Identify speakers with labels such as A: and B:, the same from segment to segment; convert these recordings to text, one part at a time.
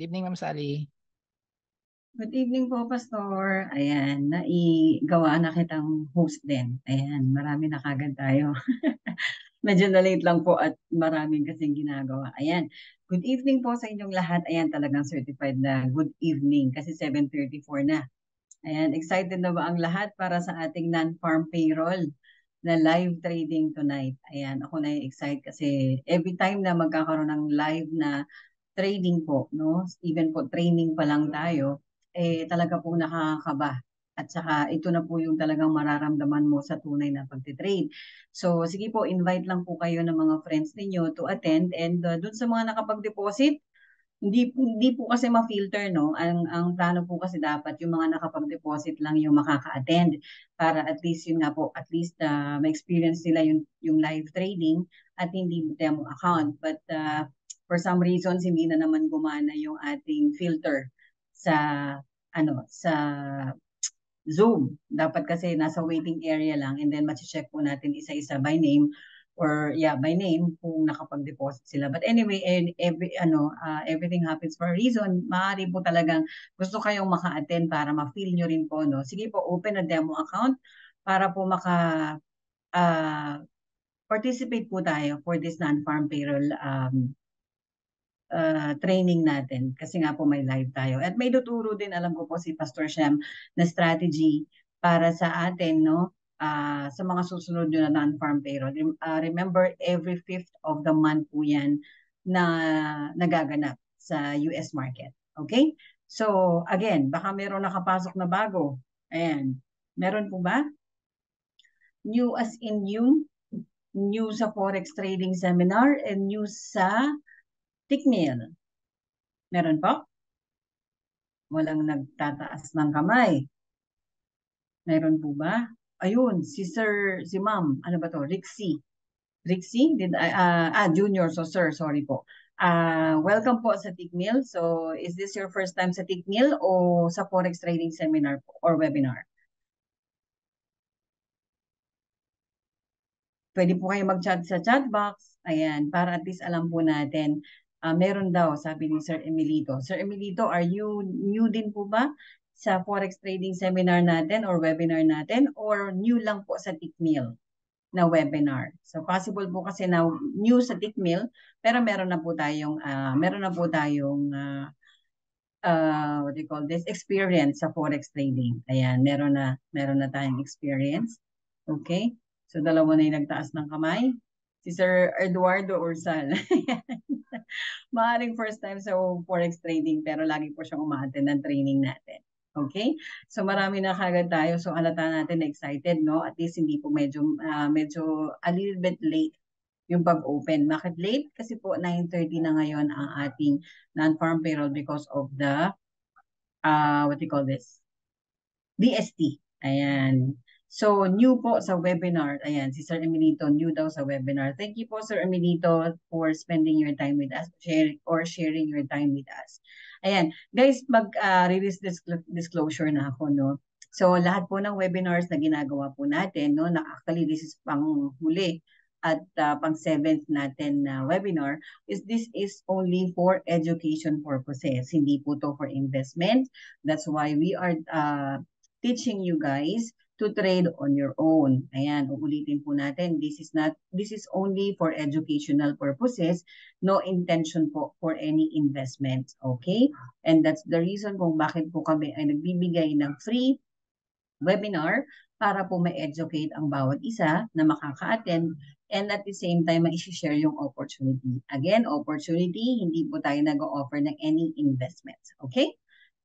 A: Good evening, Ma'am Sally. Good evening po, Pastor. Ayan, naigawa na kitang host din. Ayan, marami na kagad tayo. Medyo na late lang po at maraming kasing ginagawa. Ayan, good evening po sa inyong lahat. Ayan, talagang certified na good evening kasi 7.34 na. Ayan, excited na ba ang lahat para sa ating non-farm payroll? na live trading tonight. Ayan, ako na excited kasi every time na magkakaroon ng live na trading po, no? Even po training pa lang tayo, eh talaga po nakakaba. At saka ito na po yung talagang mararamdaman mo sa tunay na pagte-trade. So sige po, invite lang po kayo ng mga friends ninyo to attend and uh, dun sa mga nakapag-deposit, hindi hindi po kasi ma-filter no ang ang plano po kasi dapat yung mga nakapag-deposit lang yung makaka-attend para at least yun nga po at least uh, ma-experience nila yung yung live trading at hindi demo account but uh, for some reasons hindi na naman gumana yung ating filter sa ano sa Zoom. Dapat kasi nasa waiting area lang and then ma-check po natin isa-isa by name or yeah by name kung nakapag-deposit sila. But anyway, every ano uh, everything happens for a reason. Maaari po talagang gusto kayong maka-attend para ma-feel nyo rin po no. Sige po, open a demo account para po maka uh, participate po tayo for this non-farm payroll um, uh, training natin kasi nga po may live tayo. At may tuturo din alam ko po si Pastor Shem na strategy para sa atin no uh, sa mga susunod yun na non-farm payroll. Uh, remember every fifth of the month po yan na nagaganap sa US market. Okay? So again, baka meron nakapasok na bago. Ayan. Meron po ba? New as in new, new sa forex trading seminar and new sa Tikmir. Meron po? Walang nagtataas ng kamay. Meron po ba? Ayun, si Sir, si Ma'am, ano ba to? Rixie. Rixie? Did I, uh, ah, Junior, so Sir, sorry po. Uh, welcome po sa Tikmil. So, is this your first time sa Tikmil o sa Forex Trading Seminar po, or webinar? pwede po kayo mag-chat sa chat box. Ayan, para at least alam po natin Uh, meron daw, sabi ni Sir Emilito. Sir Emilito, are you new din po ba sa forex trading seminar natin or webinar natin or new lang po sa Tikmil na webinar. So possible po kasi na new sa Tikmil pero meron na po tayong uh, meron na po tayong uh, uh, what do you call this experience sa forex trading. Ayan, meron na meron na tayong experience. Okay? So dalawa na 'yung nagtaas ng kamay si Sir Eduardo Ursal. Maaring first time sa forex trading pero lagi po siyang umaattend ng training natin. Okay? So marami na kagad tayo. So alata natin na excited, no? At least hindi po medyo, uh, medyo a little bit late yung pag-open. Bakit late? Kasi po 9.30 na ngayon ang ating non-farm payroll because of the, uh, what do you call this? DST. Ayan. So, new po sa webinar. Ayan, si Sir Emilito, new daw sa webinar. Thank you po, Sir Emilito, for spending your time with us sharing, or sharing your time with us. Ayan, guys, mag-release ah, uh, disclosure na ako, no? So, lahat po ng webinars na ginagawa po natin, no? Na actually, this is pang huli at uh, pang seventh natin na uh, webinar is this is only for education purposes. Hindi po to for investment. That's why we are uh, teaching you guys to trade on your own. Ayan, uulitin po natin, this is not this is only for educational purposes, no intention po for any investment, okay? And that's the reason kung bakit po kami ay nagbibigay ng free webinar para po ma-educate ang bawat isa na makaka-attend and at the same time, ma-share yung opportunity. Again, opportunity, hindi po tayo nag-offer o ng any investments. Okay?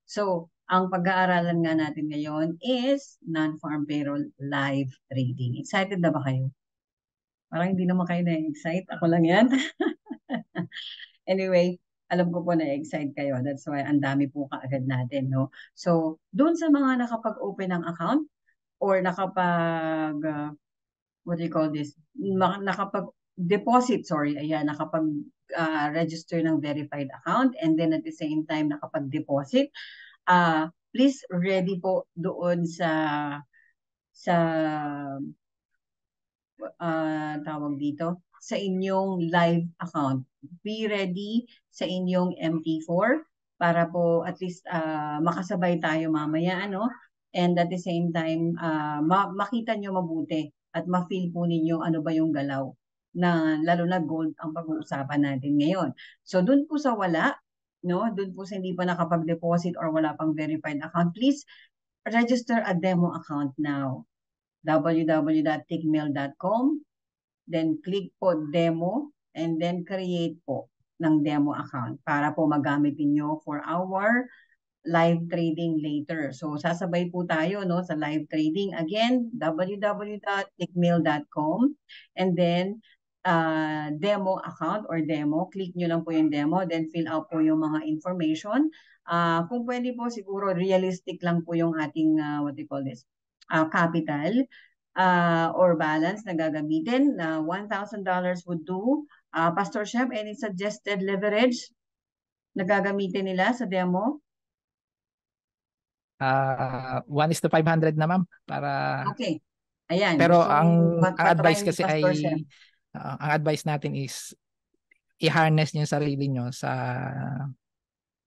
A: So, ang pag-aaralan nga natin ngayon is non-farm payroll live trading. Excited na ba kayo? Parang hindi naman kayo na-excite. Ako lang yan. anyway, alam ko po na-excite kayo. That's why ang dami po kaagad natin. No? So, doon sa mga nakapag-open ng account or nakapag, uh, what do you call this? Nakapag-deposit, sorry. Ayan, nakapag uh, register ng verified account and then at the same time nakapag-deposit uh, please ready po doon sa sa uh, tawag dito sa inyong live account. Be ready sa inyong MP4 para po at least uh, makasabay tayo mamaya ano and at the same time uh, makita nyo mabuti at ma-feel po ninyo ano ba yung galaw na lalo na gold ang pag-uusapan natin ngayon. So doon po sa wala, no? Doon po sa hindi pa nakapag-deposit or wala pang verified account, please register a demo account now. www.tickmail.com Then click po demo and then create po ng demo account para po magamit niyo for our live trading later. So sasabay po tayo no sa live trading again www.tickmail.com and then uh, demo account or demo. Click nyo lang po yung demo, then fill out po yung mga information. Uh, kung pwede po, siguro realistic lang po yung ating, uh, what we call this, uh, capital uh, or balance na gagamitin. Uh, $1,000 would do. Uh, Pastor Chef, any suggested leverage na gagamitin nila sa demo?
B: Uh, one is to 500 na ma'am para
A: Okay. Ayan. Pero ang, ang advice kasi Pastor ay Chef
B: uh, ang advice natin is i-harness niyo sarili niyo sa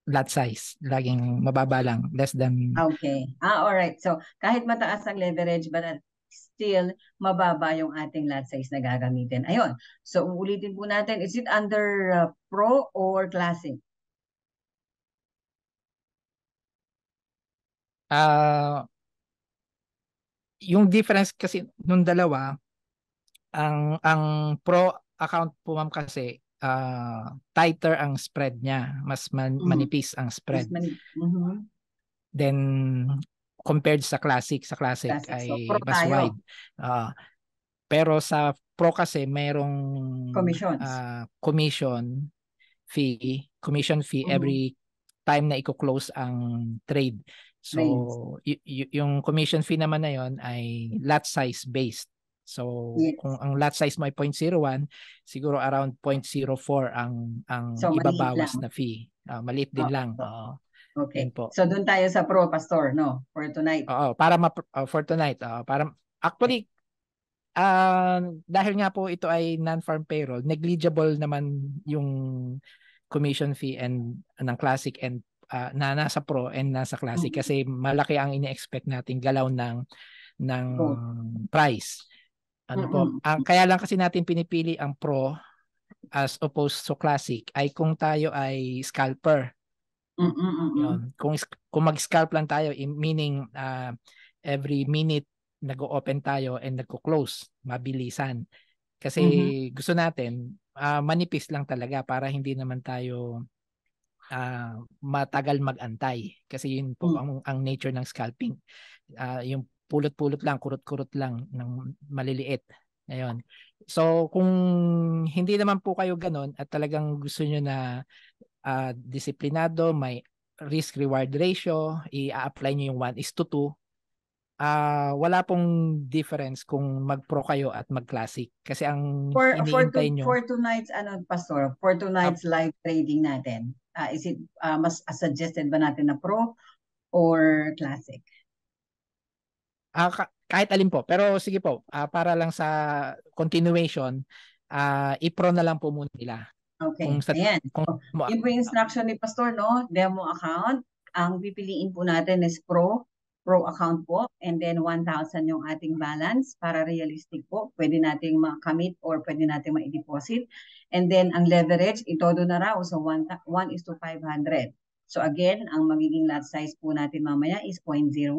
B: lot size. Laging mababa lang, less than...
A: Okay. Ah, all right. So, kahit mataas ang leverage, but still, mababa yung ating lot size na gagamitin. Ayun. So, uulitin po natin, is it under uh, pro or classic?
B: Ah... Uh, yung difference kasi nung dalawa, ang ang pro account po ma'am kasi uh, tighter ang spread niya, mas man, mm-hmm. manipis ang spread.
C: mm-hmm.
B: Then compared sa classic, sa classic, classic. ay so, mas tayo. wide. Uh, pero sa pro kasi mayroong uh, ah, commission fee, commission fee mm-hmm. every time na i-close ang trade. So y- y- yung commission fee naman na yon ay lot size based. So yeah. Hmm. kung ang lot size may 0.01, siguro around 0.04 ang ang so, ibabawas na fee. Uh, maliit din oh, lang. Oh.
A: Okay. Po. So doon tayo sa pro pastor no for tonight.
B: Oo, para ma- uh, for tonight. Uh, para actually uh, dahil nga po ito ay non-farm payroll, negligible naman yung commission fee and ng classic and uh, na nasa pro and nasa classic mm-hmm. kasi malaki ang ini-expect nating galaw ng ng oh. price. Ano po? Mm-hmm. kaya lang kasi natin pinipili ang pro as opposed to classic ay kung tayo ay scalper. Mm-hmm. Yun. Kung kung mag-scalp lang tayo, meaning uh, every minute nag-open tayo and nagko-close, mabilisan. Kasi mm-hmm. gusto natin uh, manipis lang talaga para hindi naman tayo uh, matagal magantay kasi yun po mm-hmm. ang ang nature ng scalping. Uh, yung pulot-pulot lang, kurot-kurot lang ng maliliit. Ayun. So kung hindi naman po kayo ganun at talagang gusto niyo na uh, disiplinado, may risk reward ratio, i-apply niyo yung 1 is to 2, uh, ah, wala pong difference kung mag-pro kayo at mag-classic. Kasi ang for, iniintay for, nyo... For
A: tonight's, ano, Pastor, for tonight's uh, live trading natin, uh, is it uh, mas uh, suggested ba natin na pro or classic?
B: Uh, kahit alin po. Pero sige po, uh, para lang sa continuation, uh, i-pro na lang po muna nila.
A: Okay, kung sa, ayan.
B: Kung, Yung
A: instruction ni Pastor, no? Demo account. Ang pipiliin po natin is pro. Pro account po. And then 1,000 yung ating balance para realistic po. Pwede nating makamit or pwede nating ma-deposit. And then ang leverage, ito itodo na raw. So 1, 1 is to 500. So again, ang magiging lot size po natin mamaya is 0.01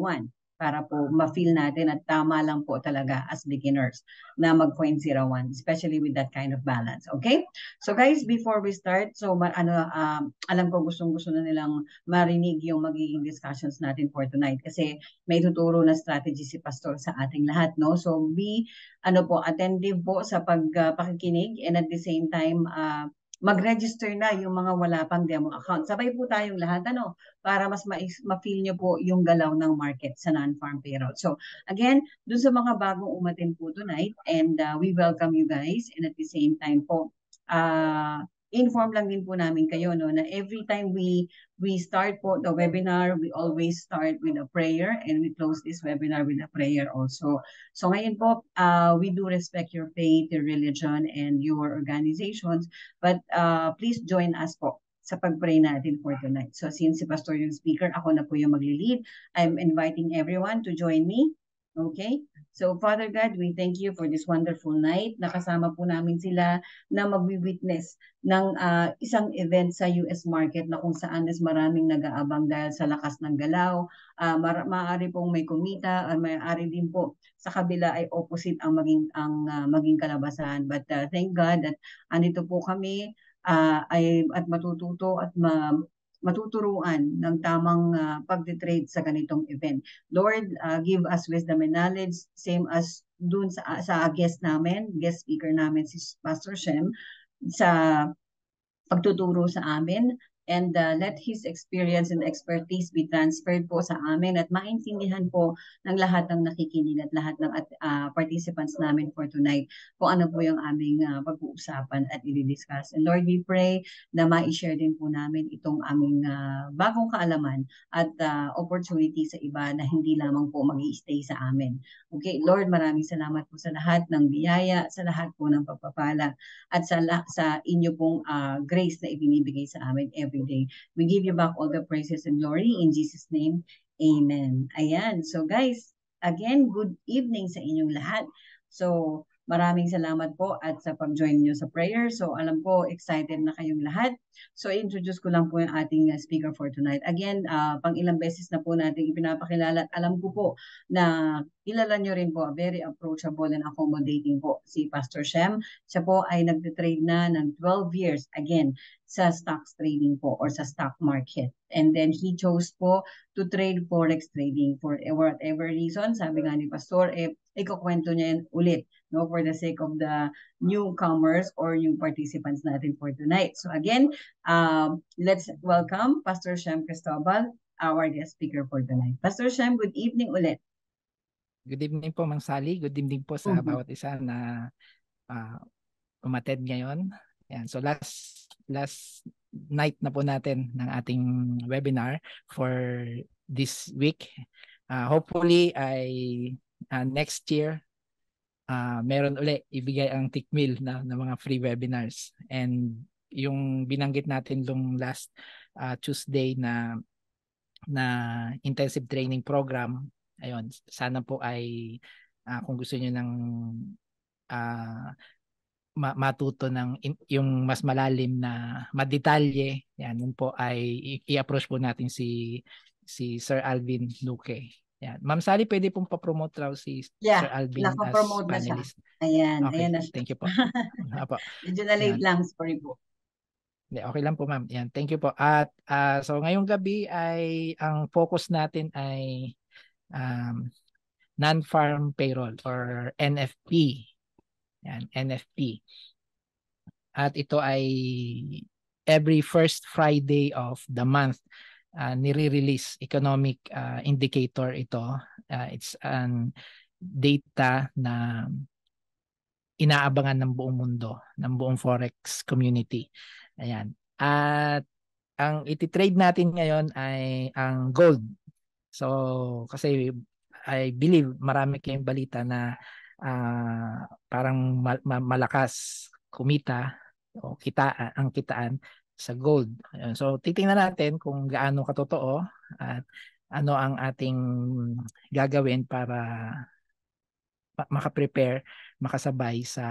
A: para po ma-feel natin at tama lang po talaga as beginners na mag-0.01, coin especially with that kind of balance. Okay? So guys, before we start, so ano, uh, alam ko gustong-gusto na nilang marinig yung magiging discussions natin for tonight kasi may tuturo na strategy si Pastor sa ating lahat. no So be ano po, attentive po sa pagpakikinig uh, and at the same time, uh, mag-register na yung mga wala pang demo account. Sabay po tayong lahat ano para mas ma-feel nyo po yung galaw ng market sa non-farm payroll. So again, dun sa mga bagong umatin po tonight and uh, we welcome you guys and at the same time po uh, inform lang din po namin kayo no na every time we we start po the webinar we always start with a prayer and we close this webinar with a prayer also so ngayon po uh, we do respect your faith your religion and your organizations but uh, please join us po sa pagpray natin for tonight. So since si Pastor yung speaker, ako na po yung magli-lead. I'm inviting everyone to join me Okay? So, Father God, we thank you for this wonderful night. Nakasama po namin sila na magwi-witness ng uh, isang event sa US market na kung saan is maraming nag-aabang dahil sa lakas ng galaw. Uh, ah, ma- maaari pong may kumita, or maaari din po sa kabila ay opposite ang maging, ang, uh, maging kalabasan. But uh, thank God that andito po kami uh, ay, at matututo at ma- matuturuan ng tamang uh, pagtitrade sa ganitong event. Lord, uh, give us wisdom and knowledge, same as dun sa, sa guest namin, guest speaker namin si Pastor Shem, sa pagtuturo sa amin and uh, let his experience and expertise be transferred po sa amin at maintindihan po ng lahat ng nakikinig at lahat ng uh, participants namin for tonight kung ano po yung aming uh, pag-uusapan at i-discuss. And Lord, we pray na ma-share din po namin itong aming uh, bagong kaalaman at uh, opportunity sa iba na hindi lamang po mag stay sa amin. Okay, Lord, maraming salamat po sa lahat ng biyaya, sa lahat po ng pagpapala at sa, sa inyo pong uh, grace na ibinibigay sa amin every every We give you back all the praises and glory in Jesus' name. Amen. Ayan. So guys, again, good evening sa inyong lahat. So Maraming salamat po at sa pag-join nyo sa prayer. So alam ko excited na kayong lahat. So introduce ko lang po yung ating uh, speaker for tonight. Again, uh, pang ilang beses na po natin ipinapakilala alam ko po na kilala nyo rin po, very approachable and accommodating po si Pastor Shem. Siya po ay nagtitrade na ng 12 years again sa stocks trading po or sa stock market. And then he chose po to trade forex trading for whatever reason. Sabi nga ni Pastor, eh, ikukwento niya yan ulit no, for the sake of the newcomers or new participants natin for tonight. So again, um, let's welcome Pastor Shem Cristobal, our guest speaker for tonight. Pastor Shem, good evening ulit.
B: Good evening po, Mang Sally. Good evening po sa mm-hmm. bawat isa na uh, ah, umated ngayon. Yan. So last last night na po natin ng ating webinar for this week. Uh, hopefully, I uh, next year, uh, meron uli ibigay ang tikmil na, na mga free webinars. And yung binanggit natin nung last uh, Tuesday na na intensive training program, ayon sana po ay uh, kung gusto niyo ng uh, matuto ng yung mas malalim na madetalye, yan, yun po ay i-approach po natin si si Sir Alvin Luque. Yan. Ma'am Sally, pwede pong papromote raw si yeah, Sir Alvin as panelist. Na siya. Ayan, okay, ayan na siya. Thank you po. Apo.
A: Medyo na late lang, sorry po.
B: Yeah, okay lang po ma'am. Yan, thank you po. At uh, so ngayong gabi ay ang focus natin ay um, non-farm payroll or NFP. Yan, NFP. At ito ay every first Friday of the month uh, nire-release economic uh, indicator ito. Uh, it's an data na inaabangan ng buong mundo, ng buong forex community. Ayan. At ang ititrade natin ngayon ay ang gold. So kasi I believe marami kayong balita na uh, parang malakas kumita o kita ang kitaan sa gold. Ayan. So titingnan natin kung gaano katotoo at ano ang ating gagawin para makaprepare, makasabay sa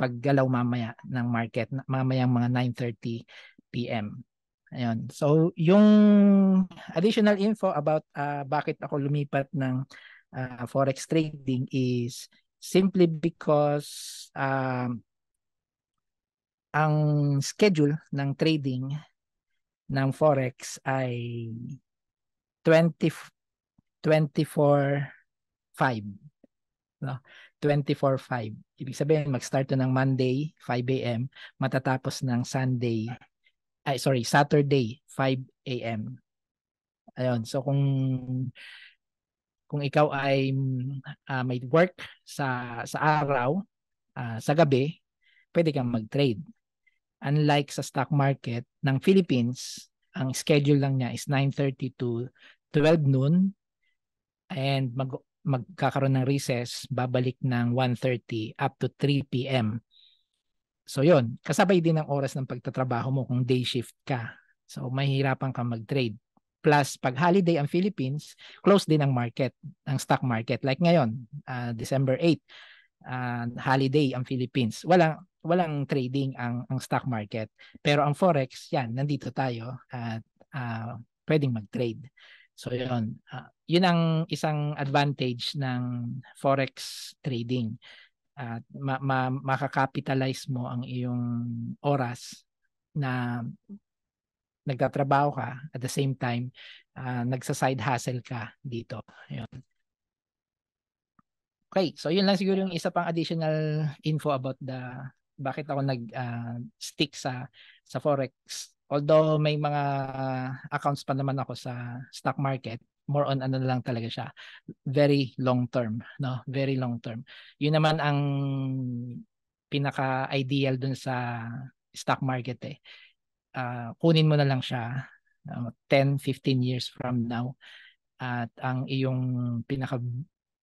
B: paggalaw mamaya ng market, mamayang mga 9.30 p.m. Ayun. So, yung additional info about uh, bakit ako lumipat ng uh, forex trading is simply because um, ang schedule ng trading ng forex ay 20 24 no 24 Ibig sabihin, mag-start to ng Monday, 5 a.m., matatapos ng Sunday, ay sorry, Saturday, 5 a.m. Ayun, so kung kung ikaw ay uh, may work sa sa araw, uh, sa gabi, pwede kang mag-trade unlike sa stock market ng Philippines, ang schedule lang niya is 9.30 to 12 noon and mag magkakaroon ng recess, babalik ng 1.30 up to 3 p.m. So yon kasabay din ang oras ng pagtatrabaho mo kung day shift ka. So mahihirapan ka mag-trade. Plus, pag holiday ang Philippines, close din ang market, ang stock market. Like ngayon, uh, December 8, uh, ah, holiday ang Philippines. Walang, walang trading ang ang stock market. Pero ang forex, yan, nandito tayo at uh, pwedeng mag-trade. So yun, uh, yun ang isang advantage ng forex trading. At uh, ma- ma- makakapitalize mo ang iyong oras na nagtatrabaho ka at the same time uh, nagsa-side hustle ka dito. Yun. Okay, so yun lang siguro yung isa pang additional info about the bakit ako nag-stick ah, sa sa forex. Although may mga accounts pa naman ako sa stock market, more on ano lang talaga siya, very long term, no? Very long term. 'Yun naman ang pinaka-ideal dun sa stock market eh. Uh, kunin mo na lang siya uh, 10, 15 years from now at ang iyong pinaka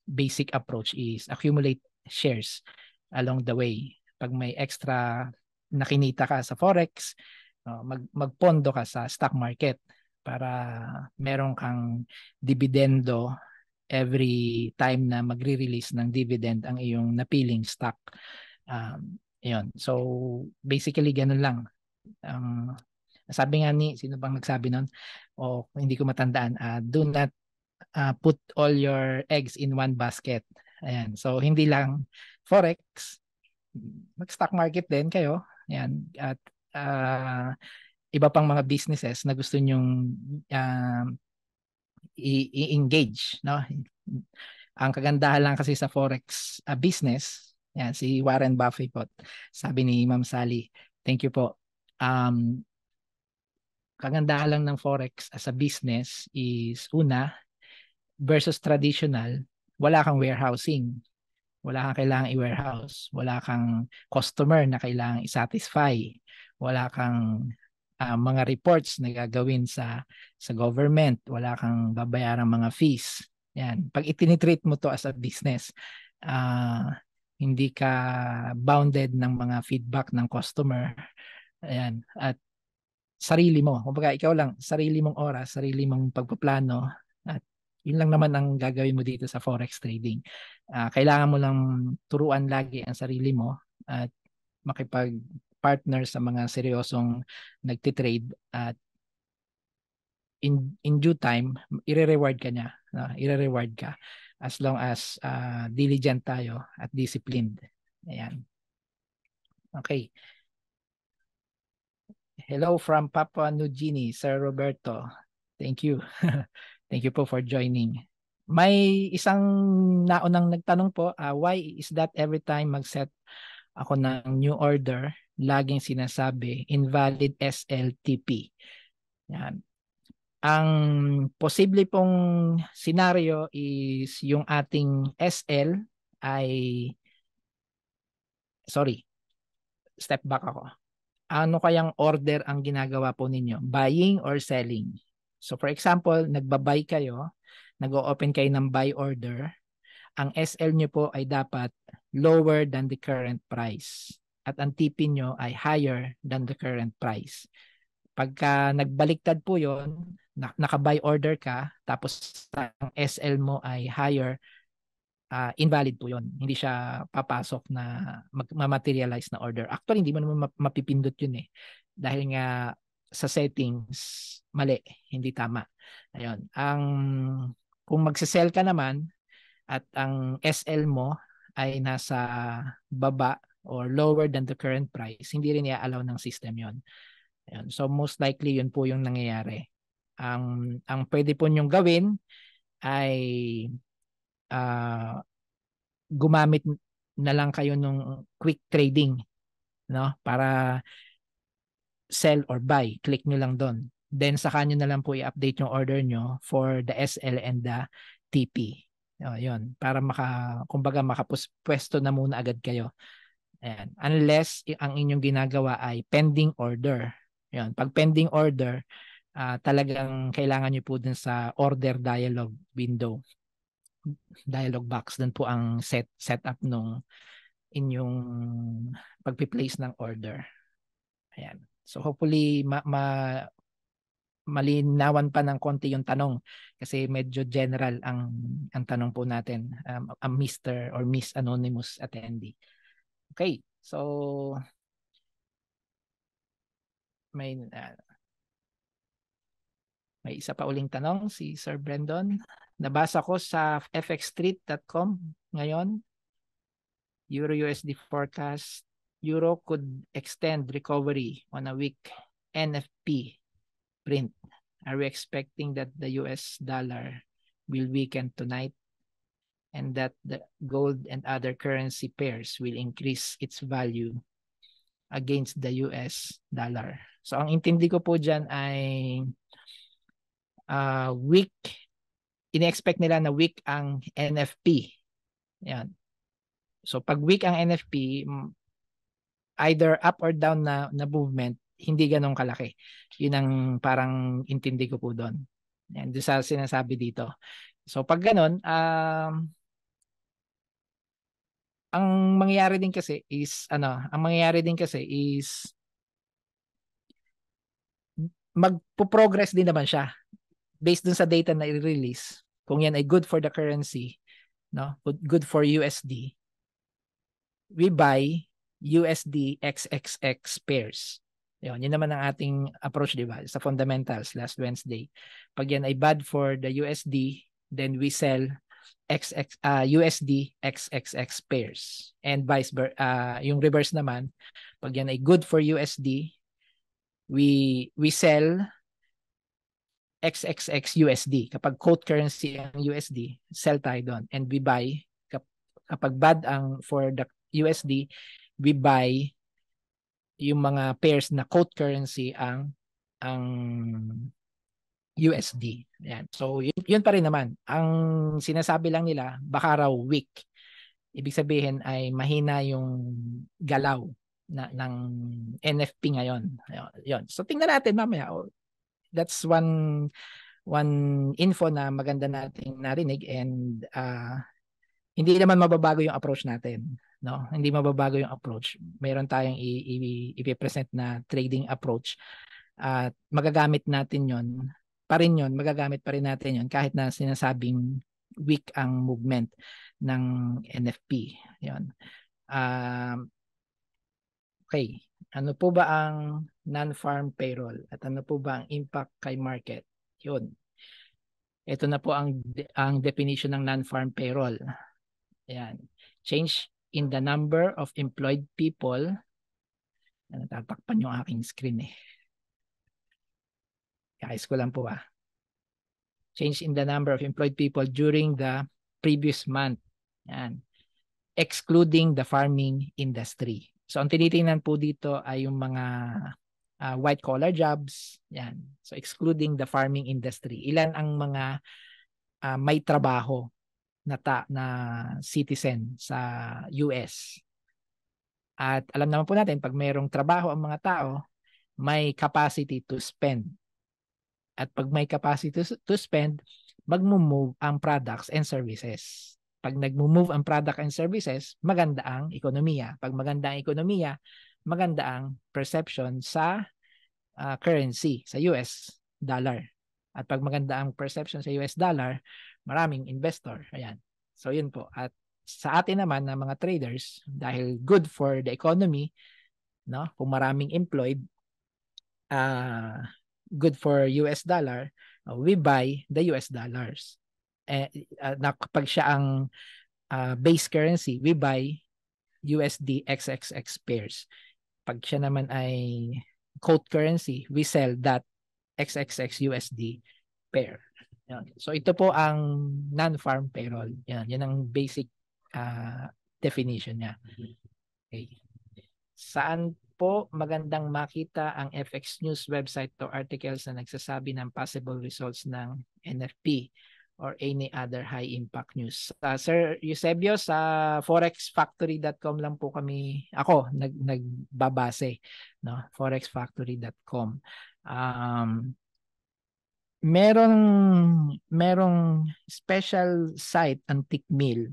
B: basic approach is accumulate shares along the way pag may extra nakinita ka sa forex, mag magpondo ka sa stock market para meron kang dividendo every time na magre-release ng dividend ang iyong napiling stock. Um, yun. So, basically, ganun lang. Um, sabi nga ni, sino bang nagsabi noon O hindi ko matandaan, uh, do not uh, put all your eggs in one basket. Ayan. So, hindi lang forex, mag-stock market din kayo. Yan. At uh, iba pang mga businesses na gusto nyong uh, i-engage. No? Ang kagandahan lang kasi sa forex uh, business, yan, si Warren Buffett po, sabi ni Ma'am Sally, thank you po. Um, kagandahan lang ng forex as a business is una, versus traditional, wala kang warehousing. Wala kang kailangang i-warehouse. Wala kang customer na kailangang i-satisfy. Wala kang uh, mga reports na gagawin sa sa government. Wala kang babayaran mga fees. Yan. Pag itinitreat mo to as a business, uh, hindi ka bounded ng mga feedback ng customer. Ayan. At sarili mo. Kumbaga, ikaw lang, sarili mong oras, sarili mong pagpaplano, at yun lang naman ang gagawin mo dito sa forex trading. Uh, kailangan mo lang turuan lagi ang sarili mo at makipag partner sa mga seryosong nagtitrade at in in due time ire-reward ka niya no? ire-reward ka as long as uh, diligent tayo at disciplined ayan okay hello from Papua New Guinea Sir Roberto thank you Thank you po for joining. May isang naunang nagtanong po, uh, why is that every time mag-set ako ng new order, laging sinasabi invalid SLTP. Yan. Ang posible pong scenario is yung ating SL ay sorry. Step back ako. Ano kayang order ang ginagawa po ninyo? Buying or selling? So for example, nagba-buy kayo, nag-o-open kayo ng buy order, ang SL nyo po ay dapat lower than the current price at ang TP nyo ay higher than the current price. Pagka nagbaliktad po yon, naka-buy order ka, tapos ang SL mo ay higher, uh, invalid po yon. Hindi siya papasok na mag-materialize na order. Actually, hindi mo naman mapipindot yun eh. Dahil nga sa settings mali, hindi tama. Ayun. Ang kung magse-sell ka naman at ang SL mo ay nasa baba or lower than the current price, hindi rin i-allow ng system 'yon. Ayun. So most likely 'yun po yung nangyayari. Ang ang pwede po niyong gawin ay uh, gumamit na lang kayo ng quick trading no para sell or buy. Click nyo lang doon. Then sa kanya na lang po i-update yung order nyo for the SL and the TP. O, oh, yun. Para maka, kumbaga makapwesto na muna agad kayo. Ayan. Unless ang inyong ginagawa ay pending order. Yun. Pag pending order, uh, talagang kailangan nyo po dun sa order dialog window. Dialog box. Dun po ang set, setup nung inyong pagpiplace ng order. Ayan. So hopefully ma, ma malinawan pa ng konti yung tanong kasi medyo general ang ang tanong po natin um, a Mr. or Miss Anonymous attendee. Okay, so may uh, may isa pa uling tanong si Sir Brandon. Nabasa ko sa fxstreet.com ngayon Euro USD forecast Euro could extend recovery on a weak NFP print. Are we expecting that the US dollar will weaken tonight and that the gold and other currency pairs will increase its value against the US dollar? So ang intindi ko po dyan ay uh, weak, in-expect nila na weak ang NFP. Yan. So pag weak ang NFP, either up or down na, na movement, hindi ganun kalaki. Yun ang parang intindi ko po doon. Yan, doon sa sinasabi dito. So pag ganun, um, ang mangyayari din kasi is ano, ang mangyayari din kasi is magpo-progress din naman siya based dun sa data na i-release. Kung yan ay good for the currency, no? Good for USD. We buy USD XXX pairs. Yun, yun naman ang ating approach, di ba? Sa fundamentals last Wednesday. Pag yan ay bad for the USD, then we sell XX, uh, ah, USD XXX pairs. And vice versa, uh, yung reverse naman, pag yan ay good for USD, we we sell XXX USD. Kapag quote currency ang USD, sell tayo doon and we buy kapag bad ang for the USD, we buy yung mga pairs na quote currency ang ang USD. Yan. So yun, yun pa rin naman. Ang sinasabi lang nila baka raw weak. Ibig sabihin ay mahina yung galaw na ng NFP ngayon. Yon. So tingnan natin mamaya. Oh, that's one one info na maganda nating narinig and uh, hindi naman mababago yung approach natin no? Hindi mababago yung approach. Meron tayong i-present i- na trading approach at magagamit natin 'yon. Pa rin 'yon, magagamit pa rin natin 'yon kahit na sinasabing weak ang movement ng NFP. 'Yon. Um, uh, okay, ano po ba ang non-farm payroll at ano po ba ang impact kay market? 'Yon. Ito na po ang ang definition ng non-farm payroll. Ayan. Change in the number of employed people na natatakpan yung aking screen eh. Ayos ko lang po ah. Change in the number of employed people during the previous month. Yan. Excluding the farming industry. So ang tinitingnan po dito ay yung mga uh, white collar jobs. Yan. So excluding the farming industry. Ilan ang mga uh, may trabaho na, ta, na citizen sa US. At alam naman po natin, pag mayroong trabaho ang mga tao, may capacity to spend. At pag may capacity to, spend, magmo-move ang products and services. Pag nagmo-move ang product and services, maganda ang ekonomiya. Pag maganda ang ekonomiya, maganda ang perception sa uh, currency, sa US dollar. At pag maganda ang perception sa US dollar, maraming investor. Ayan. So yun po. At sa atin naman na mga traders, dahil good for the economy, no? kung maraming employed, uh, good for US dollar, uh, we buy the US dollars. Eh, uh, na kapag siya ang uh, base currency, we buy USD XXX pairs. Pag siya naman ay quote currency, we sell that XXX USD pair. Yan. So ito po ang non-farm payroll. Yan, yan ang basic uh, definition niya. Okay. Saan po magandang makita ang FX News website to articles na nagsasabi ng possible results ng NFP or any other high impact news. Uh, Sir Eusebio sa forexfactory.com lang po kami ako nag nagbabase no forexfactory.com. Um merong merong special site antique mill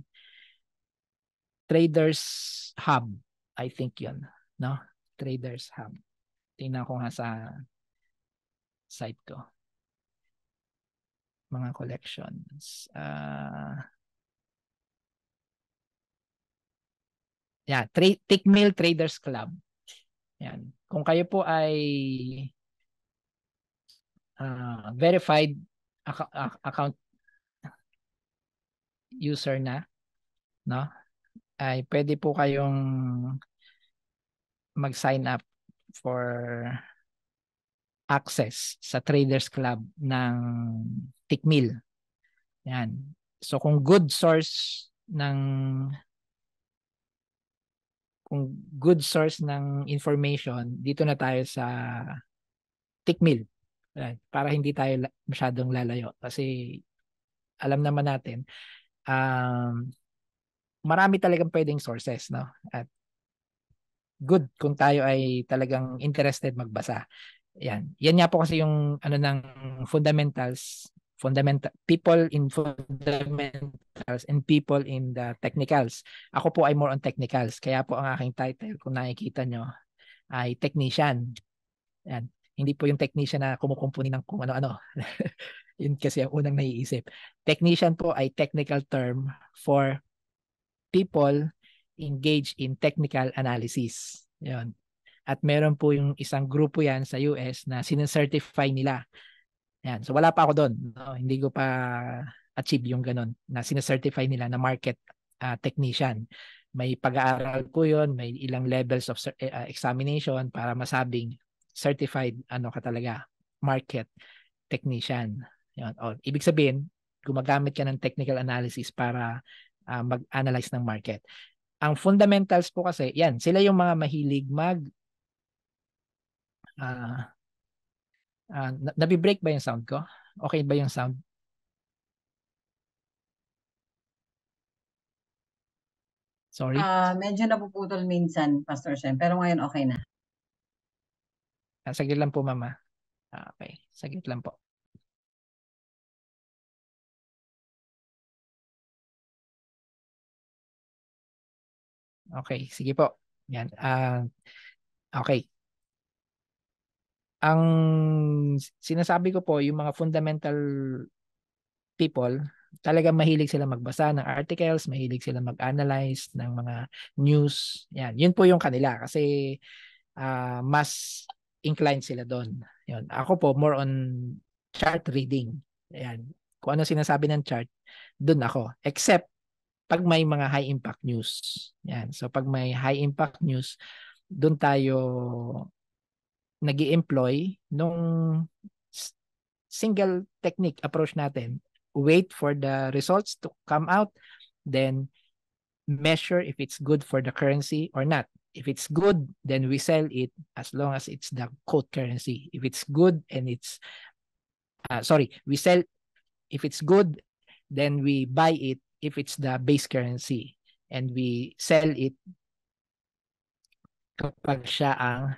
B: traders hub I think yun no traders hub tingnan ko nga sa site ko mga collections uh, yeah, Tra- Tickmill Traders Club. Yan. Kung kayo po ay uh, verified ac- account user na, no? Ay pwede po kayong mag-sign up for access sa Traders Club ng Tikmil. Yan. So kung good source ng kung good source ng information, dito na tayo sa Tikmil. Ayan, para hindi tayo masyadong lalayo kasi alam naman natin um, marami talagang pwedeng sources no at good kung tayo ay talagang interested magbasa. Yan. Yan nga po kasi yung ano ng fundamentals fundamental people in fundamentals and people in the technicals. Ako po ay more on technicals. Kaya po ang aking title kung nakikita nyo ay technician. Yan. Hindi po yung technician na kumukumpuni ng kung ano-ano. Yun kasi ang unang naiisip. Technician po ay technical term for people engaged in technical analysis. Yun. At meron po yung isang grupo yan sa US na sinicertify nila. Yan. So wala pa ako doon. No? Hindi ko pa achieve yung ganun na sinicertify nila na market uh, technician. May pag-aaral ko yun, may ilang levels of uh, examination para masabing certified ano ka talaga, market technician. Yun. O, ibig sabihin, gumagamit ka ng technical analysis para uh, mag-analyze ng market. Ang fundamentals po kasi, yan, sila yung mga mahilig mag uh, uh, nabibreak ba yung sound ko? Okay ba yung sound? Sorry. Uh,
A: medyo napuputol minsan, Pastor Shen, pero ngayon okay na.
B: Ah, saglit lang po, mama.
A: Ah, okay, saglit lang po.
B: Okay, sige po. Yan. Uh, okay. Ang sinasabi ko po, yung mga fundamental people, talagang mahilig sila magbasa ng articles, mahilig sila mag-analyze ng mga news. Yan, yun po yung kanila kasi uh, mas inclined sila doon. Yun. Ako po, more on chart reading. Ayan. Kung ano sinasabi ng chart, doon ako. Except, pag may mga high impact news. Yan. So, pag may high impact news, doon tayo nag employ nung single technique approach natin. Wait for the results to come out, then measure if it's good for the currency or not. If it's good, then we sell it as long as it's the code currency. If it's good and it's, uh, sorry, we sell, if it's good, then we buy it if it's the base currency and we sell it kapag siya ang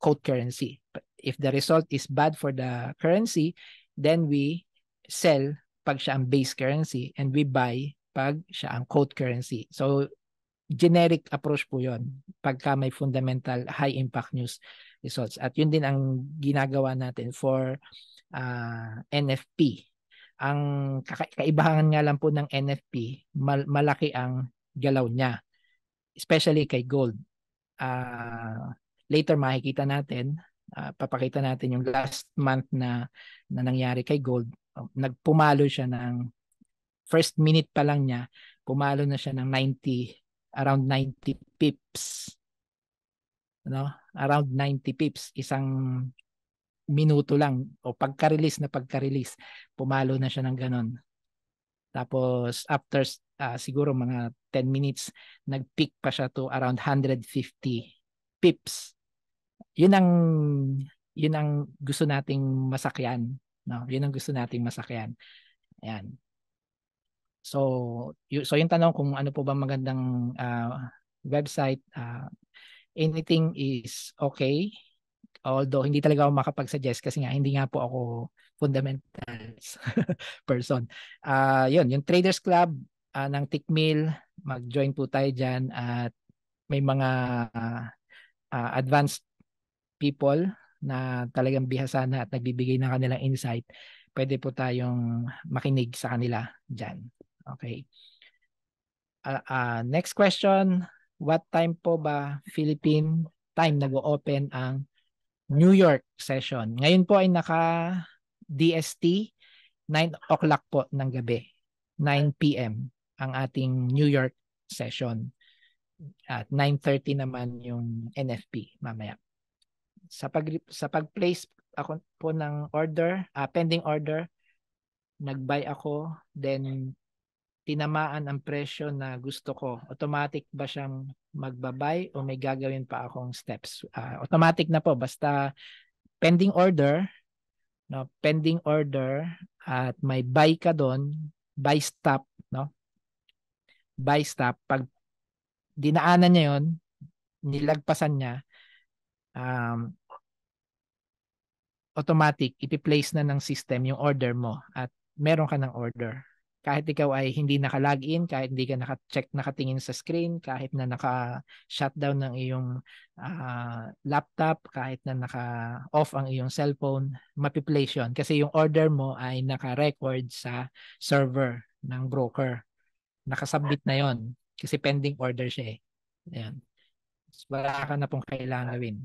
B: code currency. But if the result is bad for the currency, then we sell pag siya ang base currency and we buy pag siya ang code currency. So generic approach po yon pagka may fundamental high impact news results. At yun din ang ginagawa natin for uh, ah, NFP. Ang kaibahan nga lang po ng NFP, mal- malaki ang galaw niya. Especially kay gold. Uh, later makikita natin, uh, papakita natin yung last month na, na nangyari kay gold. Oh, nagpumalo siya ng first minute pa lang niya, pumalo na siya ng 90 around 90 pips. No? Around 90 pips, isang minuto lang o pagka-release na pagka-release, pumalo na siya ng ganun. Tapos after uh, siguro mga 10 minutes, nag-peak pa siya to around 150 pips. Yun ang yun ang gusto nating masakyan, no? Yun ang gusto nating masakyan. Ayan. So, y- so yung tanong kung ano po ba magandang uh, website, uh, anything is okay. Although hindi talaga ako makapag-suggest kasi nga hindi nga po ako fundamentals person. Uh, yun, yung Traders Club uh, ng Tickmill, mag-join po tayo dyan at may mga uh, uh, advanced people na talagang bihasa na at nagbibigay ng kanilang insight. Pwede po tayong makinig sa kanila dyan. Okay. Uh, uh, next question, what time po ba Philippine time nag-open ang New York session? Ngayon po ay naka DST 9 o'clock po ng gabi. 9 p.m. ang ating New York session. At 9:30 naman yung NFP mamaya. Sa pag sa pag-place ako po ng order, uh, pending order, nag-buy ako, then tinamaan ang presyo na gusto ko, automatic ba siyang magbabay o may gagawin pa akong steps? Uh, automatic na po basta pending order, no, pending order at may buy ka doon, buy stop, no? Buy stop pag dinaanan niya 'yon, nilagpasan niya um automatic ipi-place na ng system yung order mo at meron ka ng order kahit ikaw ay hindi naka-login, kahit hindi ka naka-check, nakatingin sa screen, kahit na naka-shutdown ng iyong uh, laptop, kahit na naka-off ang iyong cellphone, mapiplace yun. Kasi yung order mo ay naka-record sa server ng broker. Nakasubmit na yon kasi pending order siya eh. Ayan. wala ka na pong kailangan gawin.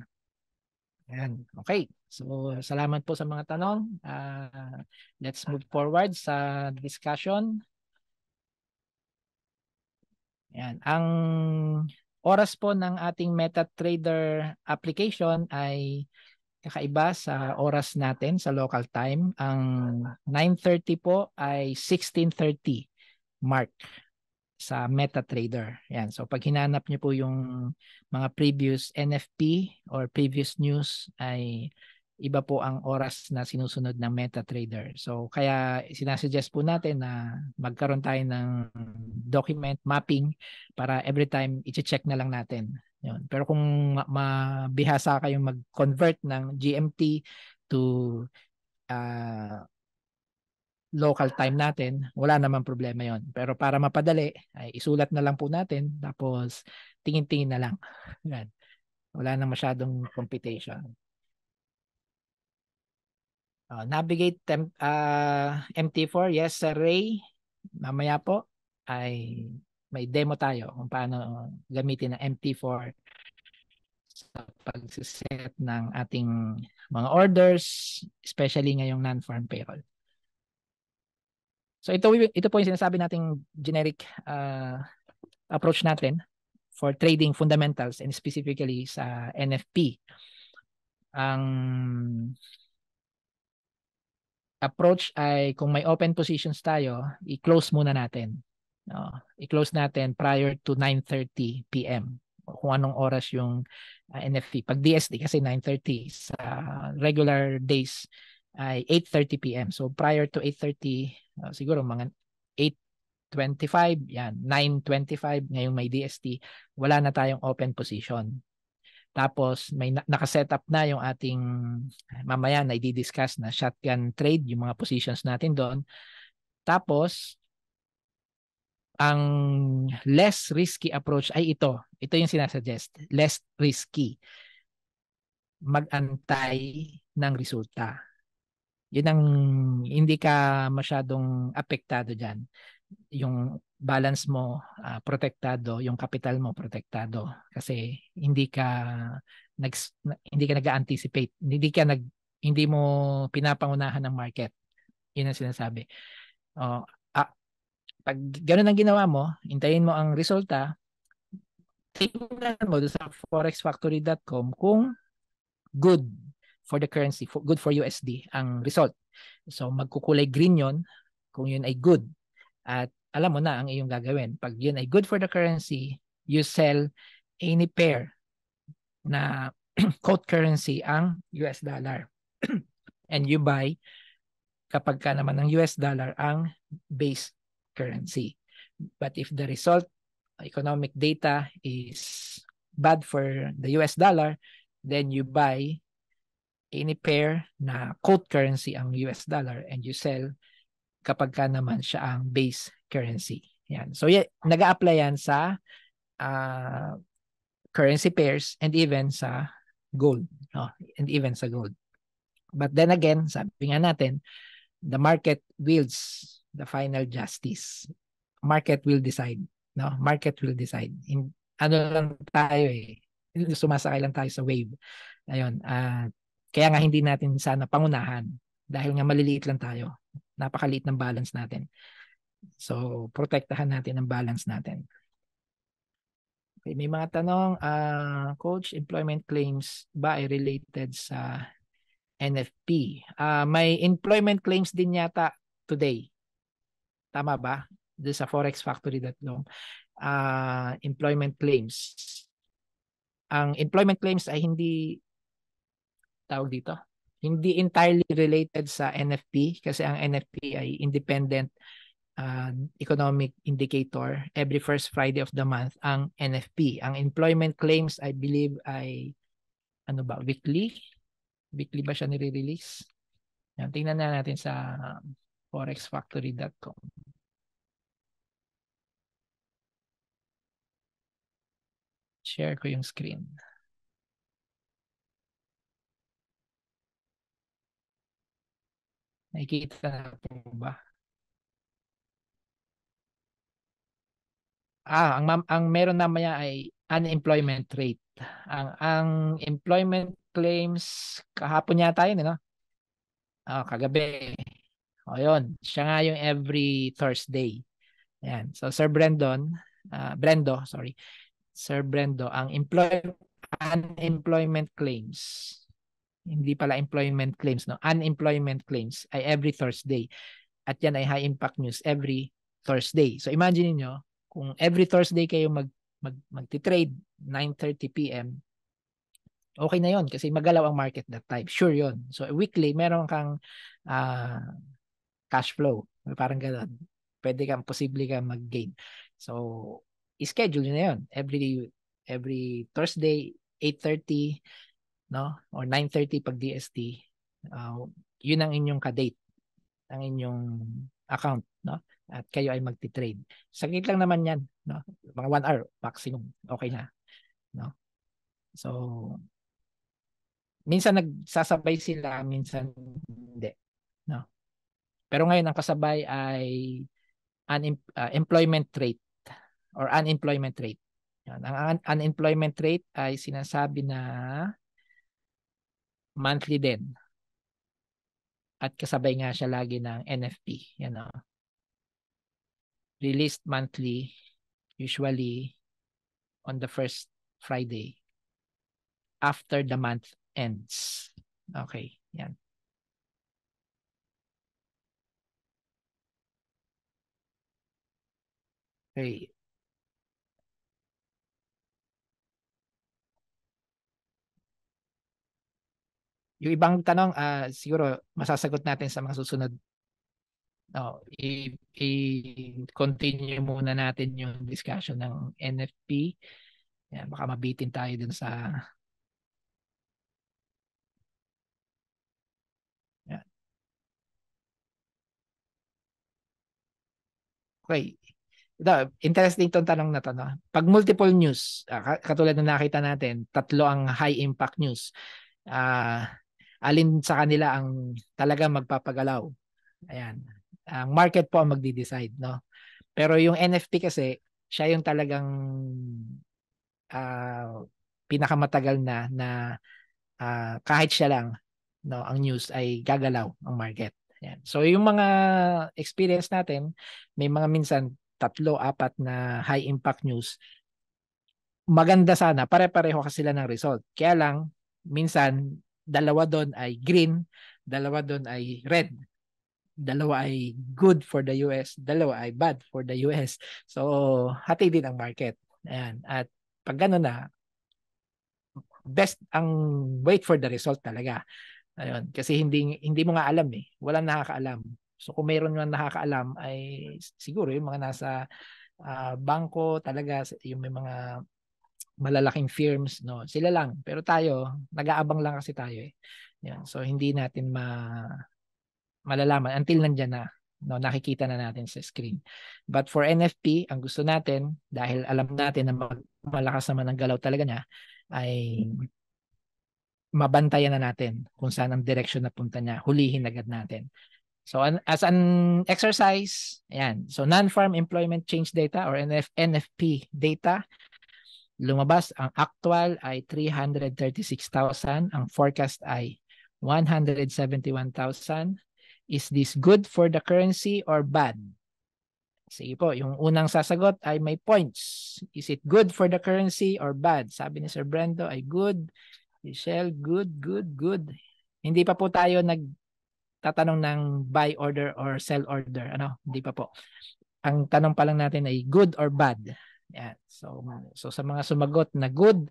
B: Ayan. Okay. So salamat po sa mga tanong. Uh, let's move forward sa discussion. Yan. Ang oras po ng ating MetaTrader application ay kakaiba sa oras natin sa local time. Ang 9.30 po ay 16.30 mark sa MetaTrader. Yan. So pag hinanap niyo po yung mga previous NFP or previous news ay iba po ang oras na sinusunod ng MetaTrader. So kaya sinasuggest po natin na magkaroon tayo ng document mapping para every time i-check na lang natin. Yun. Pero kung mabihasa kayong mag-convert ng GMT to uh, local time natin, wala naman problema yon. Pero para mapadali, ay isulat na lang po natin tapos tingin-tingin na lang. Yan. Wala nang masyadong computation. Uh, navigate temp, uh, ah, MT4. Yes, Sir Ray. Mamaya po ay may demo tayo kung paano gamitin ang MT4 sa pagsiset ng ating mga orders, especially ngayong non-farm payroll. So ito ito po yung sinasabi nating generic uh, approach natin for trading fundamentals and specifically sa NFP. Ang approach ay kung may open positions tayo, i-close muna natin. No? I-close natin prior to 9.30 p.m. Kung anong oras yung uh, ah, NFP. Pag DSD kasi 9.30 sa regular days ay 8.30 p.m. So prior to 8.30, uh, ah, siguro mga 8.25, yan, 9.25, ngayong may DST, wala na tayong open position. Tapos may na- nakaset up na yung ating mamaya na i-discuss na shotgun trade, yung mga positions natin doon. Tapos ang less risky approach ay ito. Ito yung sinasuggest, less risky. Magantay ng resulta. Yun ang hindi ka masyadong apektado diyan. Yung balance mo uh, protektado, yung capital mo protektado kasi hindi ka nag hindi ka nag-anticipate, hindi ka nag hindi mo pinapangunahan ng market. Yun ang sinasabi. Oh, ah, pag ganoon ang ginawa mo, hintayin mo ang resulta, tingnan mo sa forexfactory.com kung good for the currency, for, good for USD ang result. So magkukulay green yon kung yun ay good. At alam mo na ang iyong gagawin. Pag yun ay good for the currency, you sell any pair na quote currency ang US dollar. And you buy kapag ka naman ng US dollar ang base currency. But if the result economic data is bad for the US dollar, then you buy any pair na quote currency ang US dollar and you sell kapag ka naman siya ang base currency. Yan. So yeah, nag apply yan sa uh, currency pairs and even sa gold. No? And even sa gold. But then again, sabi nga natin, the market wields the final justice. Market will decide. No? Market will decide. In, ano lang tayo eh. Sumasakay lang tayo sa wave. Ayun. Uh, kaya nga hindi natin sana pangunahan dahil nga maliliit lang tayo. Napakaliit ng balance natin. So, protektahan natin ang balance natin. Okay, may mga tanong, uh, coach, employment claims ba ay related sa NFP? Uh, ah, may employment claims din yata today. Tama ba? Doon sa forexfactory.com. Uh, ah, employment claims. Ang employment claims ay hindi tawag dito. Hindi entirely related sa NFP kasi ang NFP ay independent uh, economic indicator every first Friday of the month ang NFP. Ang employment claims I believe ay ano ba weekly? Weekly ba siya nire-release? Yan, tingnan na natin sa forexfactory.com. Share ko yung screen. Nakikita na po ba? Ah, ang, ang meron naman niya ay unemployment rate. Ang ang employment claims kahapon yata yun, eh, no? Oh, kagabi. O yun, siya nga yung every Thursday. Ayan. So Sir Brendon, uh, Brendo, sorry. Sir Brendo, ang employ unemployment claims hindi pala employment claims, no? unemployment claims ay every Thursday. At yan ay high impact news every Thursday. So imagine niyo kung every Thursday kayo mag, mag magti-trade 9:30 PM, okay na 'yon kasi magalaw ang market that time. Sure 'yon. So weekly meron kang uh, cash flow, parang ganoon. Pwede kang posible kang mag-gain. So schedule niyo na 'yon. Every every Thursday 8:30 no? Or 9:30 pag DST, uh, 'yun ang inyong ka-date, ang inyong account, no? At kayo ay magti-trade. Saglit lang naman 'yan, no? Mga 1 hour maximum, okay na, no? So minsan nagsasabay sila, minsan hindi, no? Pero ngayon ang kasabay ay un- uh, employment rate or unemployment rate. Yan. Ang un- unemployment rate ay sinasabi na monthly din. At kasabay nga siya lagi ng NFP. Yan o. Released monthly, usually on the first Friday after the month ends. Okay,
C: yan. Okay.
B: Yung ibang tanong, uh, siguro masasagot natin sa mga susunod. No, i-continue muna natin yung discussion ng NFP. Yan, baka mabitin tayo dun sa Yan. Okay. Ito, interesting itong tanong na to. No? Pag multiple news, uh, katulad na nakita natin, tatlo ang high impact news. Uh, alin sa kanila ang talaga magpapagalaw. Ayan. Ang market po ang magdi decide no? Pero yung NFP kasi, siya yung talagang uh, pinakamatagal na na uh, kahit siya lang no ang news ay gagalaw ang market. Ayan. So yung mga experience natin, may mga minsan tatlo, apat na high impact news. Maganda sana, pare-pareho kasi sila ng result. Kaya lang minsan dalawa doon ay green, dalawa doon ay red. Dalawa ay good for the US, dalawa ay bad for the US. So, hati din ang market. Ayan. At pag gano'n na, best ang wait for the result talaga. Ayun, kasi hindi hindi mo nga alam eh. Walang nakakaalam. So kung mayroon man nakakaalam ay siguro yung mga nasa uh, bangko talaga yung may mga malalaking firms, no? Sila lang. Pero tayo, nag-aabang lang kasi tayo eh. Yan. So hindi natin ma malalaman until nandiyan na no nakikita na natin sa screen. But for NFP, ang gusto natin dahil alam natin na malakas naman ang galaw talaga niya ay mabantayan na natin kung saan ang direction na punta niya. Hulihin agad natin. So as an exercise, ayan. So non-farm employment change data or NF, NFP data Lumabas ang actual ay 336,000, ang forecast ay 171,000. Is this good for the currency or bad? Sige po, yung unang sasagot ay may points. Is it good for the currency or bad? Sabi ni Sir Brendo ay good. Michelle, good, good, good. Hindi pa po tayo nagtatanong ng buy order or sell order. Ano? Hindi pa po. Ang tanong pa lang natin ay good or bad. Yan. So, so sa mga sumagot na good,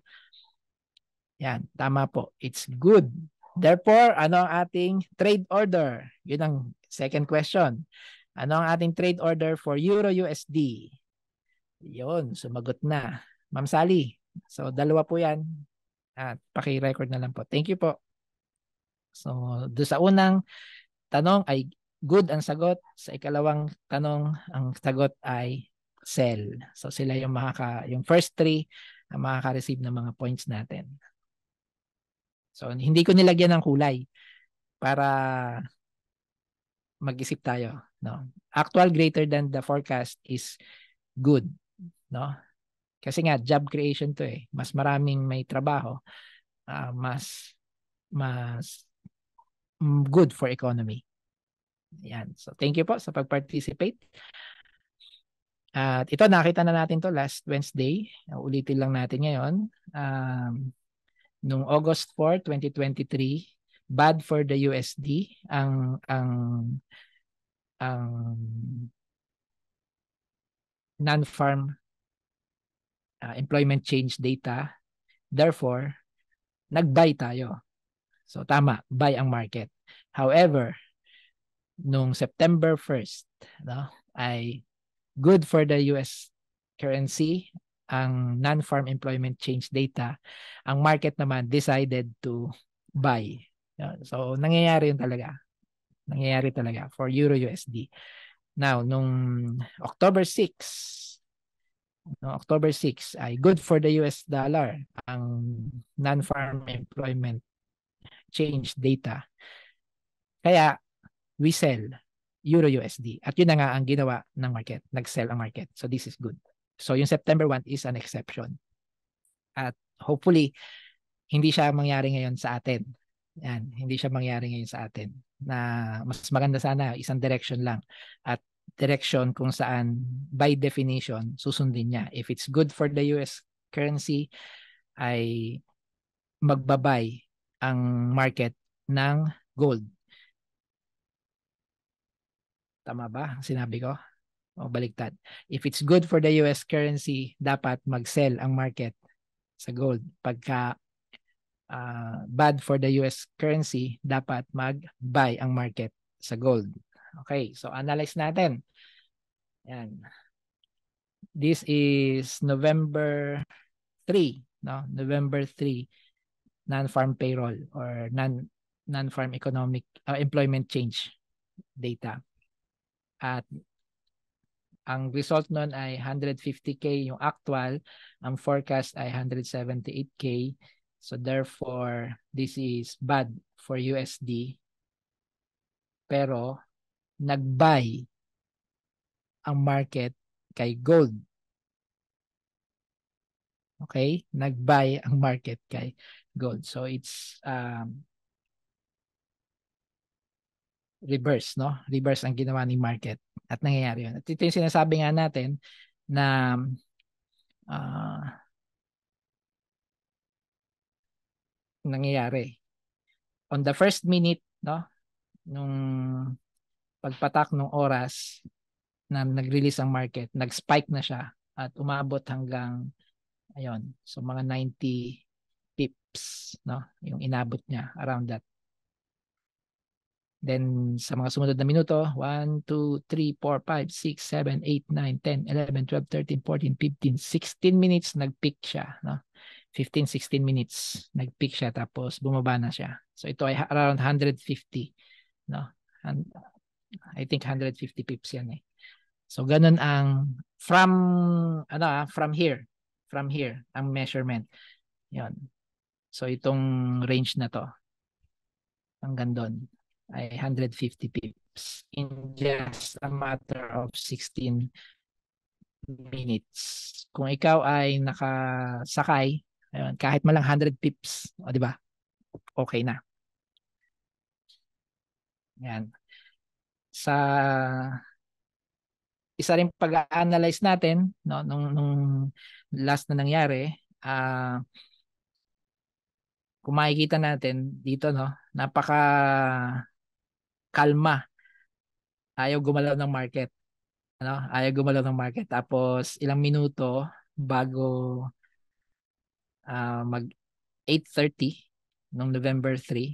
B: yan, tama po. It's good. Therefore, ano ang ating trade order? Yun ang second question. Ano ang ating trade order for Euro USD? Yun, sumagot na. Ma'am Sally. So, dalawa po yan. At paki-record na lang po. Thank you po. So, do sa unang tanong ay good ang sagot. Sa ikalawang tanong, ang sagot ay sell. So sila yung makaka yung first three ang makaka-receive ng mga points natin. So hindi ko nilagyan ng kulay para mag-isip tayo, no. Actual greater than the forecast is good, no? Kasi nga job creation 'to eh. Mas maraming may trabaho, uh, mas mas good for economy. Yan. So thank you po sa pag-participate. At ito, nakita na natin to last Wednesday. Ulitin lang natin ngayon. Um, noong August 4, 2023, bad for the USD ang ang ang non-farm uh, employment change data. Therefore, nag-buy tayo. So tama, buy ang market. However, noong September 1st, no, ay good for the US currency ang non-farm employment change data. Ang market naman decided to buy. So nangyayari yun talaga. Nangyayari talaga for Euro USD. Now, nung October 6, no, October 6 ay good for the US dollar ang non-farm employment change data. Kaya we sell Euro USD. At yun na nga ang ginawa ng market. Nag-sell ang market. So this is good. So yung September 1 is an exception. At hopefully, hindi siya mangyari ngayon sa atin. Yan, hindi siya mangyari ngayon sa atin. Na mas maganda sana, isang direction lang. At direction kung saan by definition susundin niya. If it's good for the US currency ay magbabay ang market ng gold Tama ba sinabi ko? O baliktad. If it's good for the US currency, dapat mag-sell ang market sa gold. Pagka uh, bad for the US currency, dapat mag-buy ang market sa gold. Okay, so analyze natin. Yan. This is November 3, no? November 3 non-farm payroll or non non-farm economic uh, employment change data at ang result nun ay 150K yung actual. Ang forecast ay 178K. So therefore, this is bad for USD. Pero nagbuy ang market kay gold. Okay? nagbuy ang market kay gold. So it's um, reverse, no? Reverse ang ginawa ni market at nangyayari yun. At ito yung sinasabi nga natin na uh, nangyayari. On the first minute, no? Nung pagpatak ng oras na nag-release ang market, nag-spike na siya at umabot hanggang ayon so mga 90 pips, no? Yung inabot niya around that Then sa mga sumunod na minuto, 1, 2, 3, 4, 5, 6, 7, 8, 9, 10, 11, 12, 13, 14, 15, 16 minutes nag-peak siya. No? 15, 16 minutes nag-peak siya tapos bumaba na siya. So ito ay around 150. No? And I think 150 pips yan eh. So ganun ang from ano ah, from here, from here ang measurement. 'Yon. So itong range na to hanggang doon ay 150 pips in just a matter of 16 minutes. Kung ikaw ay nakasakay, ayun, kahit malang 100 pips, o di ba? Okay na. Yan. Sa isa rin pag-analyze natin no nung, nung last na nangyari, ah uh, kung makikita natin dito no, napaka kalma. Ayaw gumalaw ng market. Ano? Ayaw gumalaw ng market. Tapos ilang minuto bago uh, mag 8.30 noong November 3, uh,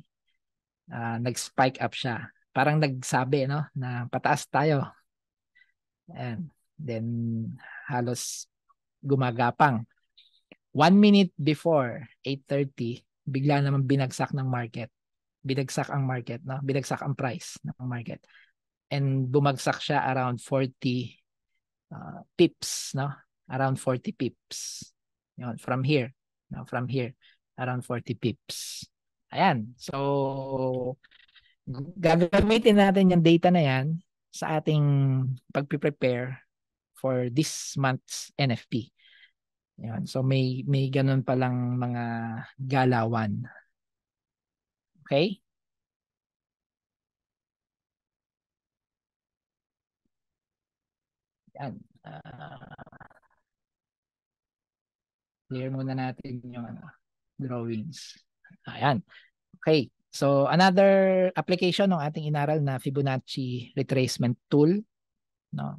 B: ah, nag-spike up siya. Parang nagsabi no, na pataas tayo. And then halos gumagapang. One minute before 8.30, bigla naman binagsak ng market binagsak ang market, no? binagsak ang price ng market. And bumagsak siya around 40 uh, pips, no? around 40 pips. Yun, from here, no? from here, around 40 pips. Ayan, so gagamitin natin yung data na yan sa ating pagpe-prepare for this month's NFP. Yan. So may may ganun pa lang mga galawan Okay? Yan. Uh, clear muna natin yung ano, drawings. Ayan. Okay. So another application ng ating inaral na Fibonacci retracement tool. No?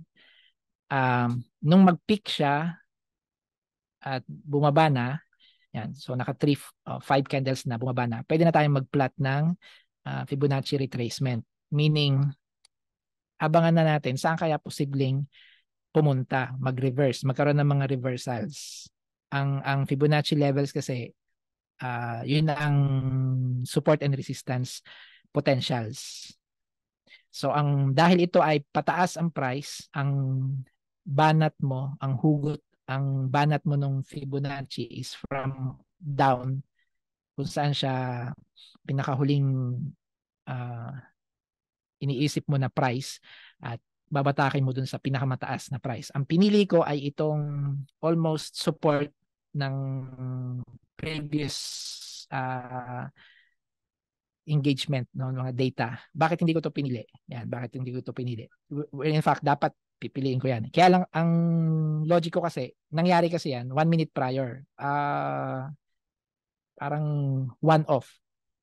B: Um, nung mag-peak siya at bumaba na, yan. So naka 3 uh, 5 candles na bumaba na. Pwede na tayong mag-plot ng uh, Fibonacci retracement. Meaning abangan na natin saan kaya posibleng pumunta, mag-reverse, magkaroon ng mga reversals. Ang ang Fibonacci levels kasi uh, yun ang support and resistance potentials. So ang dahil ito ay pataas ang price, ang banat mo, ang hugot ang banat mo nung Fibonacci is from down kung saan siya pinakahuling uh, iniisip mo na price at babatakin mo dun sa pinakamataas na price. Ang pinili ko ay itong almost support ng previous uh, engagement no mga data. Bakit hindi ko to pinili? Yan, bakit hindi ko to pinili? In fact, dapat pipiliin ko yan. Kaya lang, ang logic ko kasi, nangyari kasi yan, one minute prior. Uh, parang one off.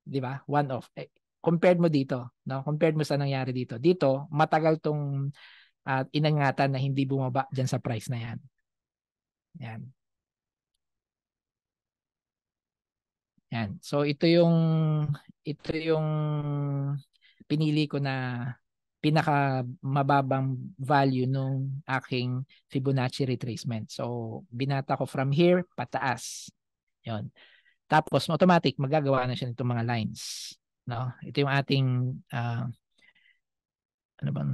B: Di ba? One off. Eh, compared mo dito, no? compared mo sa nangyari dito. Dito, matagal tong uh, inangatan na hindi bumaba dyan sa price na yan. Yan. Yan. So ito yung ito yung pinili ko na pinaka mababang value nung aking Fibonacci retracement. So, binata ko from here pataas. 'Yon. Tapos automatic magagawa na siya nitong mga lines, no? Ito yung ating uh, ano bang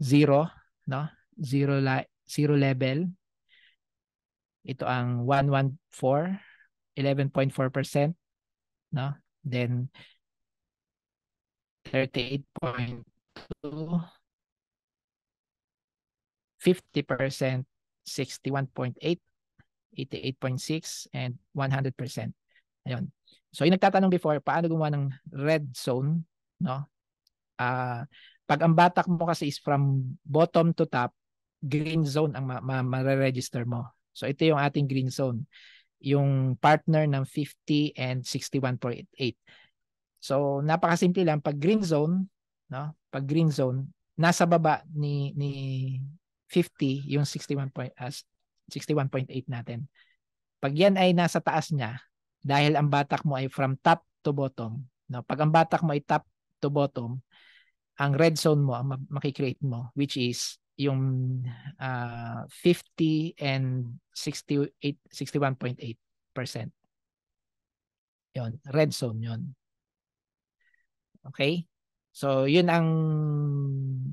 B: zero, no? Zero la- zero level. Ito ang 114, 11.4%, no? Then 38.2 50%, 61.8, 88.6, and 100%. Ayun. So, yung nagtatanong before, paano gumawa ng red zone? No? Uh, pag ang batak mo kasi is from bottom to top, green zone ang ma-register ma- ma- mo. So, ito yung ating green zone. Yung partner ng 50 and 61.8. So napakasimple lang pag green zone, no? Pag green zone, nasa baba ni ni 50 yung 61 point uh, ah, 61.8 natin. Pag yan ay nasa taas niya dahil ang batak mo ay from top to bottom, no? Pag ang batak mo ay top to bottom, ang red zone mo ang makikreate mo which is yung uh, ah, 50 and 68 61.8%. Yon, red zone yon. Okay? So, yun ang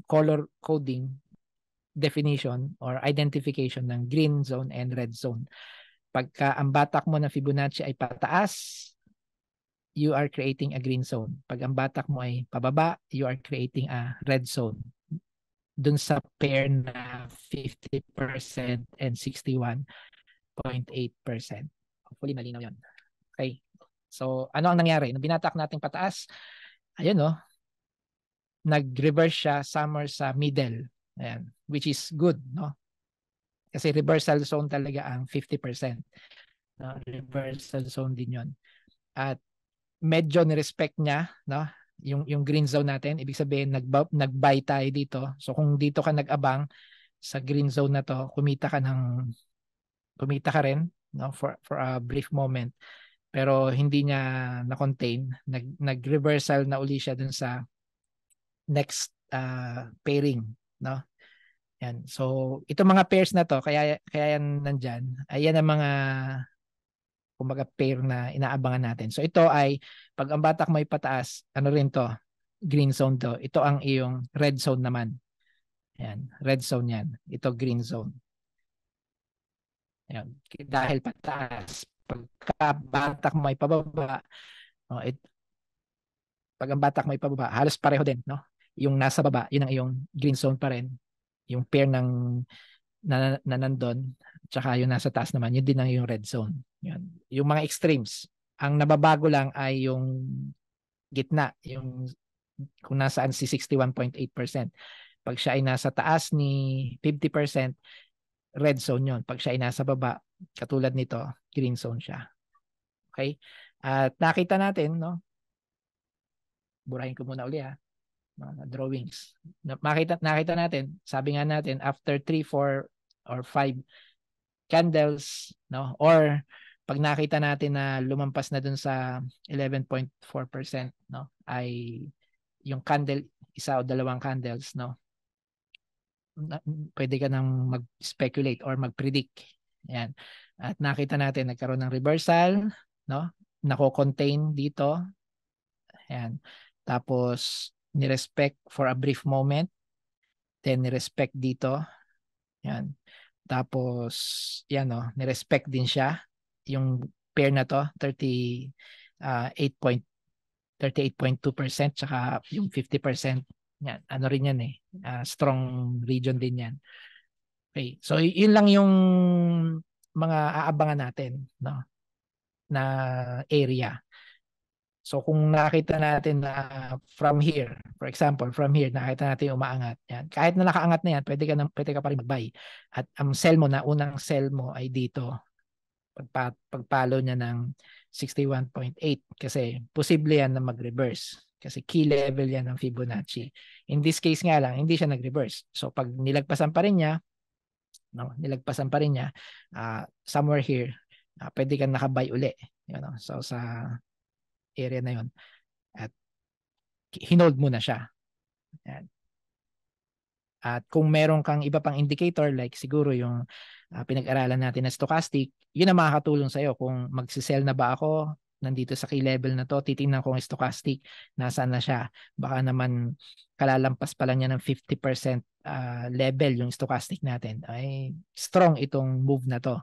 B: color coding definition or identification ng green zone and red zone. Pagka ang batak mo ng Fibonacci ay pataas, you are creating a green zone. Pag ang batak mo ay pababa, you are creating a red zone. Dun sa pair na 50% and 61.8%. Hopefully malinaw yon. Okay. So ano ang nangyari? Nung binatak natin pataas, ayun no, nag-reverse siya summer sa middle. Ayan, which is good, no? Kasi reversal zone talaga ang 50%. No? Reversal zone din 'yon. At medyo ni-respect niya, no? Yung yung green zone natin, ibig sabihin nag nag-buy tayo dito. So kung dito ka nag-abang sa green zone na to, kumita ka ng kumita ka rin, no? For for a brief moment pero hindi niya na-contain. Nag, nag-reversal na uli siya dun sa next uh, pairing. No? Yan. So, itong mga pairs na to, kaya, kaya yan nandyan, ayan ang mga kumbaga pair na inaabangan natin. So, ito ay, pag ang batak mo ipataas, ano rin to? Green zone to. Ito ang iyong red zone naman. Yan. Red zone yan. Ito green zone. Yan. Dahil pataas pagkabatak may pababa, no, it, pag ang batak may pababa, halos pareho din, no? Yung nasa baba, yun ang iyong green zone pa rin. Yung pair ng na, na nandun, tsaka yung nasa taas naman, yun din ang iyong red zone. Yun. Yung mga extremes, ang nababago lang ay yung gitna, yung kung nasaan si 61.8%. Pag siya ay nasa taas ni 50%, red zone yun. Pag siya ay nasa baba, katulad nito, green zone siya. Okay? At nakita natin, no? Burahin ko muna uli ha. Mga drawings. Nakita, nakita natin, sabi nga natin, after 3, 4, or 5 candles, no? Or pag nakita natin na lumampas na dun sa 11.4%, no? Ay yung candle, isa o dalawang candles, no? Pwede ka nang mag-speculate or mag-predict. Ayan. At nakita natin nagkaroon ng reversal, no? Nako-contain dito. Ayan. Tapos ni-respect for a brief moment. Then ni-respect dito. Ayan. Tapos yan no, ni-respect din siya yung pair na to, 30 uh, 38.2% tsaka yung 50%. Yan, ano rin yan eh. Uh, strong region din yan. Okay. So, yun lang yung mga aabangan natin no na area. So kung nakita natin na from here, for example, from here nakita natin umaangat. Yan. Kahit na nakaangat na yan, pwede ka na pwede ka pa rin mag-buy. At ang sell mo na unang sell mo ay dito. Pagpa, pagpalo niya ng 61.8 kasi posible yan na mag-reverse kasi key level yan ng Fibonacci. In this case nga lang, hindi siya nag-reverse. So pag nilagpasan pa rin niya, no? nilagpasan pa rin niya, uh, somewhere here, uh, pwede kang nakabay uli. You know? So sa area na yon At hinold mo na siya. Yan. At kung meron kang iba pang indicator like siguro yung uh, pinag-aralan natin na stochastic, yun ang makakatulong sa iyo kung magse-sell na ba ako nandito sa key level na to, titingnan ko ang stochastic, nasaan na siya. Baka naman kalalampas pa lang niya ng 50% uh, level, yung stochastic natin, ay strong itong move na to.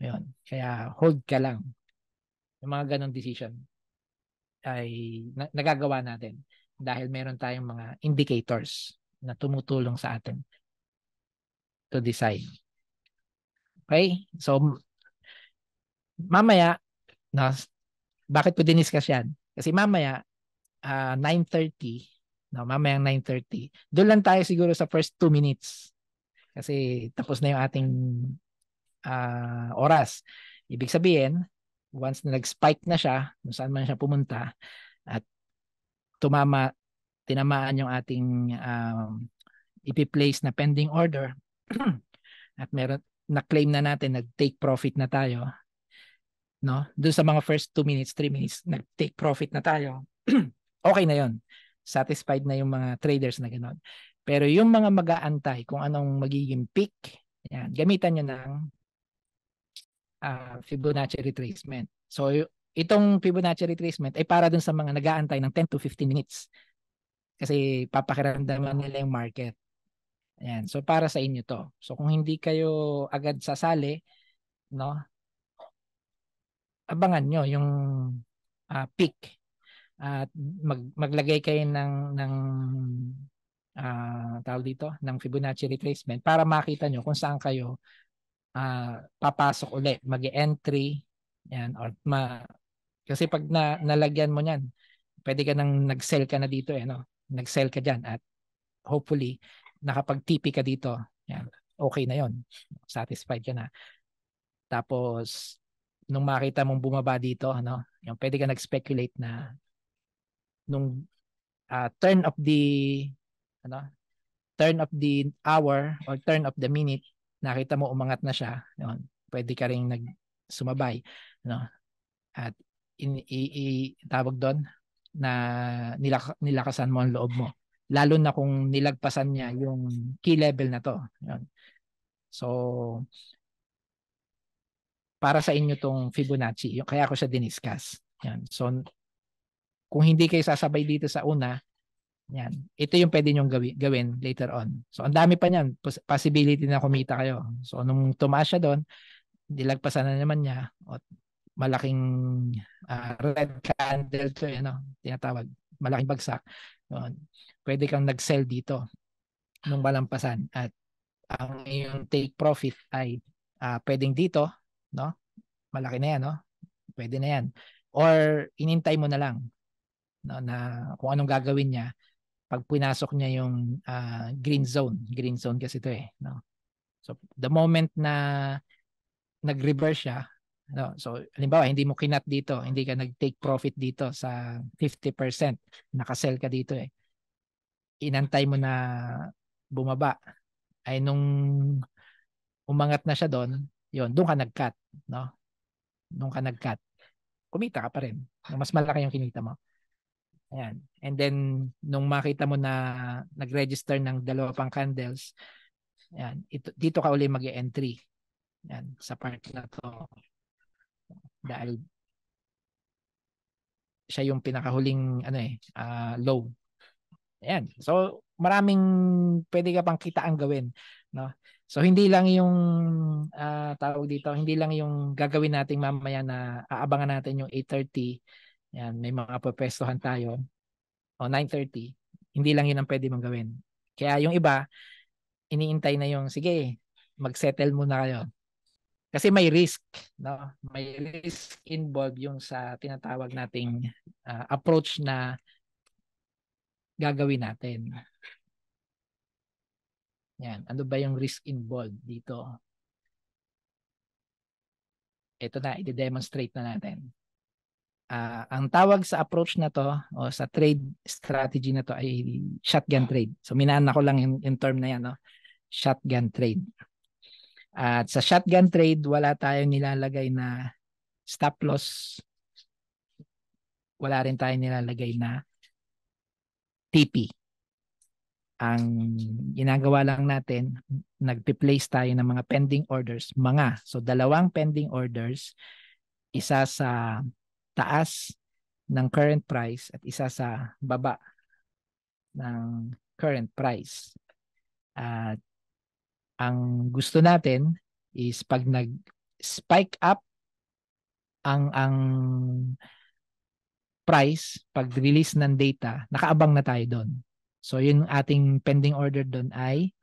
B: Ayun. Kaya hold ka lang. Yung mga ganong decision ay na- nagagawa natin dahil meron tayong mga indicators na tumutulong sa atin to decide. Okay? So, mamaya, na, bakit ko diniscuss yan? Kasi mamaya, uh, ah, 9.30, No, mamayang 9.30. Doon lang tayo siguro sa first 2 minutes. Kasi tapos na yung ating uh, oras. Ibig sabihin, once na nag-spike na siya, kung saan man siya pumunta, at tumama, tinamaan yung ating um, ipi-place na pending order, at meron, na-claim na natin, nag-take profit na tayo, no? Doon sa mga first 2 minutes, 3 minutes, nag-take profit na tayo, okay na yon satisfied na yung mga traders na gano'n. Pero yung mga mag-aantay kung anong magiging peak, yan, gamitan nyo ng uh, Fibonacci retracement. So itong Fibonacci retracement ay para dun sa mga nag-aantay ng 10 to 15 minutes. Kasi papakiramdaman nila yung market. Ayan. So para sa inyo to. So kung hindi kayo agad sasali, no? Abangan nyo yung uh, peak at mag, maglagay kayo ng ng uh, tawag dito ng Fibonacci retracement para makita nyo kung saan kayo uh, papasok ulit mag-entry yan or ma kasi pag na, nalagyan mo niyan pwede ka nang nag-sell ka na dito eh no nag-sell ka diyan at hopefully nakapag-TP ka dito yan okay na yon satisfied ka na tapos nung makita mong bumaba dito ano yung pwede ka nag-speculate na nung uh, turn of the ano turn of the hour or turn of the minute nakita mo umangat na siya yun pwede ka ring nag sumabay no at in, i, i tawag doon na nilak, nilakasan mo ang loob mo lalo na kung nilagpasan niya yung key level na to yun so para sa inyo tong Fibonacci yung kaya ko siya diniscuss yan so kung hindi kayo sasabay dito sa una, yan. Ito yung pwede nyong gawin, gawin later on. So, ang dami pa niyan. Possibility na kumita kayo. So, nung tumaas siya doon, dilagpasan na naman niya. At malaking uh, red candle to, eh, ano, you tinatawag. Malaking bagsak. So, pwede kang nag-sell dito nung malampasan. At ang iyong take profit ay uh, pwedeng dito, no? Malaki na yan, no? Pwede na yan. Or inintay mo na lang no, na kung anong gagawin niya pag pinasok niya yung uh, green zone. Green zone kasi to eh. No? So the moment na nag-reverse siya, no? so halimbawa hindi mo kinat dito, hindi ka nag-take profit dito sa 50%, naka-sell ka dito eh. Inantay mo na bumaba. Ay nung umangat na siya doon, yon doon ka nag-cut. No? Doon ka nag-cut. Kumita ka pa rin. Mas malaki yung kinita mo. Ayan. And then, nung makita mo na nag-register ng dalawa pang candles, ayan, ito, dito ka uli mag entry Ayan, sa part na to. Dahil siya yung pinakahuling ano eh, uh, ah, low. Ayan. So, maraming pwede ka pang kitaang gawin. No? So, hindi lang yung uh, tawag dito, hindi lang yung gagawin natin mamaya na aabangan natin yung 8.30 yan, may mga papestohan tayo. O 9.30. Hindi lang yun ang pwede mong gawin. Kaya yung iba, iniintay na yung, sige, mag-settle muna kayo. Kasi may risk, no? May risk involved yung sa tinatawag nating uh, approach na gagawin natin. Yan, ano ba yung risk involved dito? Ito na, i-demonstrate na natin uh, ang tawag sa approach na to o sa trade strategy na to ay shotgun trade. So minana ko lang yung, yung term na yan, no? shotgun trade. At sa shotgun trade, wala tayong nilalagay na stop loss. Wala rin tayong nilalagay na TP. Ang ginagawa lang natin, nagpi-place tayo ng mga pending orders, mga. So dalawang pending orders, isa sa taas ng current price at isa sa baba ng current price. At ang gusto natin is pag nag-spike up ang ang price pag release ng data, nakaabang na tayo doon. So yun ating pending order doon ay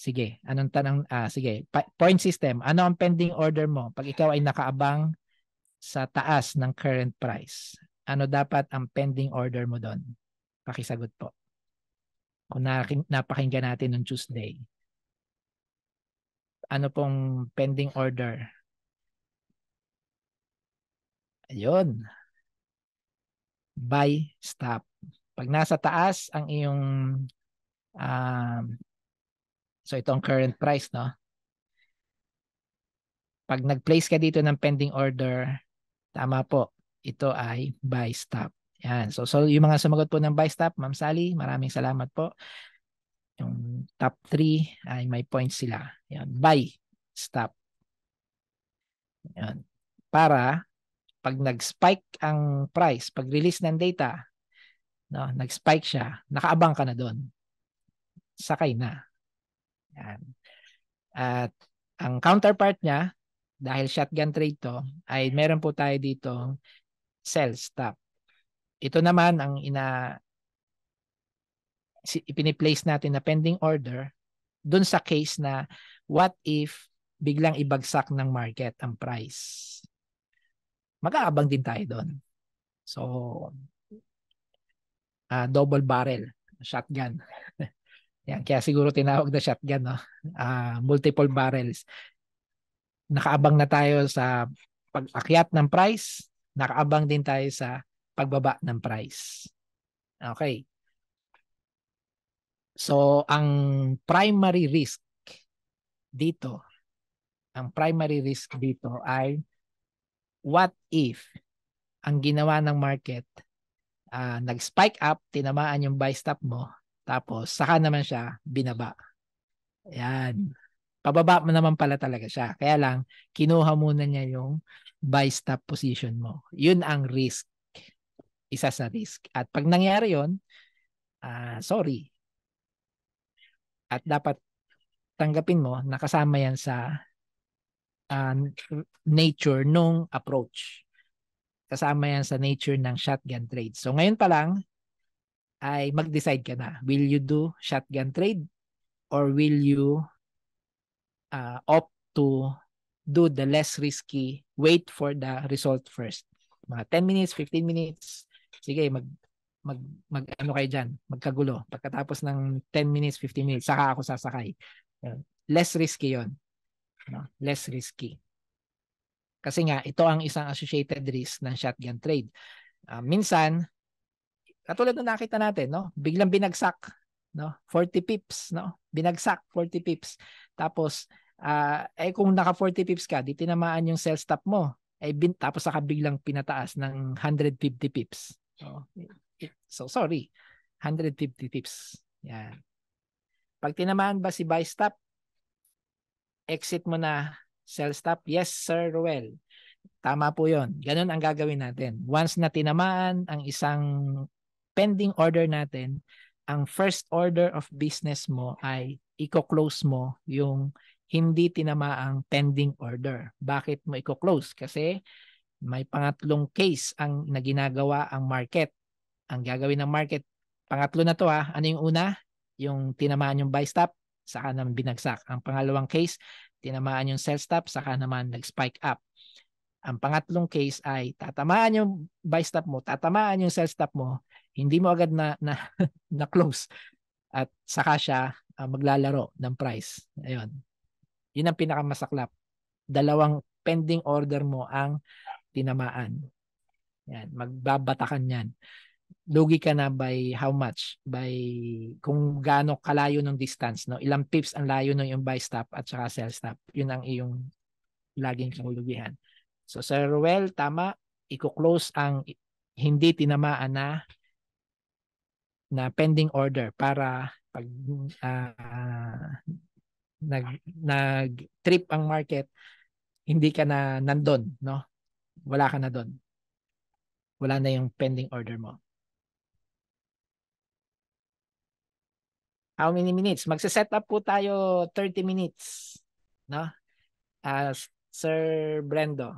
B: sige, anong tanong ah sige, point system. Ano ang pending order mo pag ikaw ay nakaabang sa taas ng current price, ano dapat ang pending order mo doon? Pakisagot po. Kung napakinggan natin noong Tuesday, ano pong pending order? Ayun. Buy stop. Pag nasa taas ang iyong um, so itong current price, no? Pag nag-place ka dito ng pending order, Tama po. Ito ay buy stop. Yan. So, so yung mga sumagot po ng buy stop, Ma'am Sally, maraming salamat po. Yung top 3 ay may points sila. Yan. Buy stop. Yan. Para pag nag-spike ang price, pag release ng data, no, nag-spike siya, nakaabang ka na doon. Sakay na. Yan. At ang counterpart niya, dahil shotgun trade to, ay meron po tayo dito sell stop. Ito naman ang ina ipiniplace natin na pending order dun sa case na what if biglang ibagsak ng market ang price. Mag-aabang din tayo doon. So, uh, double barrel, shotgun. Yan, kaya siguro tinawag na shotgun, no? Uh, multiple barrels nakaabang na tayo sa pag-akyat ng price, nakaabang din tayo sa pagbaba ng price. Okay. So, ang primary risk dito, ang primary risk dito ay what if ang ginawa ng market uh, nag-spike up, tinamaan yung buy stop mo, tapos saka naman siya binaba. Yan pababa mo naman pala talaga siya. Kaya lang, kinuha muna niya yung buy stop position mo. Yun ang risk. Isa sa risk. At pag nangyari yun, uh, sorry. At dapat tanggapin mo, nakasama yan sa uh, nature nung approach. Kasama yan sa nature ng shotgun trade. So ngayon pa lang, ay mag-decide ka na. Will you do shotgun trade or will you uh, opt to do the less risky, wait for the result first. Mga 10 minutes, 15 minutes, sige, mag, mag, mag ano kayo dyan, magkagulo. Pagkatapos ng 10 minutes, 15 minutes, saka ako sasakay. Less risky yon no? Less risky. Kasi nga, ito ang isang associated risk ng shotgun trade. Uh, minsan, katulad na nakita natin, no? biglang binagsak no? 40 pips, no? Binagsak 40 pips. Tapos uh, eh kung naka 40 pips ka, di tinamaan yung sell stop mo. Eh bin, tapos saka biglang pinataas ng 150 pips. So, so sorry. 150 pips. Yan. Pag tinamaan ba si buy stop, exit mo na sell stop. Yes, Sir Ruel. Tama po yon. Ganun ang gagawin natin. Once na tinamaan ang isang pending order natin, ang first order of business mo ay i-close mo yung hindi tinamaang pending order. Bakit mo i-close? Kasi may pangatlong case ang naginagawa ang market. Ang gagawin ng market, pangatlo na to ha. Ano yung una? Yung tinamaan yung buy stop, saka naman binagsak. Ang pangalawang case, tinamaan yung sell stop, saka naman nag-spike up. Ang pangatlong case ay tatamaan yung buy stop mo, tatamaan yung sell stop mo, hindi mo agad na na, na close at saka siya uh, maglalaro ng price. Ayun. Yun ang pinakamasaklap. Dalawang pending order mo ang tinamaan. Yan, magbabatakan 'yan. Lugi ka na by how much? By kung gaano kalayo ng distance, no? Ilang pips ang layo ng yung buy stop at saka sell stop. Yun ang iyong laging kalugihan. So Sir Ruel, tama, i close ang hindi tinamaan na na pending order para pag uh, nag nag trip ang market hindi ka na nandoon no wala ka na doon wala na yung pending order mo how many minutes magse-set up po tayo 30 minutes no as ah, sir Brendo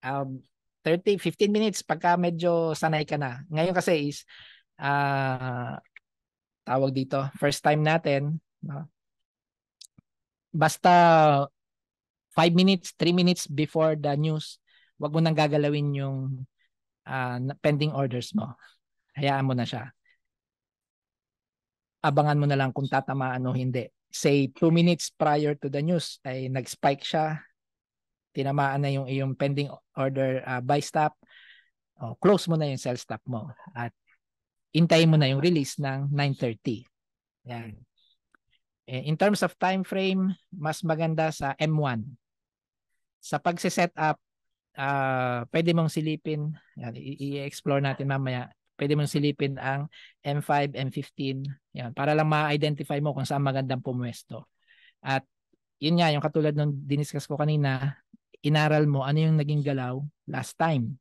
B: um, 30 15 minutes pagka medyo sanay ka na ngayon kasi is uh, tawag dito, first time natin, no? basta 5 minutes, 3 minutes before the news, wag mo nang gagalawin yung uh, pending orders mo. Hayaan mo na siya. Abangan mo na lang kung tatamaan o hindi. Say 2 minutes prior to the news ay nag-spike siya, tinamaan na yung iyong pending order uh, ah, buy stop, oh, close mo na yung sell stop mo at intayin mo na yung release ng 9.30. Yan. Eh, in terms of time frame, mas maganda sa M1. Sa pagse-set up, uh, pwede mong silipin, yan, i-explore natin mamaya, pwede mong silipin ang M5, M15, yan, para lang ma-identify mo kung saan magandang pumwesto. At yun nga, yung katulad nung diniscuss ko kanina, inaral mo ano yung naging galaw last time.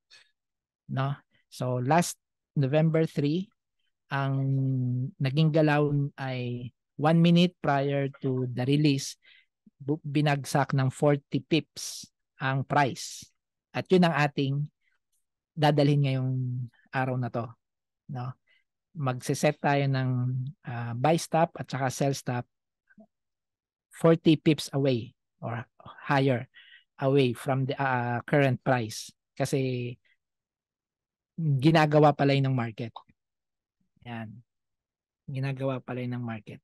B: No? So last November 3, ang naging galaw ay 1 minute prior to the release, binagsak ng 40 pips ang price. At yun ang ating dadalhin ngayong araw na to. No? Magse-set tayo ng uh, buy stop at saka sell stop 40 pips away or higher away from the uh, current price. Kasi ginagawa pala yun ng market. Yan. Ginagawa pala ng market.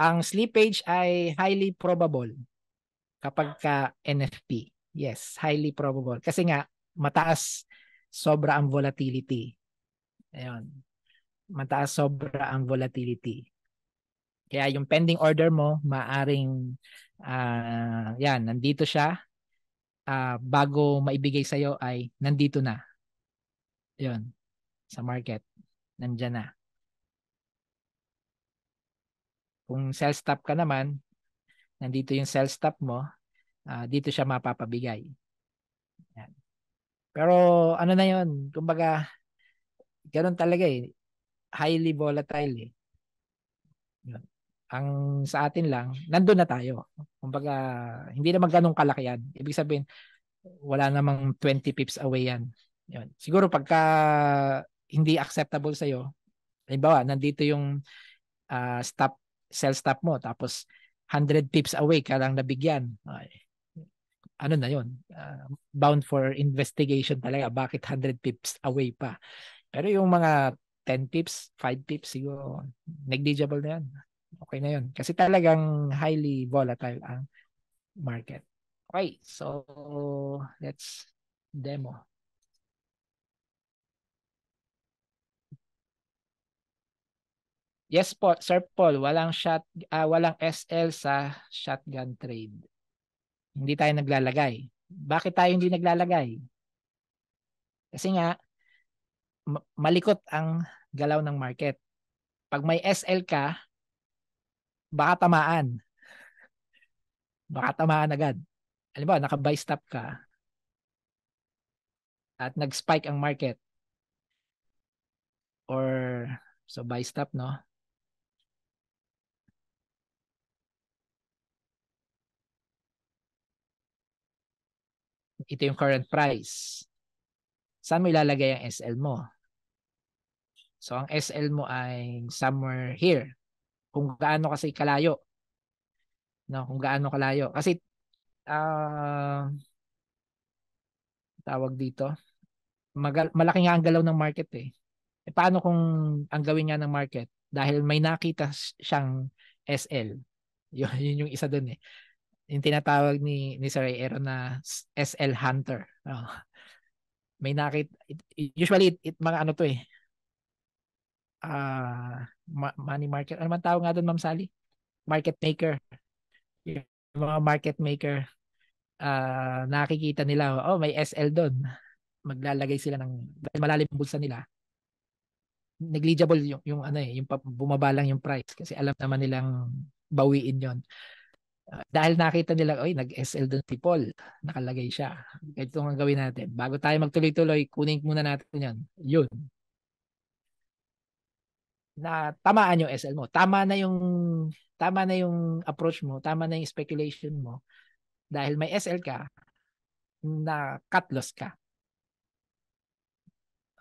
B: Ang slippage ay highly probable kapag ka NFP. Yes, highly probable. Kasi nga, mataas sobra ang volatility. Ayun. Mataas sobra ang volatility. Kaya yung pending order mo, maaring, uh, yan, nandito siya uh, bago maibigay sa'yo ay nandito na. yon sa market. Nandyan na. Kung sell stop ka naman, nandito yung sell stop mo, uh, dito siya mapapabigay. Yan. Pero ano na yon kumbaga, ganun talaga eh. Highly volatile eh. Yun. Ang sa atin lang, nandoon na tayo. Kumbaga, hindi naman ganun kalaki yan. Ibig sabihin, wala namang 20 pips away yan. Yun. Siguro pagka hindi acceptable sa'yo, halimbawa, nandito yung uh, stop, sell stop mo, tapos 100 pips away ka lang nabigyan. Okay. Ano na yon uh, ah, Bound for investigation talaga. Bakit 100 pips away pa? Pero yung mga 10 pips, 5 pips, siguro negligible na yan okay na yun. Kasi talagang highly volatile ang market. Okay, so let's demo. Yes po, Sir Paul, walang shot uh, walang SL sa shotgun trade. Hindi tayo naglalagay. Bakit tayo hindi naglalagay? Kasi nga malikot ang galaw ng market. Pag may SL ka, baka tamaan. Baka tamaan agad. Alam naka-buy stop ka at nag-spike ang market or so buy stop no ito yung current price. Saan mo ilalagay ang SL mo? So, ang SL mo ay somewhere here kung gaano kasi kalayo. No, kung gaano kalayo. Kasi uh, tawag dito, magal- malaki nga ang galaw ng market eh. E paano kung ang gawin niya ng market? Dahil may nakita siyang SL. Yun, yun yung isa dun eh. Yung tinatawag ni, ni Sir Aero na SL Hunter. Oh. May nakita, usually it, it, mga ano to eh, uh, money market. Ano man tawag nga doon, Ma'am Sally? Market maker. Yung mga market maker, uh, nakikita nila, oh, may SL doon. Maglalagay sila ng, dahil malalim bulsa nila, negligible yung, yung ano eh, yung bumaba lang yung price kasi alam naman nilang bawiin yon ah, dahil nakita nila, oy, nag-SL doon si Paul. Nakalagay siya. Ito ang gawin natin. Bago tayo magtuloy-tuloy, kunin muna natin yan. Yun na tamaan yung SL mo. Tama na yung tama na yung approach mo, tama na yung speculation mo dahil may SL ka na cut loss ka.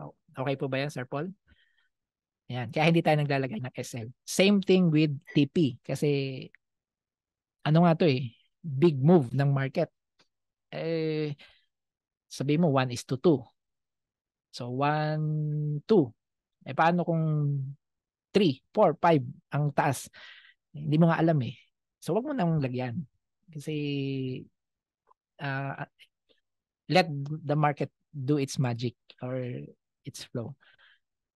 B: Oh, okay po ba yan, Sir Paul? Ayan. Kaya hindi tayo naglalagay ng SL. Same thing with TP. Kasi ano nga to eh, big move ng market. Eh, sabi mo 1 is to 2. So 1, 2. Eh paano kung 3, 4, 5 ang taas. Hindi mo nga alam eh. So wag mo nang lagyan. Kasi uh, let the market do its magic or its flow.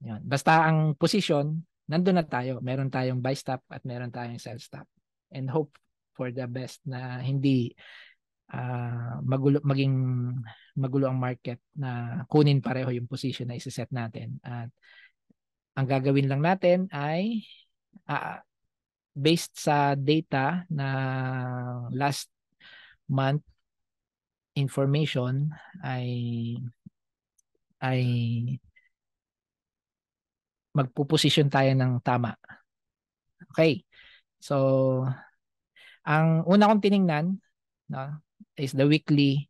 B: Yan. Basta ang position, nandun na tayo. Meron tayong buy stop at meron tayong sell stop. And hope for the best na hindi uh, magulo, maging magulo ang market na kunin pareho yung position na isa-set natin at ang gagawin lang natin ay uh, based sa data na last month information ay ay magpo-position tayo ng tama. Okay. So ang una kong tiningnan no is the weekly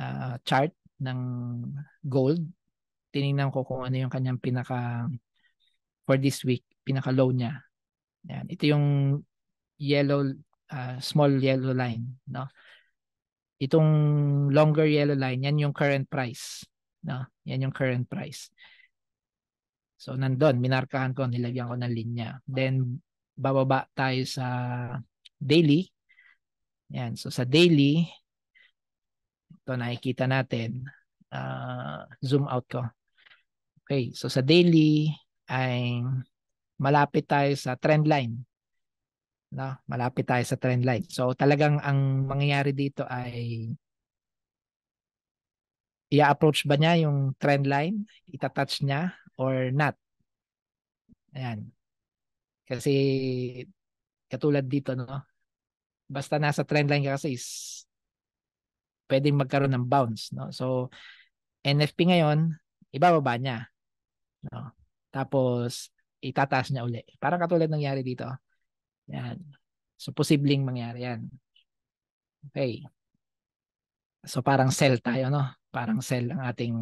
B: uh, chart ng gold tiningnan ko kung ano yung kanyang pinaka for this week, pinaka low niya. Yan. Ito yung yellow, uh, small yellow line. No? Itong longer yellow line, yan yung current price. No? Yan yung current price. So, nandun, minarkahan ko, nilagyan ko ng linya. Then, bababa tayo sa daily. Yan. So, sa daily, ito nakikita natin. Uh, zoom out ko. Okay, so sa daily ay malapit tayo sa trend line. No, malapit tayo sa trend line. So talagang ang mangyayari dito ay i-approach ba niya yung trend line, itatouch niya or not. Ayan. Kasi katulad dito no, basta nasa trend line ka kasi is pwedeng magkaroon ng bounce no. So NFP ngayon, ibababa niya. No? Tapos, itataas niya uli. Parang katulad nangyari dito. Yan. So, posibleng mangyari yan. Okay. So, parang sell tayo, no? Parang sell ang ating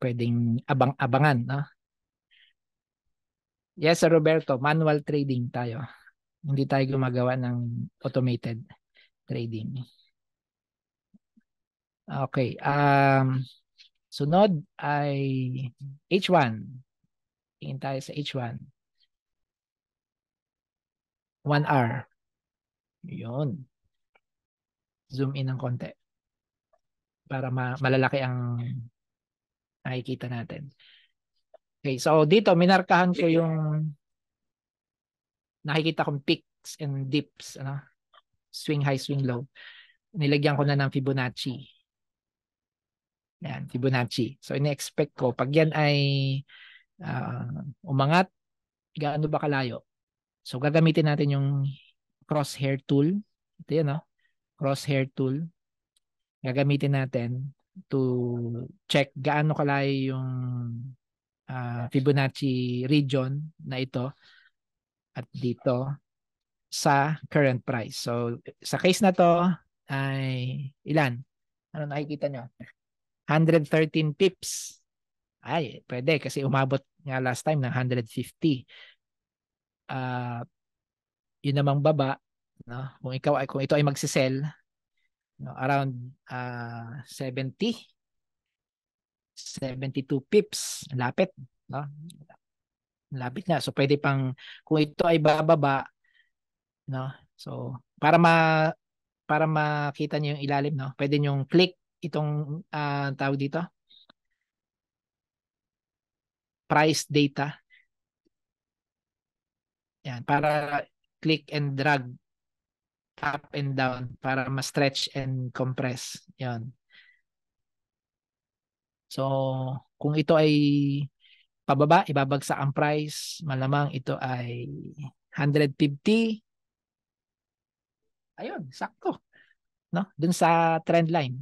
B: pwedeng abang-abangan, no? Yes, Sir Roberto, manual trading tayo. Hindi tayo gumagawa ng automated trading. Okay. Um, Sunod ay H1. Tingin tayo sa H1. 1 hour. Yun. Zoom in ng konti. Para ma malalaki ang nakikita natin. Okay, so dito minarkahan ko yung nakikita kong peaks and dips, ano? swing high, swing low. Nilagyan ko na ng Fibonacci. Yan, Fibonacci. So, ina-expect ko, pag yan ay uh, umangat, gaano ba kalayo? So, gagamitin natin yung crosshair tool. Ito yan, no? Oh. Crosshair tool. Gagamitin natin to check gaano kalayo yung uh, Fibonacci region na ito at dito sa current price. So, sa case na to ay ilan? Ano nakikita nyo? 113 pips. Ay, pwede kasi umabot nga last time ng 150. Uh, ah, yun namang baba, no? Kung ikaw ay kung ito ay magse-sell no, around uh, 70 72 pips, lapit, no? Lapit na. So pwede pang kung ito ay bababa, no? So para ma para makita niyo yung ilalim, no? Pwede niyo click itong uh, tawag dito? Price data. Yan, para click and drag up and down para ma-stretch and compress. Yan. So, kung ito ay pababa, ibabagsak ang price. Malamang ito ay 150. Ayun, sakto. No? Dun sa trend line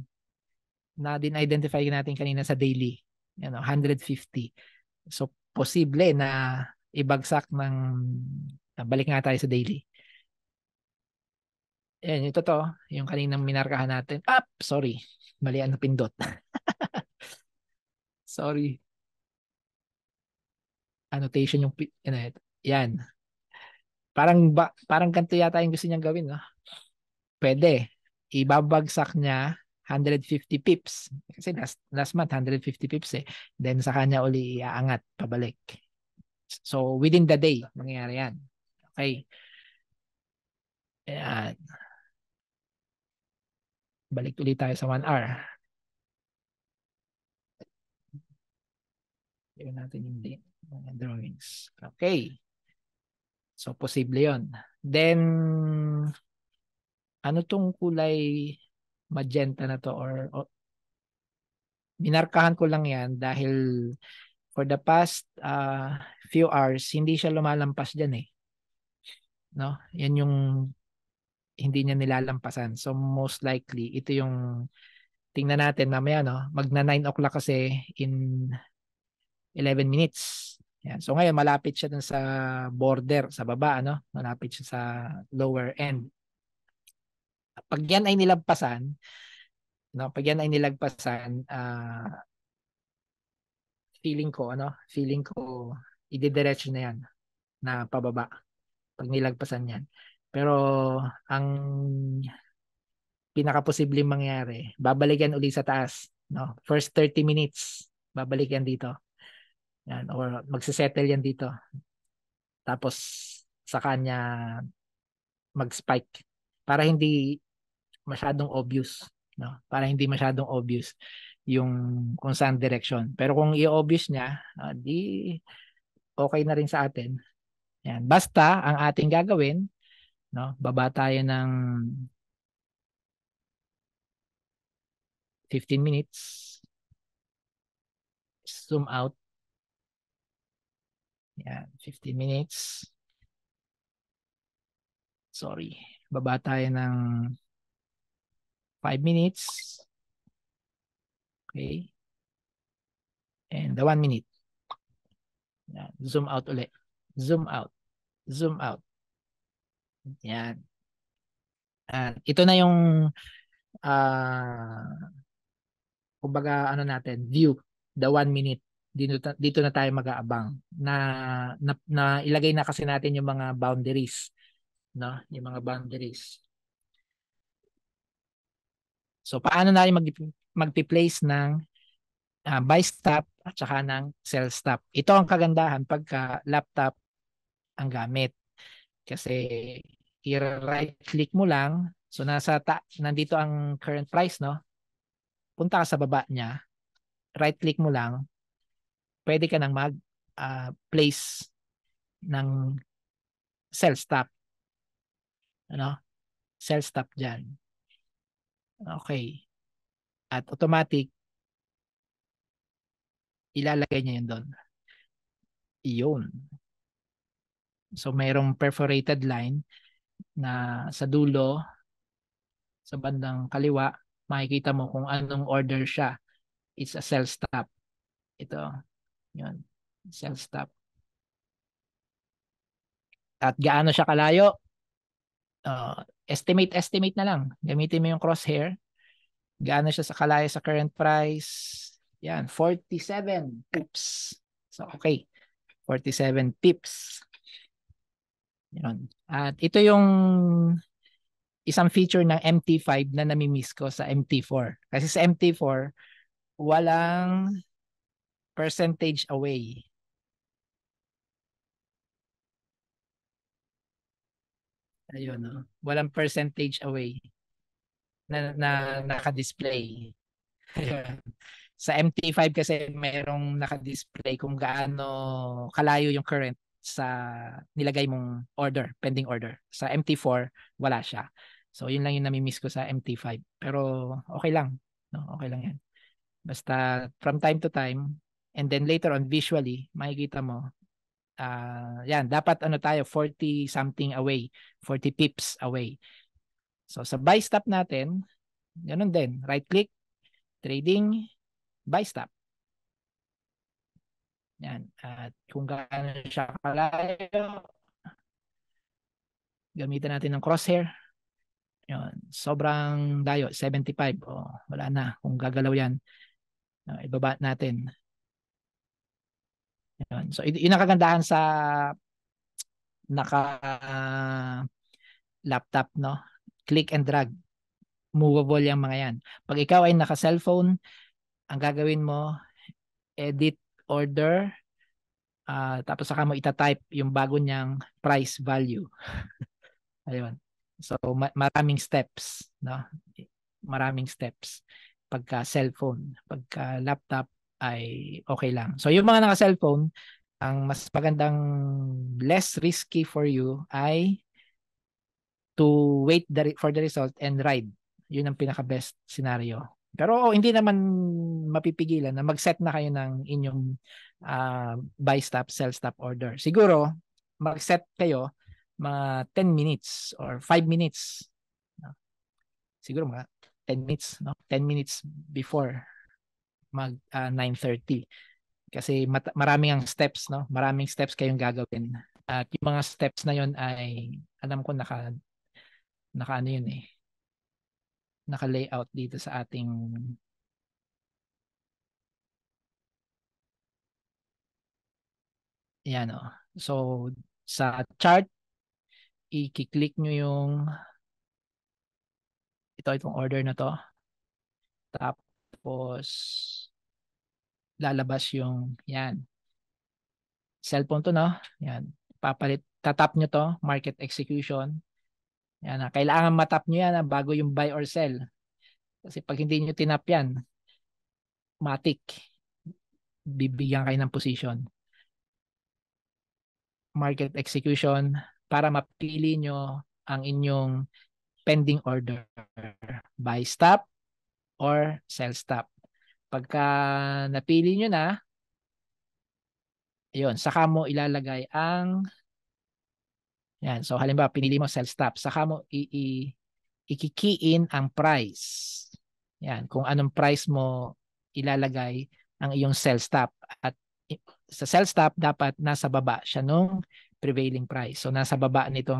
B: na din-identify natin kanina sa daily, you know, 150. So, posible na ibagsak ng, balik nga tayo sa daily. Ayan, ito to, yung kaninang minarkahan natin. Ah, sorry, mali ang pindot. sorry. Annotation yung, ano, yan. Parang, ba, parang ganito yata yung gusto niyang gawin, no? Pwede. Ibabagsak niya 150 pips. Kasi last, last month, 150 pips eh. Then sa kanya uli iaangat, pabalik. So, within the day, mangyayari yan. Okay. Ayan. Balik ulit tayo sa 1 hour. Tignan natin yung din. mga drawings. Okay. So, posible yon Then, ano tong kulay magenta na to or, or minarkahan ko lang yan dahil for the past uh, few hours hindi siya lumalampas diyan eh. No? Yan yung hindi niya nilalampasan. So most likely ito yung tingnan natin mamaya no. Magna 9 o'clock kasi in 11 minutes. Yan. So ngayon malapit siya dun sa border sa baba ano, malapit siya sa lower end pag yan ay nilagpasan, no, pag yan ay nilagpasan, uh, feeling ko, ano, feeling ko, idediretso na yan na pababa pag nilagpasan yan. Pero ang pinakaposibleng mangyari, babalikan uli sa taas. No? First 30 minutes, babalikan dito. Yan, or magsisettle yan dito. Tapos sa kanya mag-spike para hindi masyadong obvious, no? Para hindi masyadong obvious yung kung saan direction. Pero kung i-obvious niya, uh, di okay na rin sa atin. Yan. Basta ang ating gagawin, no? Baba tayo ng 15 minutes. Zoom out. Yan, 15 minutes. Sorry. Baba tayo ng five minutes. Okay. And the one minute. Yan. Zoom out ulit. Zoom out. Zoom out. Yan. And ito na yung uh, kumbaga ano natin, view, the one minute. Dito, dito na tayo mag-aabang na, na, na ilagay na kasi natin yung mga boundaries no yung mga boundaries So paano natin mag magpi-place ng uh, ah, buy stop at saka ng sell stop. Ito ang kagandahan pagka laptop ang gamit. Kasi i-right click mo lang. So nasa ta nandito ang current price no. Punta ka sa baba niya. Right click mo lang. Pwede ka nang mag uh, place ng sell stop. Ano? Sell stop diyan. Okay. At automatic, ilalagay niya yun doon. Iyon. So mayroong perforated line na sa dulo, sa bandang kaliwa, makikita mo kung anong order siya. It's a cell stop. Ito. Yun. Cell stop. At gaano siya kalayo? uh, estimate estimate na lang. Gamitin mo yung crosshair. Gaano siya sa kalaya sa current price? Yan, 47 pips. So okay. 47 pips. Yun. At ito yung isang feature ng MT5 na namimiss ko sa MT4. Kasi sa MT4, walang percentage away. Ayun, no? Ah. walang percentage away na, na naka-display. Ayun. Sa MT5 kasi merong naka-display kung gaano kalayo yung current sa nilagay mong order, pending order. Sa MT4, wala siya. So, yun lang yung nami-miss ko sa MT5. Pero okay lang. No? Okay lang yan. Basta from time to time, and then later on visually, makikita mo uh, yan, dapat ano tayo, 40 something away, 40 pips away. So sa buy stop natin, ganun din, right click, trading, buy stop. Yan, at kung gaano siya kalayo, gamitan natin ng crosshair. Yan, sobrang layo, 75. Oh, wala na kung gagalaw yan. No, ah, ibaba natin. Yan. So, yun ang kagandahan sa naka uh, laptop, no? Click and drag. Movable yung mga yan. Pag ikaw ay naka cellphone, ang gagawin mo, edit order, uh, tapos saka mo itatype yung bago niyang price value. Ayun. So, ma- maraming steps, no? Maraming steps pagka cellphone, pagka laptop, ay okay lang. So yung mga naka-cellphone, ang mas magandang less risky for you ay to wait the, for the result and ride. Yun ang pinaka-best scenario. Pero oh, hindi naman mapipigilan na mag-set na kayo ng inyong uh, buy stop, sell stop order. Siguro, mag-set kayo mga 10 minutes or 5 minutes. Siguro mga 10 minutes, no? 10 minutes before mag uh, ah, 9.30. Kasi mat- maraming ang steps, no? Maraming steps kayong gagawin. At yung mga steps na yon ay, alam ko naka, naka ano yun eh, naka-layout dito sa ating Yan o. Oh. So, sa chart, i-click nyo yung ito, itong order na to. Tapos, lalabas yung yan. Cellphone to no. Yan. Papalit tatap nyo to, market execution. Yan, ha. Ah, kailangan matap nyo yan ha, ah, bago yung buy or sell. Kasi pag hindi nyo tinap yan, matik. Bibigyan kayo ng position. Market execution para mapili nyo ang inyong pending order. Buy stop or sell stop. Pagka napili nyo na, yun, saka mo ilalagay ang yan. So halimbawa, pinili mo sell stop, saka mo i, i ikikiin ang price. Yan, kung anong price mo ilalagay ang iyong sell stop at sa sell stop dapat nasa baba siya nung prevailing price. So nasa baba nito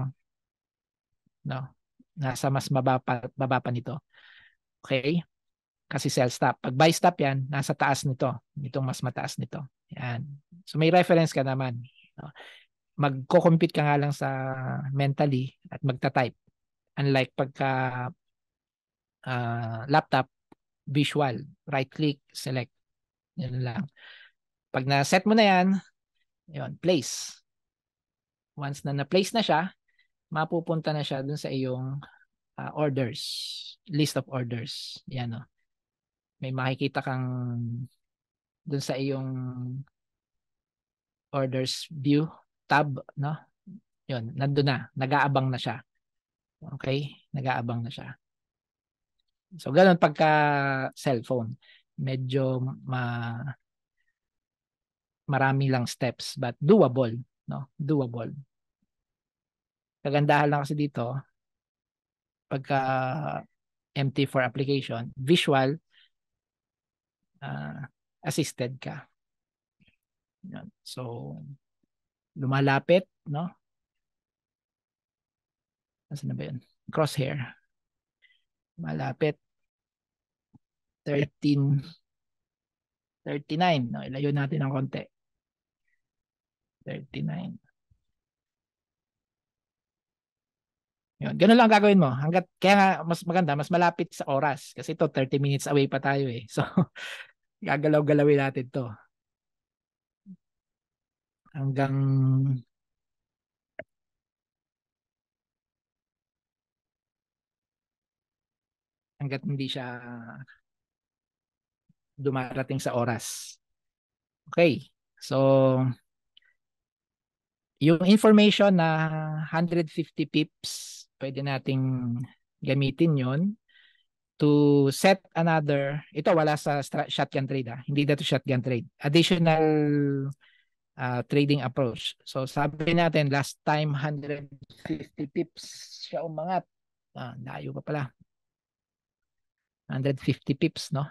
B: no. Nasa mas mababa pa, baba pa nito. Okay? kasi sell stop. Pag buy stop yan, nasa taas nito. Itong mas mataas nito. Yan. So may reference ka naman. Magko-compete ka nga lang sa mentally at magta-type. Unlike pagka uh, laptop, visual, right click, select. Yan lang. Pag na-set mo na yan, yun, place. Once na na-place na siya, mapupunta na siya dun sa iyong uh, orders, list of orders. Yan o. No? may makikita kang dun sa iyong orders view tab, no? yon nandoon na. Nag-aabang na siya. Okay? Nag-aabang na siya. So, ganun pagka cellphone. Medyo ma marami lang steps but doable, no? Doable. Kagandahan lang kasi dito, pagka empty for application, visual, uh, assisted ka. Yan. So, lumalapit, no? Nasaan na ba yun? Crosshair. Malapit. 13. 39. No? Ilayo natin ng konti. 39. Yun. Ganun lang gagawin mo. Hanggat, kaya nga, mas maganda, mas malapit sa oras. Kasi to 30 minutes away pa tayo eh. So, gagalaw-galawin natin to. Hanggang hanggat hindi siya dumarating sa oras. Okay. So, yung information na 150 pips pwede nating gamitin yon to set another, ito wala sa shotgun trade ha, ah. hindi dito shotgun trade, additional uh, trading approach. So sabi natin last time 150 pips siya umangat. Ah, layo pa pala. 150 pips, no?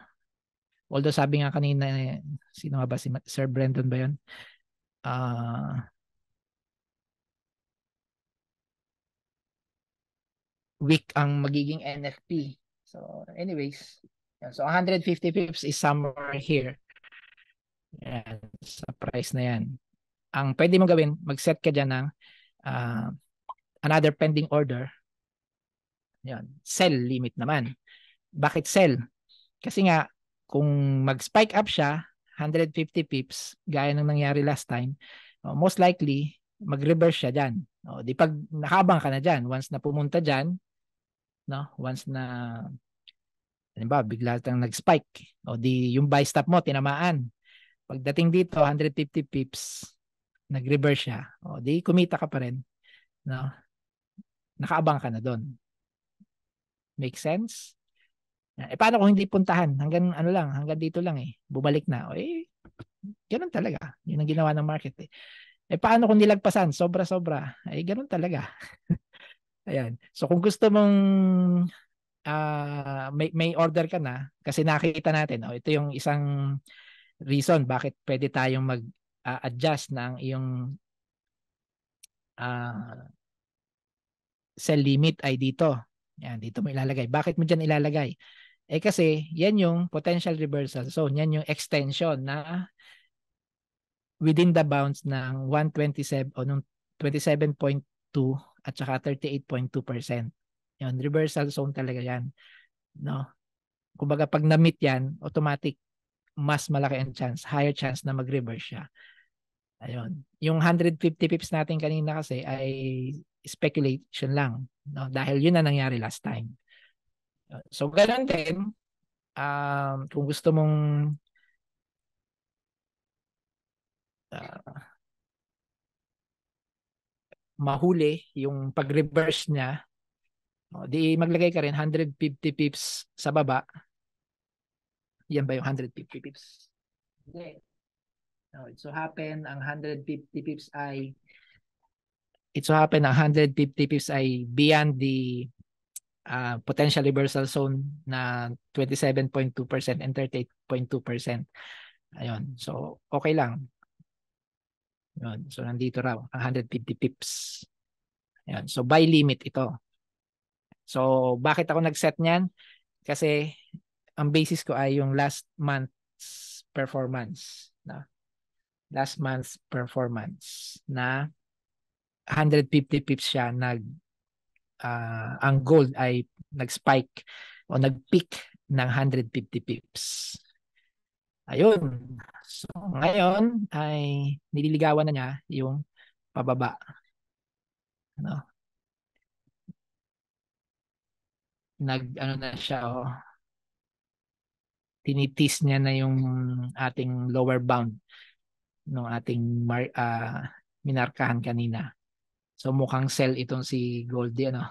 B: Although sabi nga kanina, eh, sino nga ba si Sir Brandon ba yun? Uh, week ang magiging NFP. So anyways, yan. so 150 pips is somewhere here. Yan, sa price na yan. Ang pwede mong gawin, mag-set ka dyan ng uh, another pending order. Yan, sell limit naman. Bakit sell? Kasi nga, kung mag-spike up siya, 150 pips, gaya ng nangyari last time, oh, most likely, mag-reverse siya dyan. O, oh, di pag nakabang ka na dyan, once na pumunta dyan, no? Once na ba, bigla lang nag-spike o di yung buy stop mo tinamaan. Pagdating dito 150 pips, nag-reverse siya. O di kumita ka pa rin, no? Nakaabang ka na doon. Make sense? Eh paano kung hindi puntahan? Hanggang ano lang, hanggang dito lang eh. Bumalik na. O eh, ganun talaga. Yun ang ginawa ng market eh. Eh paano kung nilagpasan? Sobra-sobra. Eh ganun talaga. Ayan. So kung gusto mong uh, may, may order ka na, kasi nakita natin, oh, ito yung isang reason bakit pwede tayong mag-adjust ah, uh, ng iyong uh, ah, cell limit ay dito. Ayan, dito mo ilalagay. Bakit mo dyan ilalagay? Eh kasi, yan yung potential reversal So Yan yung extension na within the bounds ng 127 o nung 27.2 at saka 38.2%. Yun, reversal zone talaga yan. No? Kumbaga pag na-meet yan, automatic mas malaki ang chance, higher chance na mag-reverse siya. Ayun. Yung 150 pips natin kanina kasi ay speculation lang. No? Dahil yun na nangyari last time. So, ganun din. Um, kung gusto mong uh, mahuli yung pag-reverse niya, o, di maglagay ka rin 150 pips sa baba. Yan ba yung 150 pips? Okay. Oh, no, it so happen ang 150 pips ay it so happen ang 150 pips ay beyond the uh, potential reversal zone na 27.2% and 38.2%. Ayun. So okay lang. Yun. So, nandito raw, 150 pips. Yun. So, buy limit ito. So, bakit ako nag-set niyan? Kasi, ang basis ko ay yung last month's performance. Na, last month's performance na 150 pips siya nag uh, ang gold ay nag-spike o nag-peak ng 150 pips. Ayun. So, ngayon ay nililigawan na niya yung pababa. Ano? Nag, ano na siya, oh. Tinitis niya na yung ating lower bound ng ating mar, uh, minarkahan kanina. So, mukhang sell itong si Goldie, ano.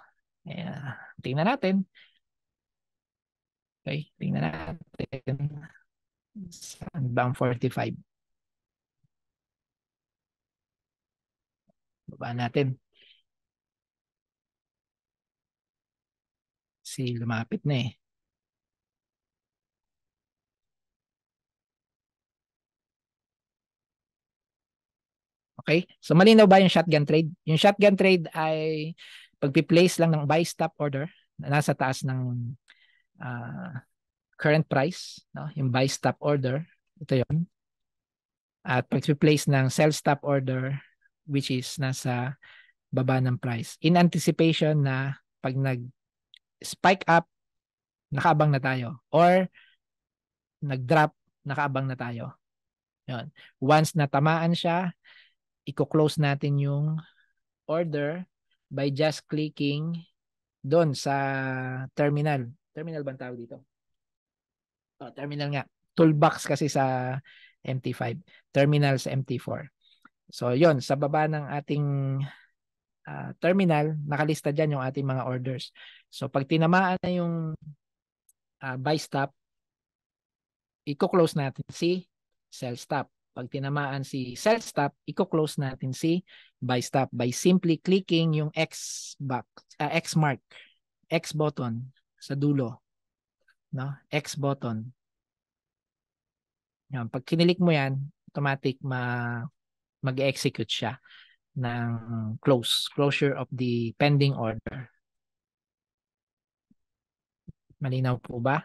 B: Ayan. Tingnan natin. Okay, tingnan natin. Saan ba ang 45? Baba natin. Si lumapit na eh. Okay? So malinaw ba yung shotgun trade? Yung shotgun trade ay pagpi-place lang ng buy stop order na nasa taas ng uh, current price, no? yung buy stop order, ito yon At pag-replace ng sell stop order, which is nasa baba ng price. In anticipation na pag nag-spike up, nakaabang na tayo. Or nag-drop, nakaabang na tayo. Yun. Once natamaan siya, i-close natin yung order by just clicking doon sa terminal. Terminal ba ang tawag dito? Oh, terminal nga. Toolbox kasi sa MT5. Terminal sa MT4. So yon sa baba ng ating uh, terminal, nakalista dyan yung ating mga orders. So pag tinamaan na yung uh, buy stop, i-close natin si sell stop. Pag tinamaan si sell stop, i-close natin si buy stop by simply clicking yung X box, uh, X mark, X button sa dulo no? X button. Yan, pag kinilik mo 'yan, automatic ma mag-execute siya ng close, closure of the pending order. Malinaw po ba?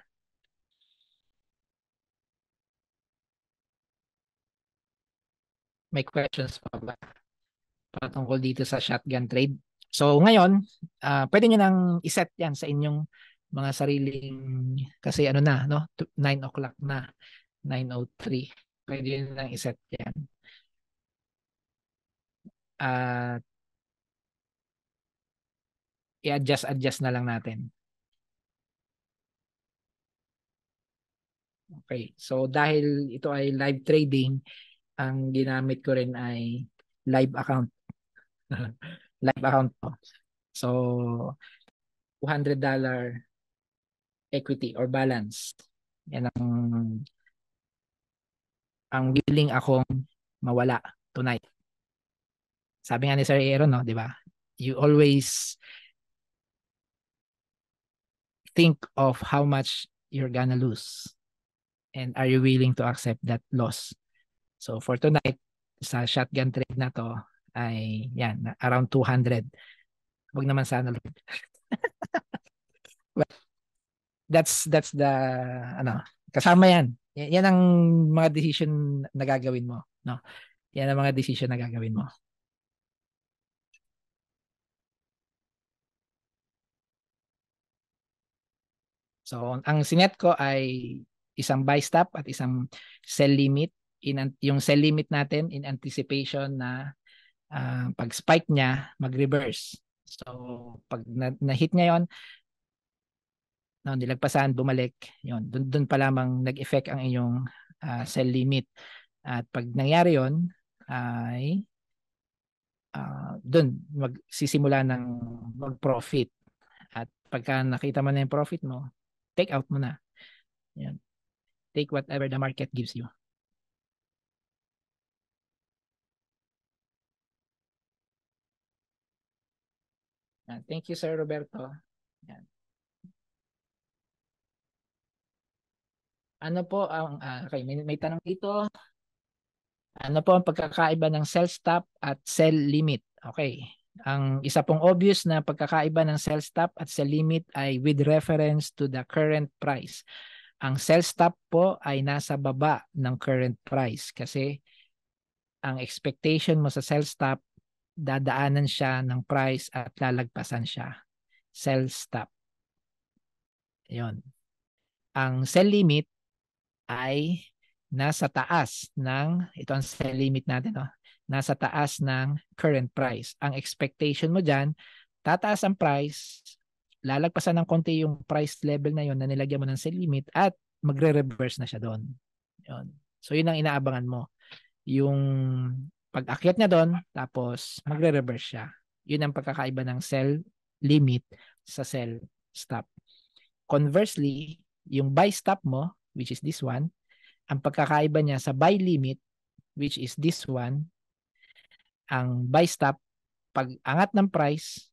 B: May questions pa ba? Patungkol dito sa shotgun trade. So ngayon, uh, pwede nyo nang iset yan sa inyong mga sariling kasi ano na no 9 o'clock na 9:03 pwede na lang iset yan at i-adjust adjust na lang natin Okay so dahil ito ay live trading ang ginamit ko rin ay live account live account po so $200 equity or balance. Yan ang ang willing akong mawala tonight. Sabi nga ni Sir Aaron, no, di ba? You always think of how much you're gonna lose and are you willing to accept that loss. So for tonight, sa shotgun trade na to, ay yan, around 200. Huwag naman sana, Lord. that's that's the ano, kasama 'yan. Yan ang mga decision na gagawin mo, no? Yan ang mga decision na gagawin mo. So, ang sinet ko ay isang buy stop at isang sell limit. In, yung sell limit natin in anticipation na uh, pag spike niya, mag-reverse. So, pag na- na-hit niya yon no, nilagpasan, bumalik, yon Doon doon pa lamang nag-effect ang inyong uh, cell limit. At pag nangyari yon ay uh, ah, doon magsisimula ng mag-profit. At pagka nakita mo na yung profit mo, take out mo na. Yan. Take whatever the market gives you. Yan. Thank you, Sir Roberto. Yan. Ano po ang uh, okay, may, may tanong dito. Ano po ang pagkakaiba ng sell stop at sell limit? Okay. Ang isa pong obvious na pagkakaiba ng sell stop at sell limit ay with reference to the current price. Ang sell stop po ay nasa baba ng current price kasi ang expectation mo sa sell stop dadaanan siya ng price at lalagpasan siya. Sell stop. Ayun. Ang sell limit ay nasa taas ng, ito ang sell limit natin, no? nasa taas ng current price. Ang expectation mo diyan tataas ang price, lalagpasan ng konti yung price level na yon na nilagyan mo ng sell limit at magre-reverse na siya doon. Yun. So yun ang inaabangan mo. Yung pag-akyat niya doon, tapos magre-reverse siya. Yun ang pagkakaiba ng sell limit sa sell stop. Conversely, yung buy stop mo, which is this one. Ang pagkakaiba niya sa buy limit, which is this one. Ang buy stop, pag angat ng price,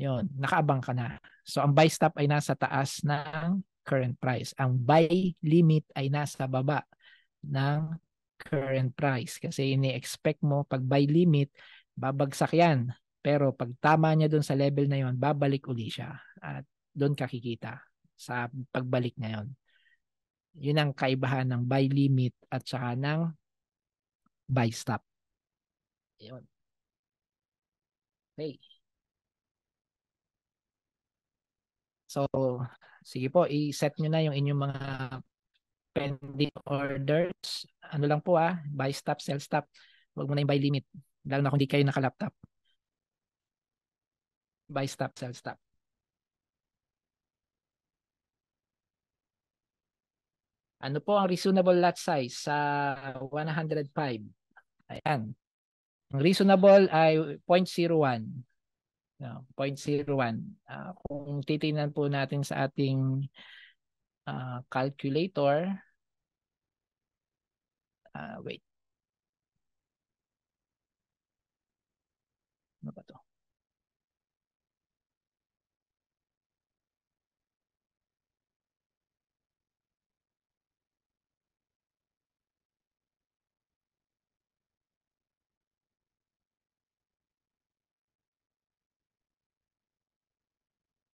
B: yon nakaabang ka na. So ang buy stop ay nasa taas ng current price. Ang buy limit ay nasa baba ng current price. Kasi ini-expect mo pag buy limit, babagsak yan. Pero pag tama niya doon sa level na yon, babalik uli siya. At doon kakikita sa pagbalik ngayon. Yun ang kaibahan ng buy limit at saka ng buy stop.
C: Yun. Okay.
B: So, sige po, i-set nyo na yung inyong mga pending orders. Ano lang po ah, buy stop, sell stop. Huwag mo na yung buy limit. Lalo na kung di kayo naka-laptop. Buy stop, sell stop. Ano po ang reasonable lot size sa 105? Ayan. Ang reasonable ay 0.01. No, 0.01. Uh, ah, kung titingnan po natin sa ating uh, calculator, uh, wait. Ano ba to?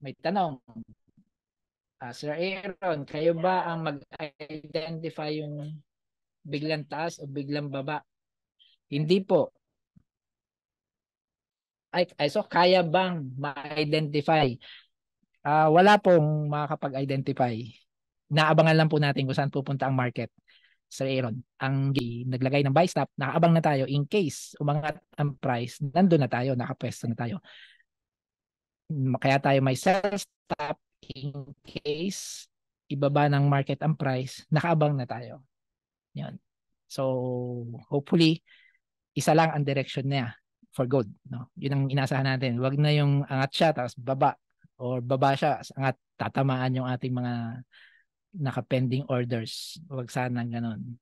B: may tanong. Uh, Sir Aaron, kayo ba ang mag-identify yung biglang taas o biglang baba? Hindi po. Ay, ay so kaya bang ma-identify? Uh, wala pong makakapag-identify. Naabangan lang po natin kung saan pupunta ang market. Sir Aaron, ang naglagay ng buy stop, nakaabang na tayo in case umangat ang price, nandoon na tayo, nakapwesto na tayo. Kaya tayo may sell stop in case ibaba ng market ang price, nakaabang na tayo. Yun. So, hopefully, isa lang ang direction niya for gold. No? Yun ang inasahan natin. Huwag na yung angat siya tapos baba or baba siya angat tatamaan yung ating mga naka-pending orders. Huwag sana ganun.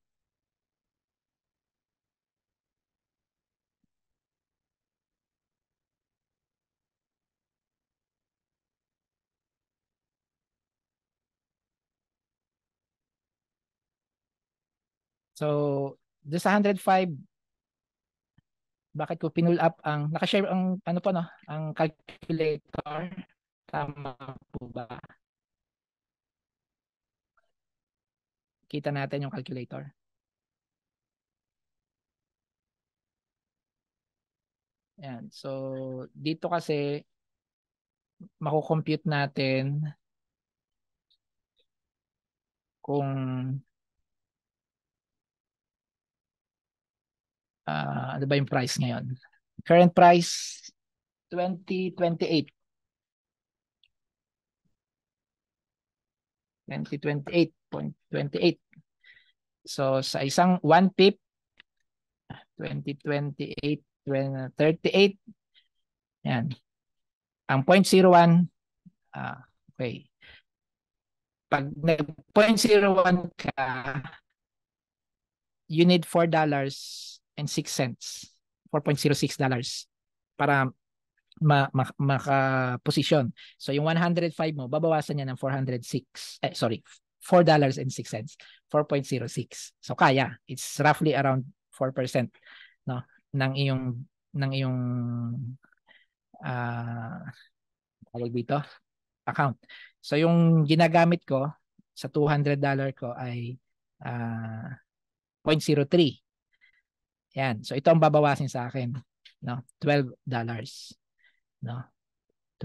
B: So, doon sa 105, bakit ko pinull up ang, nakashare ang, ano po no, ang calculator. Tama po ba? Kita natin yung calculator. Yan. So, dito kasi, makukompute natin kung uh, ano ba yung price ngayon? Current price, 2028. 2028.28. So sa isang 1 pip 2028 38 yan. Ang 0.01 ah okay. Pag nag 0.01 ka you need 4 and 6 cents, 4.06 dollars para ma, ma, makaposisyon. So yung 105 mo, babawasan niya ng 406, eh sorry, 4 dollars and 6 cents 4.06. So kaya, it's roughly around 4% no ng iyong ng iyong uh, tawag dito account. So yung ginagamit ko sa $200 dollar ko ay uh, ah, 0.03 yan. So ito ang babawasin sa akin, no? 12 dollars. No?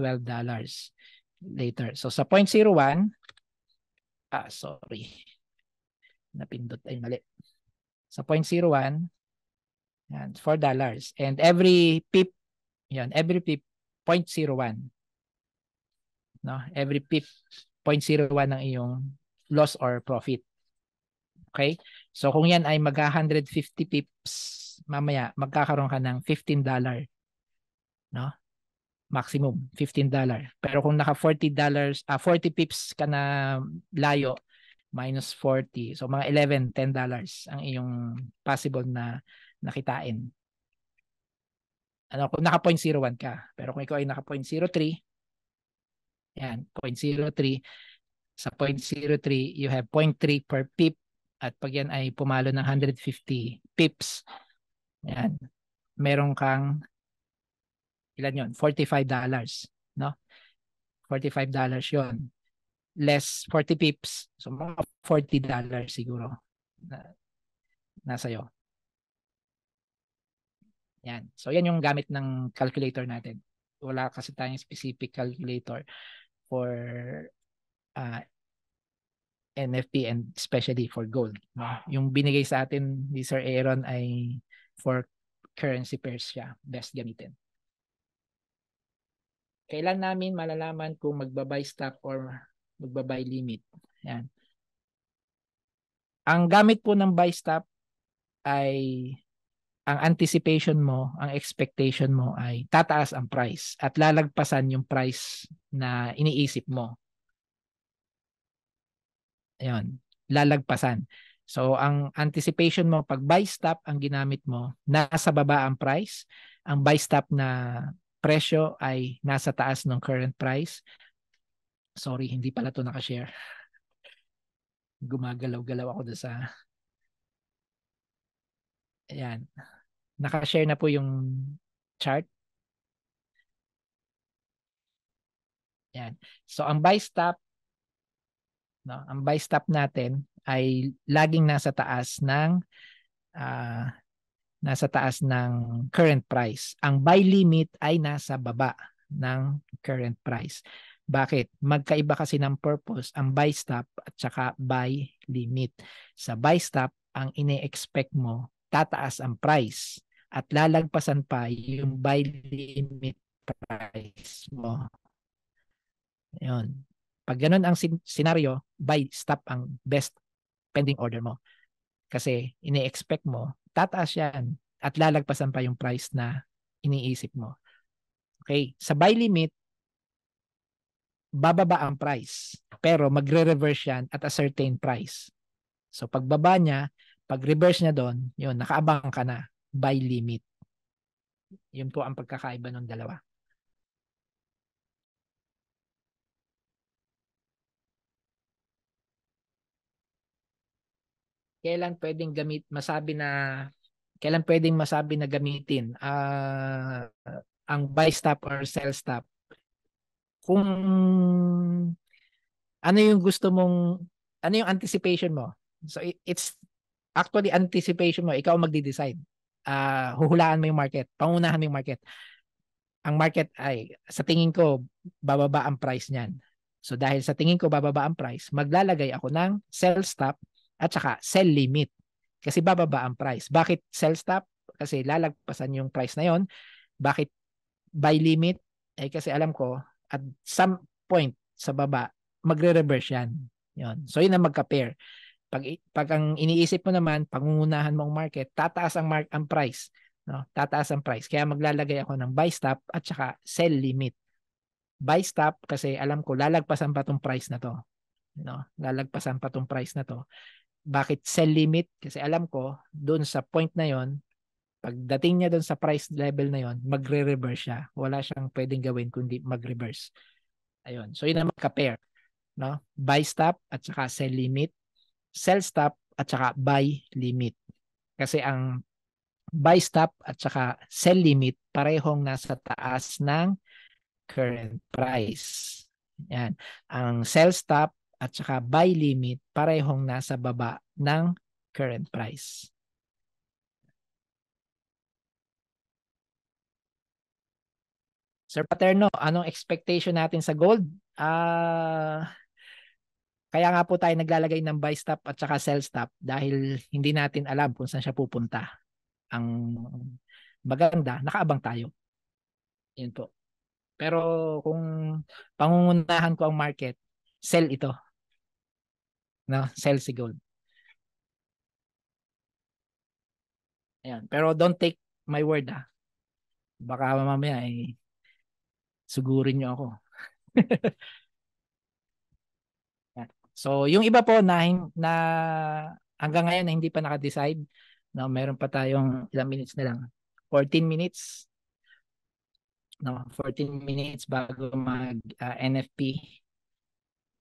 B: 12 dollars later. So sa 0.01 ah sorry. Napindot ay mali. Sa 0.01 yan, 4 dollars and every pip yan, every pip 0.01 no? Every pip 0.01 ng iyong loss or profit. Okay? So kung yan ay magka 150 pips mamaya magkakaroon ka ng $15 no maximum $15 pero kung naka $40 ah, 40 pips ka na layo minus 40 so mga 11 10 dollars ang iyong possible na nakitain ano kung naka 0.01 ka pero kung ikaw ay naka 0.03 yan 0.03 sa 0.03 you have 0.3 per pip at pag yan ay pumalo ng 150 pips yan. Meron kang ilan yon 45 dollars no 45 dollars yon less 40 pips so mga 40 dollars siguro na, nasa iyo yan so yan yung gamit ng calculator natin wala kasi tayong specific calculator for uh, ah, NFP and especially for gold no? yung binigay sa atin ni Sir Aaron ay for currency pairs siya best gamitin. Kailan namin malalaman kung magbabuy stop or magbabuy limit? Yan. Ang gamit po ng buy stop ay ang anticipation mo, ang expectation mo ay tataas ang price at lalagpasan yung price na iniisip mo. Ayun, lalagpasan. So ang anticipation mo pag buy stop ang ginamit mo, nasa baba ang price. Ang buy stop na presyo ay nasa taas ng current price. Sorry, hindi pala to naka-share. Gumagalaw-galaw ako doon sa Ayan. Naka-share na po yung chart. Ayan. So ang buy stop No? Ang buy stop natin ay laging nasa taas ng uh, nasa taas ng current price. Ang buy limit ay nasa baba ng current price. Bakit? Magkaiba kasi ng purpose ang buy stop at saka buy limit. Sa buy stop, ang ine-expect mo, tataas ang price at lalagpasan pa yung buy limit price mo. Ayun. Pag ganun ang scenario, buy stop ang best pending order mo. Kasi ini-expect mo, tataas yan at lalagpasan pa yung price na iniisip mo. Okay, sa buy limit, bababa ang price pero magre-reverse yan at a certain price. So pagbaba niya, pag reverse niya doon, yun, nakaabang ka na Buy limit. Yun po ang pagkakaiba ng dalawa. kailan pwedeng gamit masabi na kailan pwedeng masabi na gamitin uh, ang buy stop or sell stop kung ano yung gusto mong ano yung anticipation mo so it, it's actually anticipation mo ikaw magde-decide uh, huhulaan mo yung market pangunahan mo yung market ang market ay sa tingin ko bababa ang price niyan so dahil sa tingin ko bababa ang price maglalagay ako ng sell stop at saka sell limit kasi bababa ang price. Bakit sell stop? Kasi lalagpasan yung price na yon. Bakit buy limit? Eh kasi alam ko at some point sa baba magre-reverse yan. Yon. So yun ang magka-pair. Pag pag ang iniisip mo naman, pangungunahan ang market, tataas ang mark ang price, no? Tataas ang price. Kaya maglalagay ako ng buy stop at saka sell limit. Buy stop kasi alam ko lalagpasan pa tong price na to. No? Lalagpasan pa tong price na to. Bakit sell limit? Kasi alam ko, doon sa point na yon pagdating niya doon sa price level na yon magre-reverse siya. Wala siyang pwedeng gawin kundi mag-reverse. Ayun. So, yun ang magka-pair. No? Buy stop at saka sell limit. Sell stop at saka buy limit. Kasi ang buy stop at saka sell limit parehong nasa taas ng current price. Yan. Ang sell stop at saka buy limit parehong nasa baba ng current price. Sir Paterno, anong expectation natin sa gold? Uh, kaya nga po tayo naglalagay ng buy stop at saka sell stop dahil hindi natin alam kung saan siya pupunta. Ang maganda, nakaabang tayo. Yun po. Pero kung pangungunahan ko ang market, sell ito no? si Gold. Ayan. Pero don't take my word ah. Baka mamaya ay eh, sugurin nyo ako. so yung iba po na, na hanggang ngayon na hindi pa naka-decide, no, meron pa tayong ilang minutes na lang. 14 minutes. No, 14 minutes bago mag uh, ah, NFP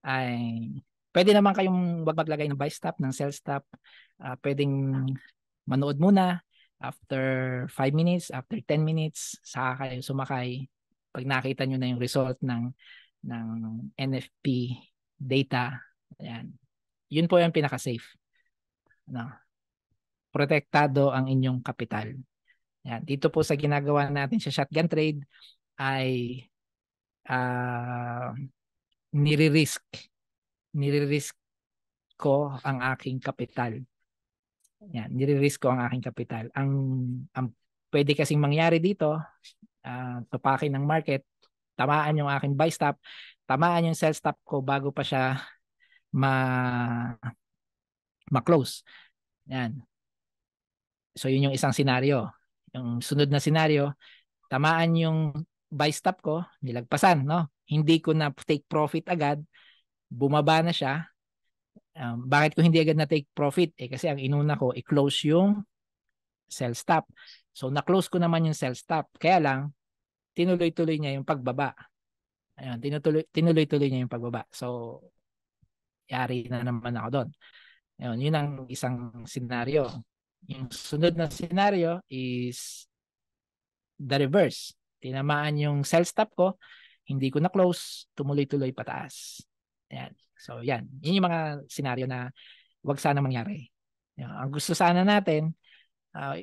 B: ay Pwede naman kayong wag maglagay ng buy stop, ng sell stop. Uh, pwedeng manood muna after 5 minutes, after 10 minutes, saka kayo sumakay pag nakita nyo na yung result ng ng NFP data. Ayan. Yun po yung pinaka-safe. Ano? Protektado ang inyong kapital. Ayan. Dito po sa ginagawa natin sa shotgun trade ay uh, nire-risk nire-risk ko ang aking kapital. Yan, nire-risk ko ang aking kapital. Ang, ang pwede kasing mangyari dito, uh, tupakin ng market, tamaan yung aking buy stop, tamaan yung sell stop ko bago pa siya ma ma-close. Yan. So yun yung isang scenario. Yung sunod na scenario, tamaan yung buy stop ko, nilagpasan, no? Hindi ko na take profit agad, bumaba na siya. Um, bakit ko hindi agad na take profit? Eh kasi ang inuna ko, i-close yung sell stop. So na-close ko naman yung sell stop. Kaya lang, tinuloy-tuloy niya yung pagbaba. Ayun, tinutuloy, tinuloy-tuloy niya yung pagbaba. So, yari na naman ako doon. Ayun, yun ang isang scenario. Yung sunod na scenario is the reverse. Tinamaan yung sell stop ko, hindi ko na-close, tumuloy-tuloy pataas. Ayan. So yan, yun yung mga scenario na wag sana mangyari. Yan. Ang gusto sana natin, uh,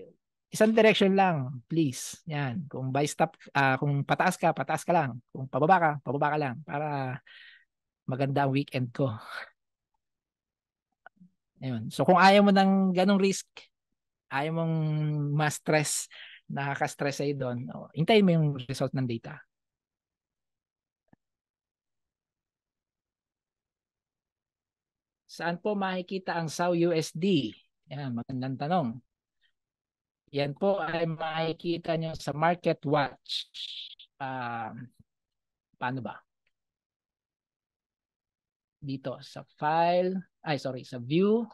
B: isang direction lang, please. Yan, kung by stop, uh, kung pataas ka, pataas ka lang. Kung pababa ka, pababa ka lang para maganda ang weekend ko. Ayun. So kung ayaw mo ng ganong risk, ayaw mong ma-stress, nakaka-stress sa'yo doon, oh, hintayin mo yung result ng data. Saan po makikita ang SAW USD? Yan, magandang tanong. Yan po ay makikita nyo sa Market Watch. Uh, paano ba? Dito sa file, ay sorry, sa view,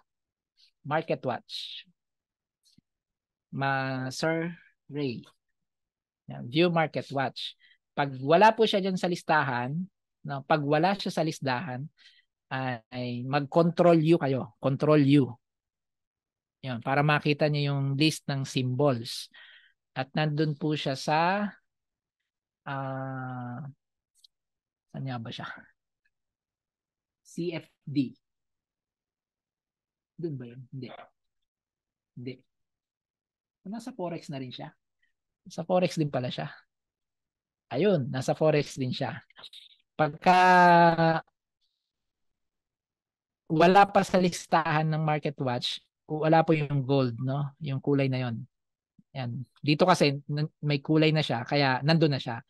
B: Market Watch. Ma Sir Ray. Yan, view Market Watch. Pag wala po siya diyan sa listahan, no, pag wala siya sa listahan, ay mag-control U kayo. Control U. Yan, para makita niyo yung list ng symbols. At nandun po siya sa uh, saan ba siya? CFD. Doon ba yun? Hindi. Hindi. Nasa Forex na rin siya. Sa Forex din pala siya. Ayun, nasa Forex din siya. Pagka wala pa sa listahan ng Market Watch, wala po yung gold, no? Yung kulay na yon. Yan. Dito kasi may kulay na siya, kaya nandoon na siya.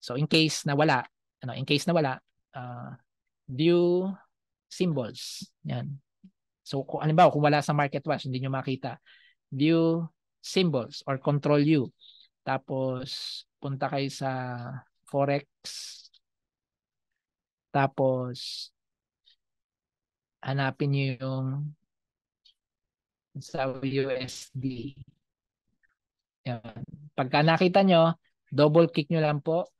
B: So in case na wala, ano, in case na wala, uh, view symbols. Yan. So kung ba kung wala sa Market Watch, hindi niyo makita. View symbols or control U. Tapos punta kayo sa Forex. Tapos hanapin niyo yung sa USD. Yan. Pagka nakita nyo, double click nyo lang po.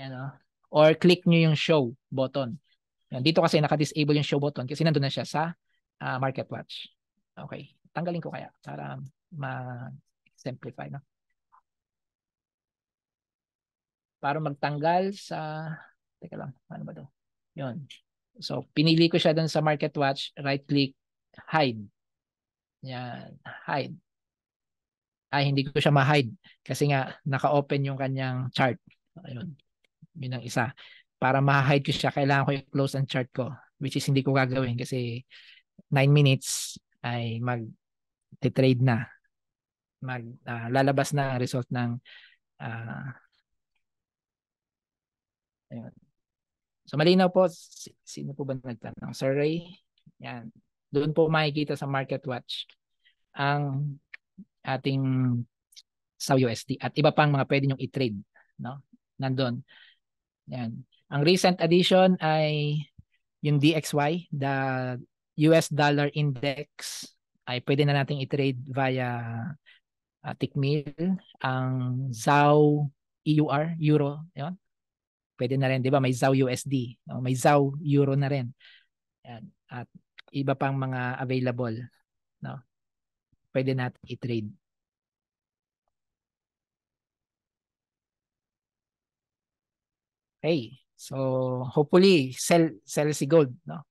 B: Yan o. Oh. Or click nyo yung show button. Yan. Dito kasi naka-disable yung show button kasi nandun na siya sa uh, market watch. Okay. Tanggalin ko kaya para ma simplify No? Para magtanggal sa... Teka lang, ano ba to? Yun. So, pinili ko siya dun sa market watch, right click, hide. Yan, hide. Ay, hindi ko siya ma-hide kasi nga naka-open yung kanyang chart. Ayun, yun ang isa. Para ma-hide ko siya, kailangan ko i-close ang chart ko which is hindi ko gagawin kasi 9 minutes ay mag trade na. Mag, uh, lalabas na ang result ng uh, ayun, So malinaw po, sino po ba nagtanong? Sir Ray? Yan. Doon po makikita sa Market Watch ang ating sa USD at iba pang mga pwede nyong i-trade. No? Nandun. Yan. Ang recent addition ay yung DXY, the US dollar index ay pwede na nating i-trade via uh, Tickmill, ang ZAU e EUR, Euro, yun. Pwede na rin, 'di ba? May ZAW USD, no? may ZAW Euro na rin. Yan. At iba pang mga available, no? Pwede natin i-trade. Okay. So hopefully sell sell si gold, no?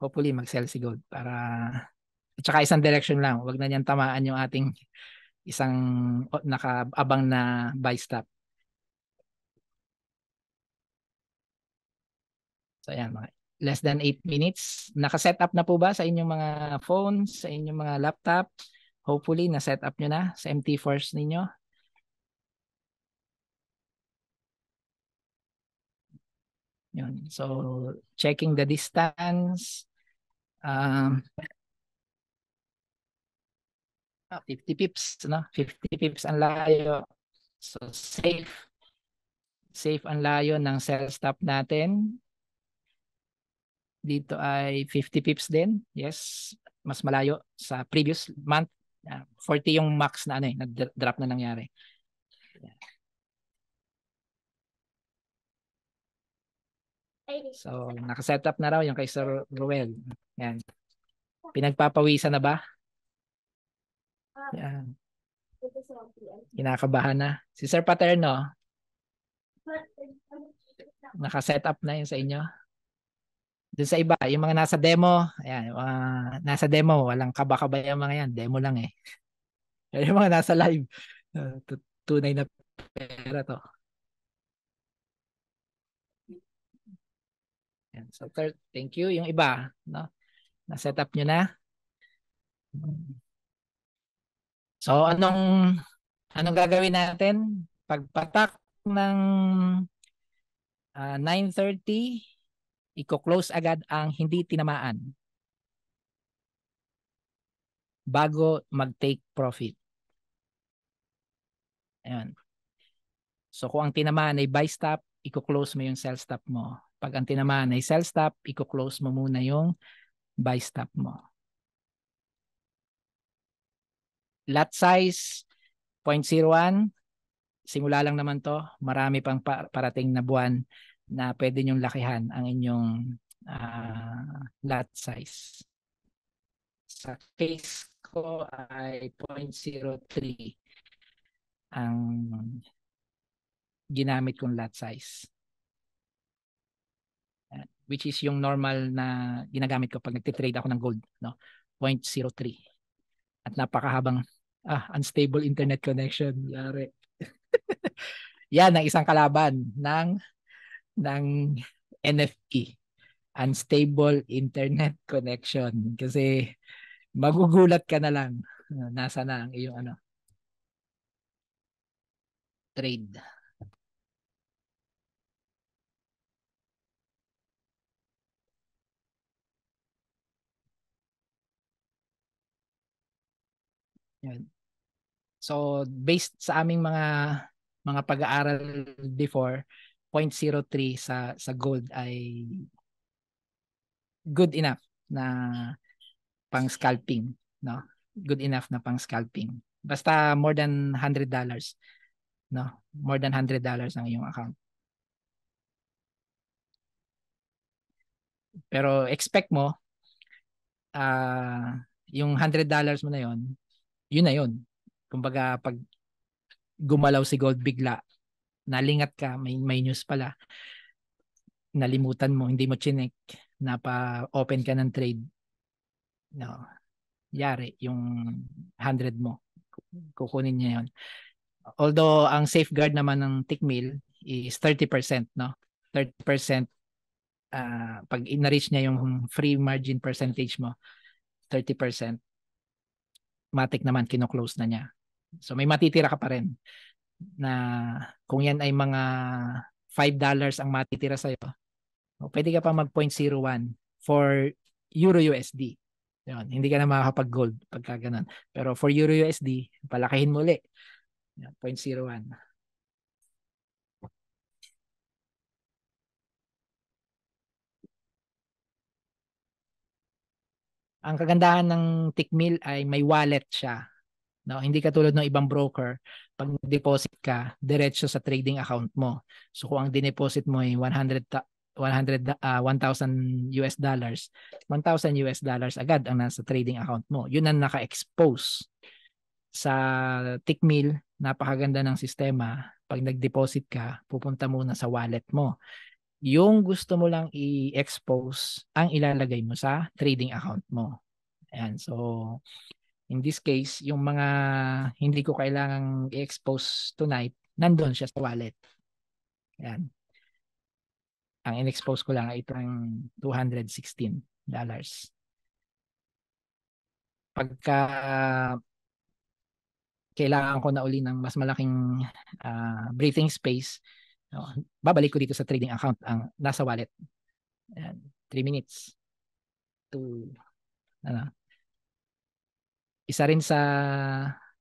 B: Hopefully mag-sell si gold para at saka isang direction lang. wag na niyan tamaan yung ating isang nakaabang na buy stop. So ayan mga less than 8 minutes. Naka-set up na po ba sa inyong mga phones, sa inyong mga laptop? Hopefully, na-set up nyo na sa MT Force ninyo. Yun. So, checking the distance. Um, 50 ah, pips, no? 50 pips ang layo. So, safe. Safe ang layo ng cell stop natin. Dito ay 50 pips din. Yes, mas malayo sa previous month. Uh, ah, 40 yung max na ano eh, na-drop na nangyari. So, naka-set up na raw yung kay Sir Ruel. Yan. Pinagpapawisan na ba? Yan.
A: Kinakabahan
B: na. Si Sir Paterno, naka-set up na yun sa inyo? Doon sa iba, yung mga nasa demo, ayan, mga nasa demo, walang kaba-kaba yung mga yan, demo lang eh. yung mga nasa live, uh, tunay na pera to. Ayan, so third, thank you. Yung iba, no? na-set up nyo na. So anong anong gagawin natin? Pagpatak ng uh, ah, 9.30 i close agad ang hindi tinamaan bago mag-take profit. Ayan. So kung ang tinamaan ay buy stop, i-close mo yung sell stop mo. Pag ang tinamaan ay sell stop, i-close mo muna yung buy stop mo. Lot size 0.01. Simula lang naman to. Marami pang parating na buwan na pwede nyong lakihan ang inyong uh, lot size. Sa case ko ay 0.03 ang ginamit kong lot size. Which is yung normal na ginagamit ko pag nagtitrade ako ng gold. No? 0.03. At napakahabang ah, unstable internet connection. Yari. Yan ang isang kalaban ng ng NFP, Unstable Internet Connection. Kasi magugulat ka na lang uh, nasa na ang iyong ano trade. Yan. So based sa aming mga mga pag-aaral before, 0.03 sa sa gold ay good enough na pang scalping, no? Good enough na pang scalping. Basta more than $100, dollars no? More than $100 dollars ang iyong account. Pero expect mo uh, yung $100 dollars mo na yon, yun na yun. Kumbaga pag gumalaw si gold bigla, nalingat ka, may, may news pala, nalimutan mo, hindi mo chinek, napa-open ka ng trade, no, yari, yung 100 mo, kukunin niya yon Although, ang safeguard naman ng tickmill is 30%, no? 30% uh, ah, pag na-reach niya yung free margin percentage mo, 30%, matik naman, kinoklose na niya. So may matitira ka pa rin na kung yan ay mga $5 ang matitira sa'yo, pwede ka pa mag-0.01 for Euro USD. Yan, hindi ka na makakapag-gold pagka ganun. Pero for Euro USD, palakihin mo ulit. Yun, 0.01. Ang kagandahan ng Tickmill ay may wallet siya. No, hindi katulad ng ibang broker, pag deposit ka, diretso sa trading account mo. So kung ang dineposit mo ay 100 100 uh, 1,000 US dollars, 1,000 US dollars agad ang nasa trading account mo. Yun ang naka-expose sa Tickmill. Napakaganda ng sistema. Pag nag-deposit ka, pupunta muna sa wallet mo. Yung gusto mo lang i-expose ang ilalagay mo sa trading account mo. Ayan, so In this case, yung mga hindi ko kailangang i-expose tonight, nandun siya sa wallet. Yan. Ang in-expose ko lang ay itong 216 dollars. Pagka kailangan ko na uli ng mas malaking uh, breathing space, no, babalik ko dito sa trading account ang nasa wallet. Yan. 3 minutes to ano, isa rin sa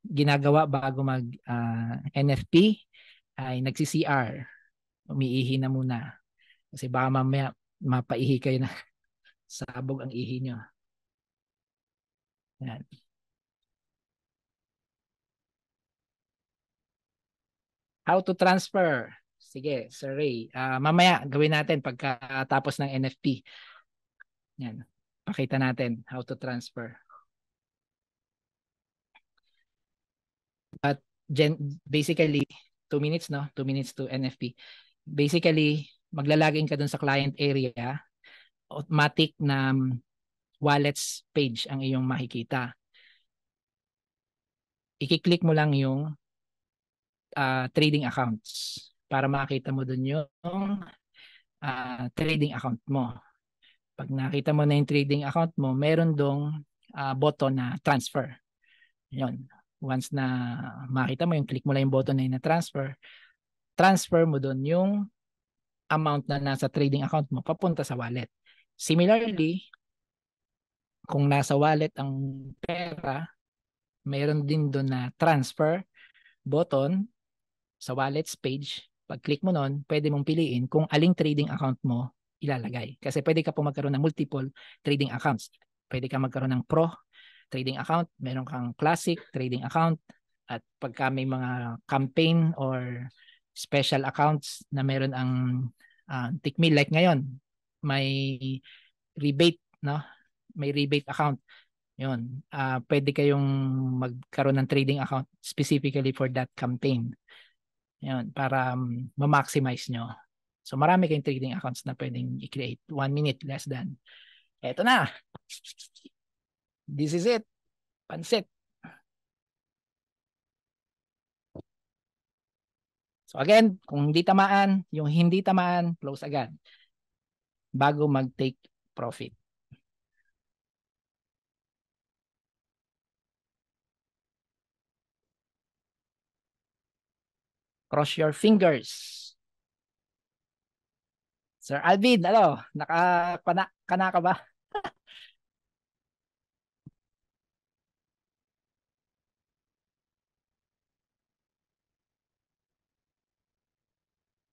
B: ginagawa bago mag uh, ah, NFP ay nagsi-CR. Umiihi na muna. Kasi baka mamaya mapaihi kayo na sabog ang ihi nyo. Yan. How to transfer? Sige, Sir Ray. Uh, mamaya gawin natin pagkatapos ng NFP. Yan. Pakita natin how to transfer. But gen- basically, 2 minutes, no? 2 minutes to NFP. Basically, maglalagin ka dun sa client area, automatic na um, wallets page ang iyong makikita. Ikiklik mo lang yung uh, trading accounts para makita mo dun yung uh, trading account mo. Pag nakita mo na yung trading account mo, meron dong uh, button na transfer. Yun once na makita mo yung click mo lang yung button na yun transfer, transfer mo doon yung amount na nasa trading account mo papunta sa wallet. Similarly, kung nasa wallet ang pera, meron din doon na transfer button sa wallets page. Pag-click mo noon, pwede mong piliin kung aling trading account mo ilalagay. Kasi pwede ka po magkaroon ng multiple trading accounts. Pwede ka magkaroon ng pro trading account, meron kang classic trading account at pagka may mga campaign or special accounts na meron ang uh, tikmi like ngayon, may rebate, no? May rebate account. 'Yon. Uh, ah, pwede kayong magkaroon ng trading account specifically for that campaign. 'Yon, para um, ma-maximize nyo. So marami kayong trading accounts na pwedeng i-create. One minute, less than. Eto na. This is it. Pansit. So again, kung hindi tamaan, yung hindi tamaan, close agad. Bago mag-take profit. Cross your fingers. Sir Alvin, ano? nakapana kana, kana ka ba?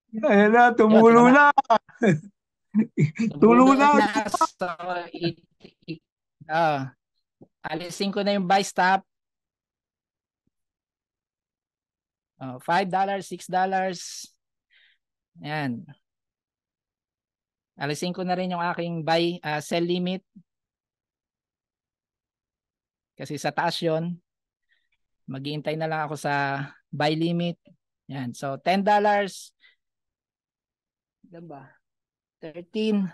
C: Ayan eh, na, tumulo na. Tulo na.
B: So, it, it, uh, ah, alisin ko na yung buy stop. Uh, $5, $6. Ayan. Alisin ko na rin yung aking buy uh, sell limit. Kasi sa taas yun. Maghihintay na lang ako sa buy limit. Yan. So $10 Diba? 13.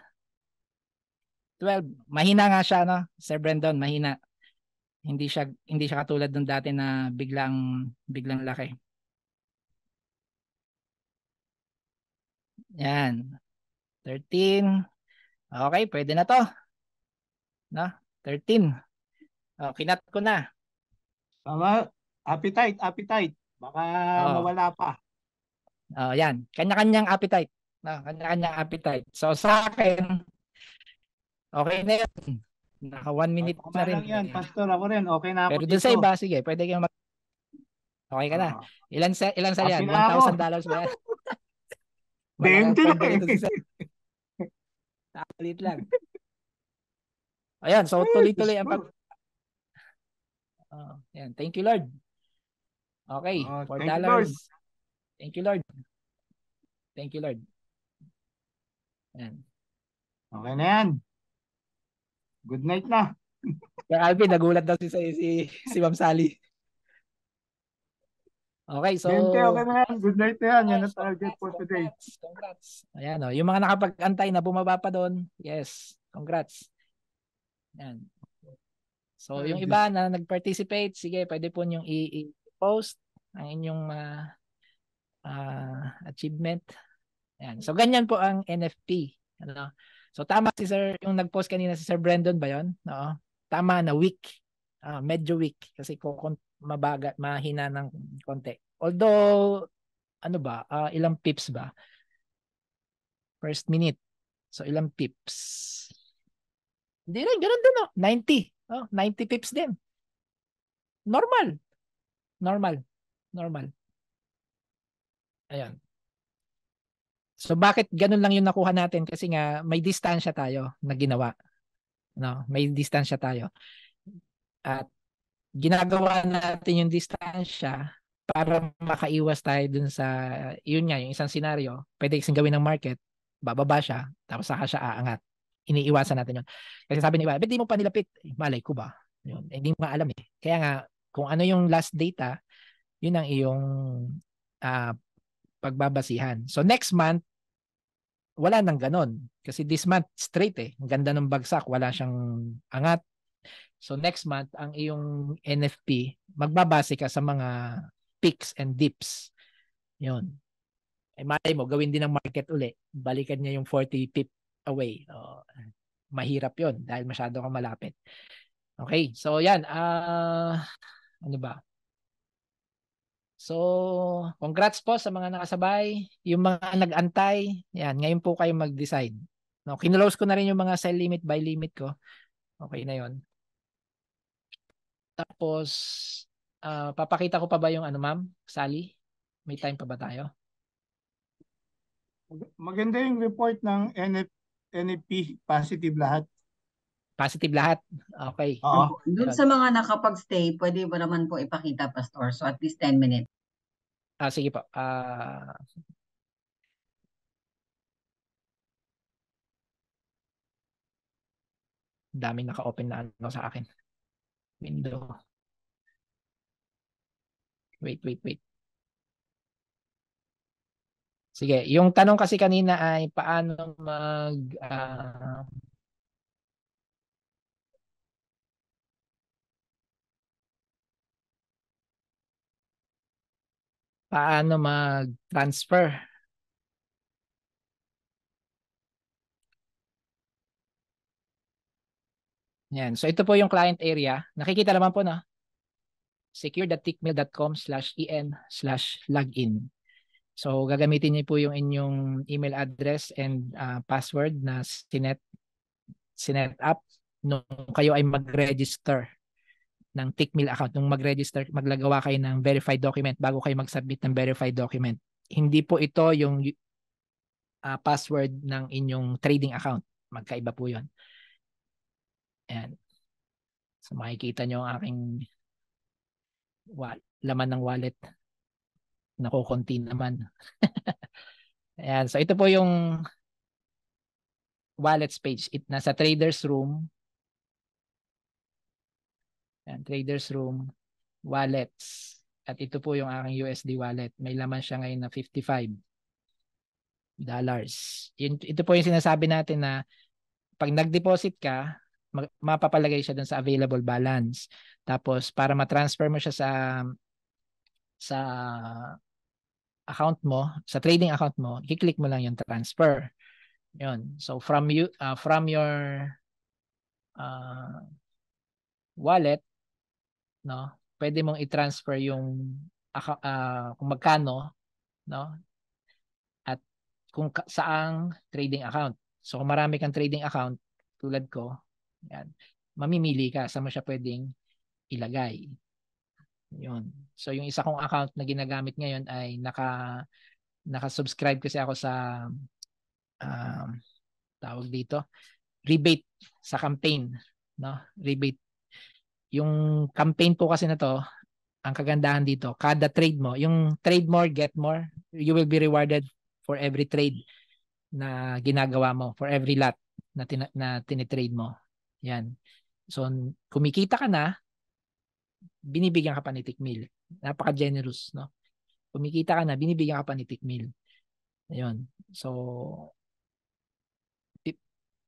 B: 12. Mahina nga siya, no? Sir Brandon, mahina. Hindi siya hindi siya katulad ng dati na biglang biglang laki. Yan. 13. Okay, pwede na to. No? 13. Oh, kinat ko na. Tama. Appetite, appetite. Baka oh. mawala pa. Oh, yan. Kanya-kanyang appetite na kanya-kanya appetite. So sa akin, okay na yun. Naka one minute okay, na rin. Yan, pastor, ako rin. Okay na ako Pero dito. sa iba, sige, pwede kang mag... Okay ka na. Ah. Ilan sa ilan sa ah, yan? $1,000 dollars ba yan? 20 lang. Nakalit lang. Ayan, so tuloy-tuloy ang pag... Oh, ah, yan. Thank you, Lord. Okay, $4. Oh, thank, you, Lord. thank you, Lord. Thank you, Lord. Yan. Okay na yan. Good night na. Kaya Alvin, nagulat daw si, si, si Ma'am Sally. Okay, so... Okay, okay na
C: yan. Good night na yan. Yan ang target for today. Congrats. congrats.
B: Ayan, oh. yung mga nakapag-antay na bumaba pa doon, yes, congrats. Yan. So, yung iba na nag-participate, sige, pwede po yung i-post ang inyong uh, uh, achievement. Yan. So ganyan po ang NFP. Ano? So tama si Sir, yung nag-post kanina si Sir Brandon ba 'yon? No. Tama na week. Uh, ah, medyo weak kasi ko mabaga, mahina ng konti. Although ano ba, uh, ilang pips ba? First minute. So ilang pips? Hindi rin, ganun din oh. 90. Oh, 90 pips din. Normal. Normal. Normal. Ayan. So bakit ganun lang yung nakuha natin kasi nga may distansya tayo na ginawa. No, may distansya tayo. At ginagawa natin yung distansya para makaiwas tayo dun sa yun nga yung isang senaryo, pwede isang gawin ng market, bababa siya, tapos saka siya aangat. Iniiwasan natin yun. Kasi sabi ni iba, hindi mo pa nilapit. Eh, malay ko ba? Yun, hindi eh, mo alam eh. Kaya nga, kung ano yung last data, yun ang iyong uh, pagbabasihan. So next month, wala nang ganon. Kasi this month, straight eh. Ang ganda ng bagsak, wala siyang angat. So next month, ang iyong NFP, magbabase ka sa mga peaks and dips. Yun. Ay eh, malay mo, gawin din ng market uli. Balikan niya yung 40 pip away. Oh, mahirap yon dahil masyado ka malapit. Okay, so yan. Uh, ano ba? So, congrats po sa mga nakasabay, yung mga nag-antay. Yan, ngayon po kayo mag-decide. No, kinulose ko na rin yung mga cell limit by limit ko. Okay na 'yon. Tapos uh, papakita ko pa ba yung ano, ma'am? Sally, may time pa ba tayo? Maganda yung report ng NF NFP positive lahat. Positive lahat. Okay. Oo. Doon sa mga
A: nakapag-stay, pwede ba naman po ipakita, Pastor? So at least 10 minutes.
B: Ah, sige po. Ah, dami naka-open na ano sa akin. Window. Wait, wait, wait. Sige, yung tanong kasi kanina ay paano mag uh, paano mag-transfer. Yan. So ito po yung client area. Nakikita naman po na secure.tickmail.com slash en slash login. So gagamitin niyo po yung inyong email address and uh, password na sinet, sinet up nung kayo ay mag-register ng TickMill account nung mag-register, maglagawa kayo ng verified document bago kayo mag-submit ng verified document. Hindi po ito yung uh, password ng inyong trading account. Magkaiba po yun. Ayan. So makikita nyo ang aking laman ng wallet. Nakukunti naman. Ayan. So ito po yung wallets page. It, nasa traders room yan, traders room, wallets. At ito po yung aking USD wallet. May laman siya ngayon na 55 dollars. Ito po yung sinasabi natin na pag nag-deposit ka, mapapalagay siya dun sa available balance. Tapos para ma-transfer mo siya sa sa account mo, sa trading account mo, i-click mo lang yung transfer. Yun. So from you uh, from your uh, wallet no? Pwede mong i-transfer yung uh, kung magkano, no? At kung saang trading account. So kung marami kang trading account tulad ko, yan, mamimili ka sa mo siya pwedeng ilagay. Yun. So yung isa kong account na ginagamit ngayon ay naka naka-subscribe kasi ako sa um, tawag dito rebate sa campaign no rebate yung campaign po kasi na to, ang kagandahan dito, kada trade mo, yung trade more, get more, you will be rewarded for every trade na ginagawa mo, for every lot na, tin- na tinitrade mo. Yan. So, kumikita ka na, binibigyan ka pa ni Tikmil. Napaka-generous, no? Kumikita ka na, binibigyan ka pa ni Tikmil. Ayun. So,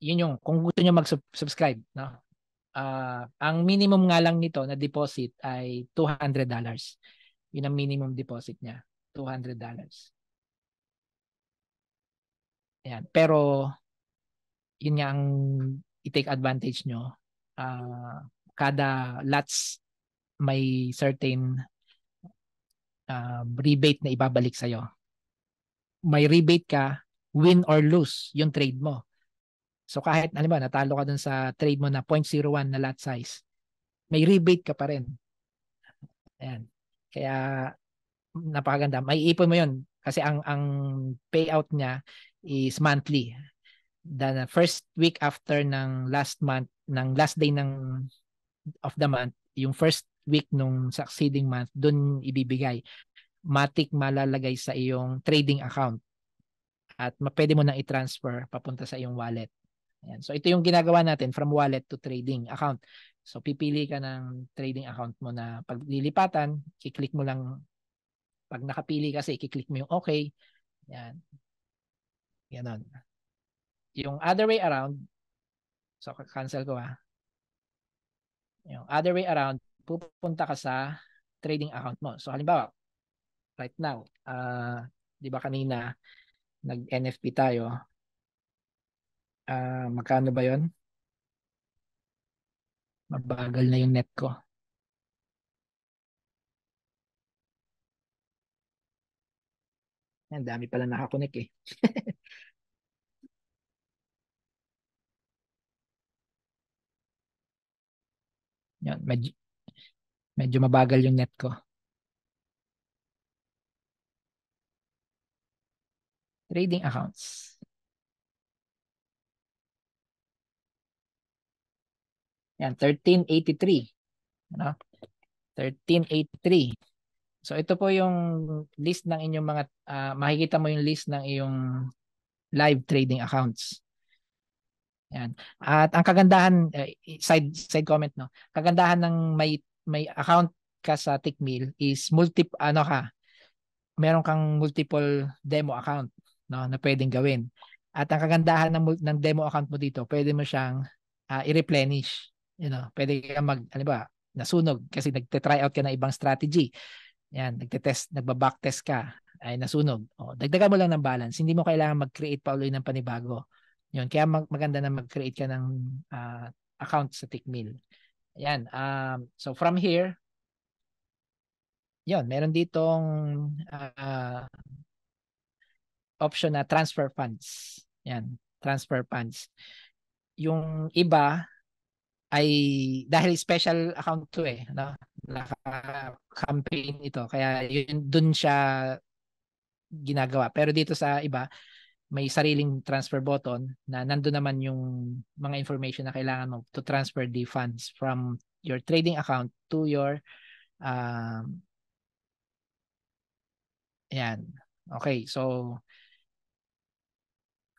B: yun yung, kung gusto nyo mag-subscribe, no? uh, ang minimum nga lang nito na deposit ay $200. Yun ang minimum deposit niya, $200. Ayan. Pero, yun nga ang i-take advantage nyo. Uh, kada lots may certain uh, rebate na ibabalik sa'yo. May rebate ka, win or lose yung trade mo. So kahit alam mo natalo ka dun sa trade mo na 0.01 na lot size, may rebate ka pa rin. Ayan. Kaya napakaganda. May ipon mo yun kasi ang ang payout niya is monthly. The first week after ng last month ng last day ng of the month, yung first week nung succeeding month, doon ibibigay. Matik malalagay sa iyong trading account at pwede mo nang i-transfer papunta sa iyong wallet. Ayan. So ito yung ginagawa natin from wallet to trading account. So pipili ka ng trading account mo na paglilipatan, kiklik mo lang pag nakapili kasi kiklik mo yung okay. Yan. Ganon. Yung other way around, so cancel ko ha. Ah. Yung other way around, pupunta ka sa trading account mo. So halimbawa, right now, uh, di ba kanina nag-NFP tayo, uh, magkano ba yon? Mabagal na yung net ko. Ang dami pala nakakonek eh. Yan, medyo, medyo mabagal yung net ko. trading accounts. Yan, 1383. Ano? 1383. So ito po yung list ng inyong mga, uh, makikita mo yung list ng iyong live trading accounts. Yan. At ang kagandahan, eh, side, side comment, no? kagandahan ng may, may account ka sa Tickmill is multiple, ano ka, meron kang multiple demo account no, na pwedeng gawin. At ang kagandahan ng, ng demo account mo dito, pwede mo siyang uh, i-replenish. You know, pwede ka mag, ano ba, nasunog kasi nagte-try out ka ng ibang strategy. Yan, nagte-test, nagba-backtest ka, ay nasunog. O, oh, dagdagan mo lang ng balance. Hindi mo kailangan mag-create pa ulit ng panibago. Yun, kaya mag- maganda na mag-create ka ng uh, account sa Tickmill. Yan. Um, so from here, yun, meron ditong uh, option na transfer funds. Yan, transfer funds. Yung iba, ay dahil special account to eh, no? Naka-campaign ito. Kaya yun doon siya ginagawa. Pero dito sa iba, may sariling transfer button na nandoon naman yung mga information na kailangan mo to transfer the funds from your trading account to your um ayan. Okay, so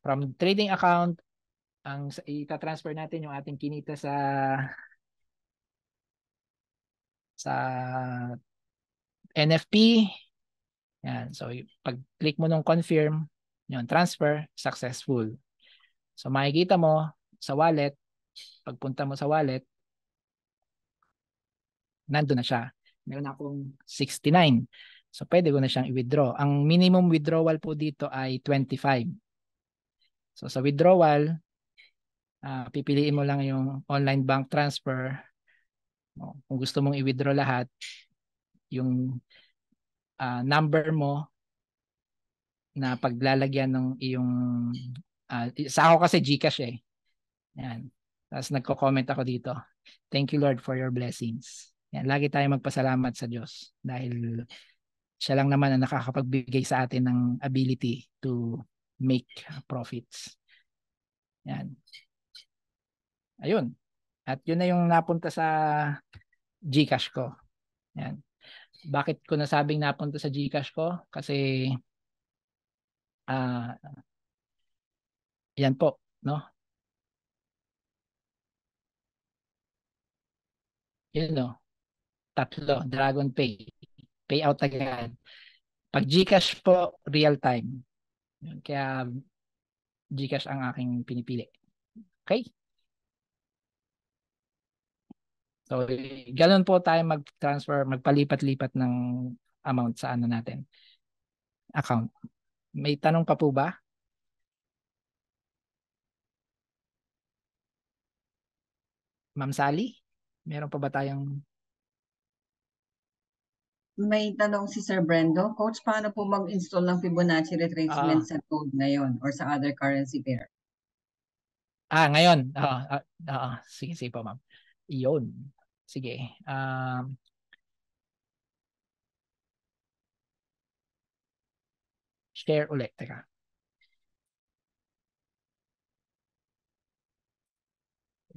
B: from trading account ang ita-transfer natin yung ating kinita sa sa NFP. Yan. So, pag-click mo nung confirm, yun, transfer, successful. So, makikita mo sa wallet, pagpunta mo sa wallet, nando na siya. Meron akong 69. So, pwede ko na siyang i-withdraw. Ang minimum withdrawal po dito ay 25. So, sa withdrawal, Uh, pipiliin mo lang yung online bank transfer. No? Kung gusto mong i-withdraw lahat, yung uh, number mo na paglalagyan ng iyong uh, sa ako kasi GCash eh. Yan. Tapos nagko-comment ako dito. Thank you Lord for your blessings. Yan, lagi tayo magpasalamat sa Diyos dahil siya lang naman ang nakakapagbigay sa atin ng ability to make profits. Yan. Ayun. At yun na yung napunta sa GCash ko. Yan. Bakit ko nasabing napunta sa GCash ko? Kasi uh, yan po, no? Yun no. Tatlo, Dragon Pay. Payout agad. Pag GCash po, real time. Kaya GCash ang aking pinipili. Okay? So, ganun po tayo mag-transfer, magpalipat-lipat ng amount sa ano natin. Account. May tanong pa po ba?
A: Ma'am Sally, meron pa ba tayong may tanong si Sir Brendo. Coach, paano po mag-install ng Fibonacci retracement uh, sa code ngayon or sa other currency pair?
B: Ah, ngayon. Oo, uh, ah, uh, ah, uh, sige, sige po ma'am. Iyon. Sige. Um, share ulit. Teka.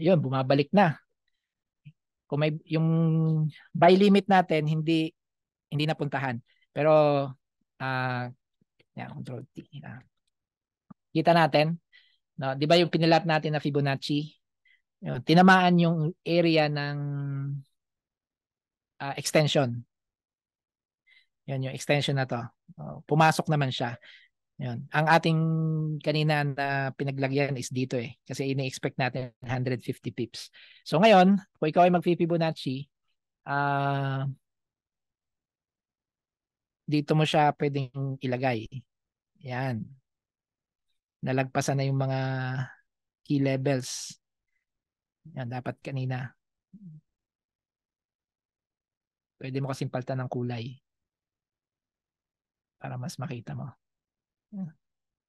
B: Yun, bumabalik na. Kung may, yung buy limit natin, hindi hindi napuntahan. Pero, uh, yan, control T. Uh, kita natin, no? di ba yung pinilat natin na Fibonacci? tinamaan yung area ng uh, extension. Yan yung extension na to. Uh, pumasok naman siya. Yan. Ang ating kanina na pinaglagyan is dito eh. Kasi ini-expect natin 150 pips. So ngayon, kung ikaw ay mag-Fibonacci, uh, ah, dito mo siya pwedeng ilagay. Yan. Nalagpasan na yung mga key levels. Yan, dapat kanina. Pwede mo kasing paltan ng kulay para mas makita mo. Hmm.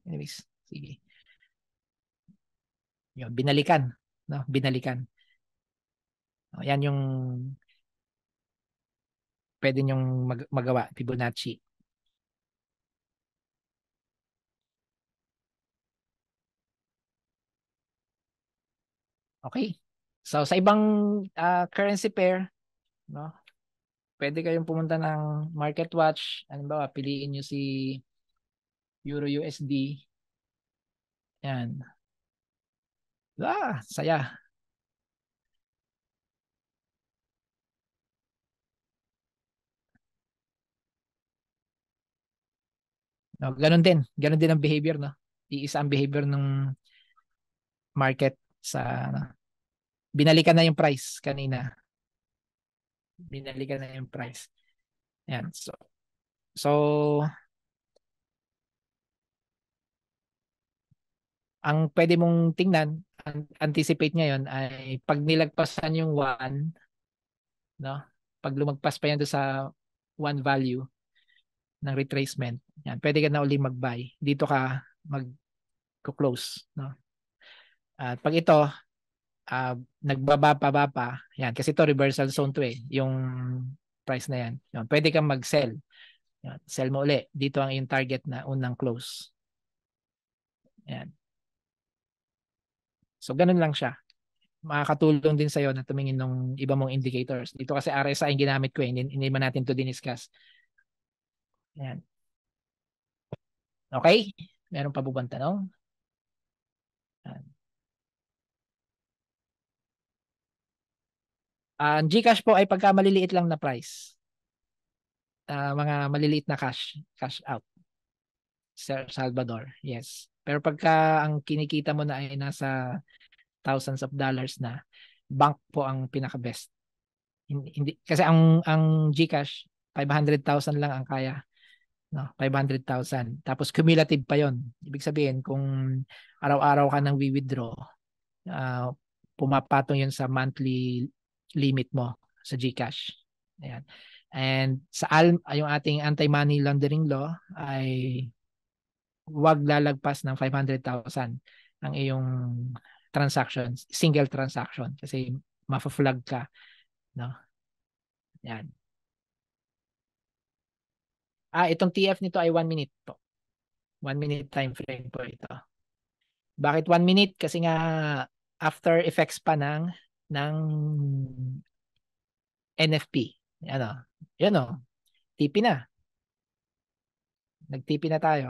B: Anyways, sige. Yun, binalikan. No? Binalikan. O, yan yung pwede nyong mag- magawa, Fibonacci. Okay. So sa ibang uh, currency pair, no? Pwede kayong pumunta ng Market Watch, ba, piliin niyo si Euro USD. Yan. Ah, saya. No, ganun din. Ganun din ang behavior, no? Iisa ang behavior ng market sa ano, binalikan na yung price kanina. Binalikan na yung price. Ayan. So, so ang pwede mong tingnan, anticipate ngayon ay pag nilagpasan yung 1, no? Pag lumagpas pa yan do sa 1 value ng retracement, yan, pwede ka na uli mag-buy. Dito ka mag-close, no? At pag ito, uh, ah, nagbababa-baba, yan, kasi to reversal zone to eh, yung price na yan. Yan, pwede kang mag-sell. Yan, sell mo uli. Dito ang yung target na unang close. Yan. So, ganun lang siya. Makakatulong din sa'yo na tumingin ng iba mong indicators. Dito kasi RSI ang ginamit ko eh. Hindi, hindi natin to diniscuss. Ayan. Okay? Meron pa bubang tanong? Ayan. Ang uh, GCash po ay pagka maliliit lang na price. Uh, mga maliliit na cash, cash out. Sir Salvador, yes. Pero pagka ang kinikita mo na ay nasa thousands of dollars na, bank po ang pinaka-best. Hindi, kasi ang ang GCash 500,000 lang ang kaya. No, 500,000. Tapos cumulative pa 'yon. Ibig sabihin kung araw-araw ka nang withdraw uh, ah, pumapatong 'yon sa monthly limit mo sa GCash. Ayan. And sa ALM, yung ating anti-money laundering law ay wag lalagpas ng 500,000 ang iyong transaction, single transaction kasi ma flag ka, no? Yan. Ah, itong TF nito ay 1 minute po. 1 minute time frame po ito. Bakit 1 minute? Kasi nga after effects pa ng ng NFP. Ano? Yan o. Oh. Tipi na. Nagtipi na tayo.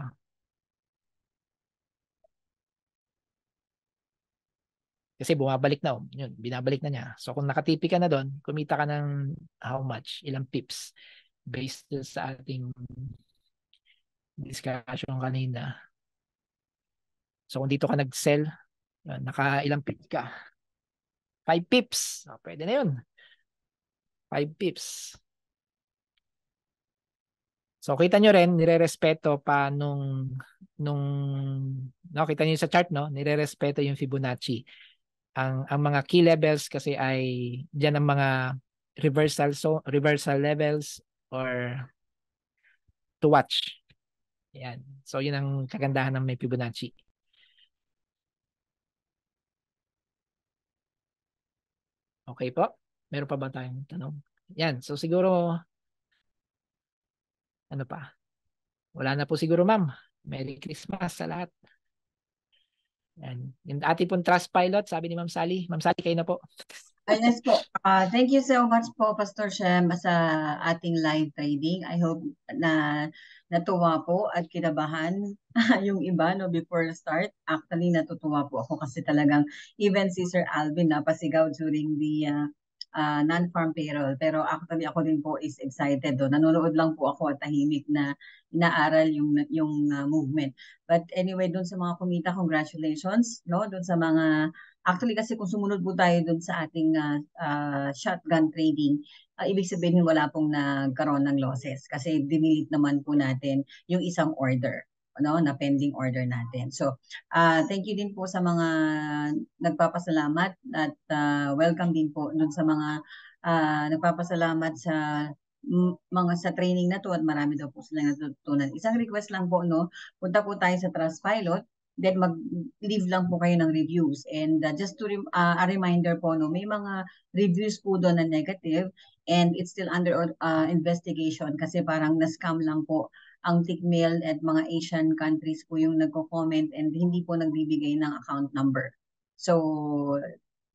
B: Kasi bumabalik na. Oh. Yun, binabalik na niya. So kung nakatipi ka na doon, kumita ka ng how much? Ilang pips? Based sa ating discussion kanina. So kung dito ka nag-sell, naka ilang pips ka. 5 pips. Oh, pwede na yun. 5 pips. So kita nyo rin, nire-respeto pa nung, nung no, kita nyo sa chart, no? nire-respeto yung Fibonacci. Ang, ang mga key levels kasi ay dyan ang mga reversal, so, reversal levels or to watch. Yan. So yun ang kagandahan ng may Fibonacci. Okay po? Meron pa ba tayong tanong? Yan. So siguro, ano pa? Wala na po siguro ma'am. Merry Christmas sa lahat. Yan. Yung ati pong trust pilot, sabi ni Ma'am Sally. Ma'am Sally, kayo na po.
A: Yes po. Uh, thank you so much po, Pastor Shem, sa ating live trading. I hope na natuwa po at kinabahan yung iba no before start. Actually natutuwa po ako kasi talagang even si Sir Alvin na pasigaw during the uh, uh, non-farm payroll. Pero actually ako din po is excited do. Nanonood lang po ako at tahimik na inaaral yung yung uh, movement. But anyway, doon sa mga kumita, congratulations no doon sa mga Actually kasi kung sumunod po tayo doon sa ating uh, uh, shotgun trading, uh, ibig sabihin wala pong nagkaroon ng losses kasi dinilit naman po natin yung isang order no na pending order natin. So, uh, thank you din po sa mga nagpapasalamat at uh, welcome din po nun sa mga uh, nagpapasalamat sa mga sa training na to at marami daw po silang natutunan. Isang request lang po, no? Punta po tayo sa Trust then mag-leave lang po kayo ng reviews. And uh, just to rem- uh, a reminder po, no, may mga reviews po doon na negative and it's still under uh, investigation kasi parang na-scam lang po ang Tigmail at mga Asian countries po yung nagko-comment and hindi po nagbibigay ng account number. So,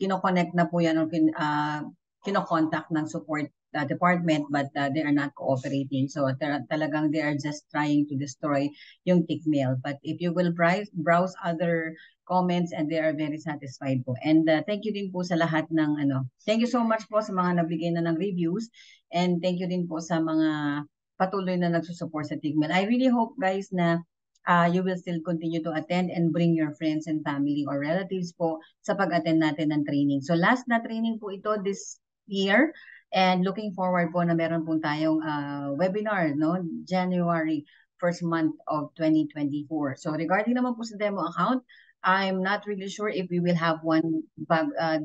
A: kino-connect na po yan or kin, uh, kino-contact ng support uh, department but uh, they are not cooperating. So talagang they are just trying to destroy yung Tickmail. But if you will browse, other comments and they are very satisfied po. And uh, thank you din po sa lahat ng ano. Thank you so much po sa mga nabigay na ng reviews and thank you din po sa mga patuloy na nagsusupport sa Tigman. I really hope guys na uh, you will still continue to attend and bring your friends and family or relatives po sa pag-attend natin ng training. So last na training po ito this year And looking forward po na meron po tayong uh, webinar, no? January first month of 2024. So regarding naman po sa demo account, I'm not really sure if we will have one bag, uh,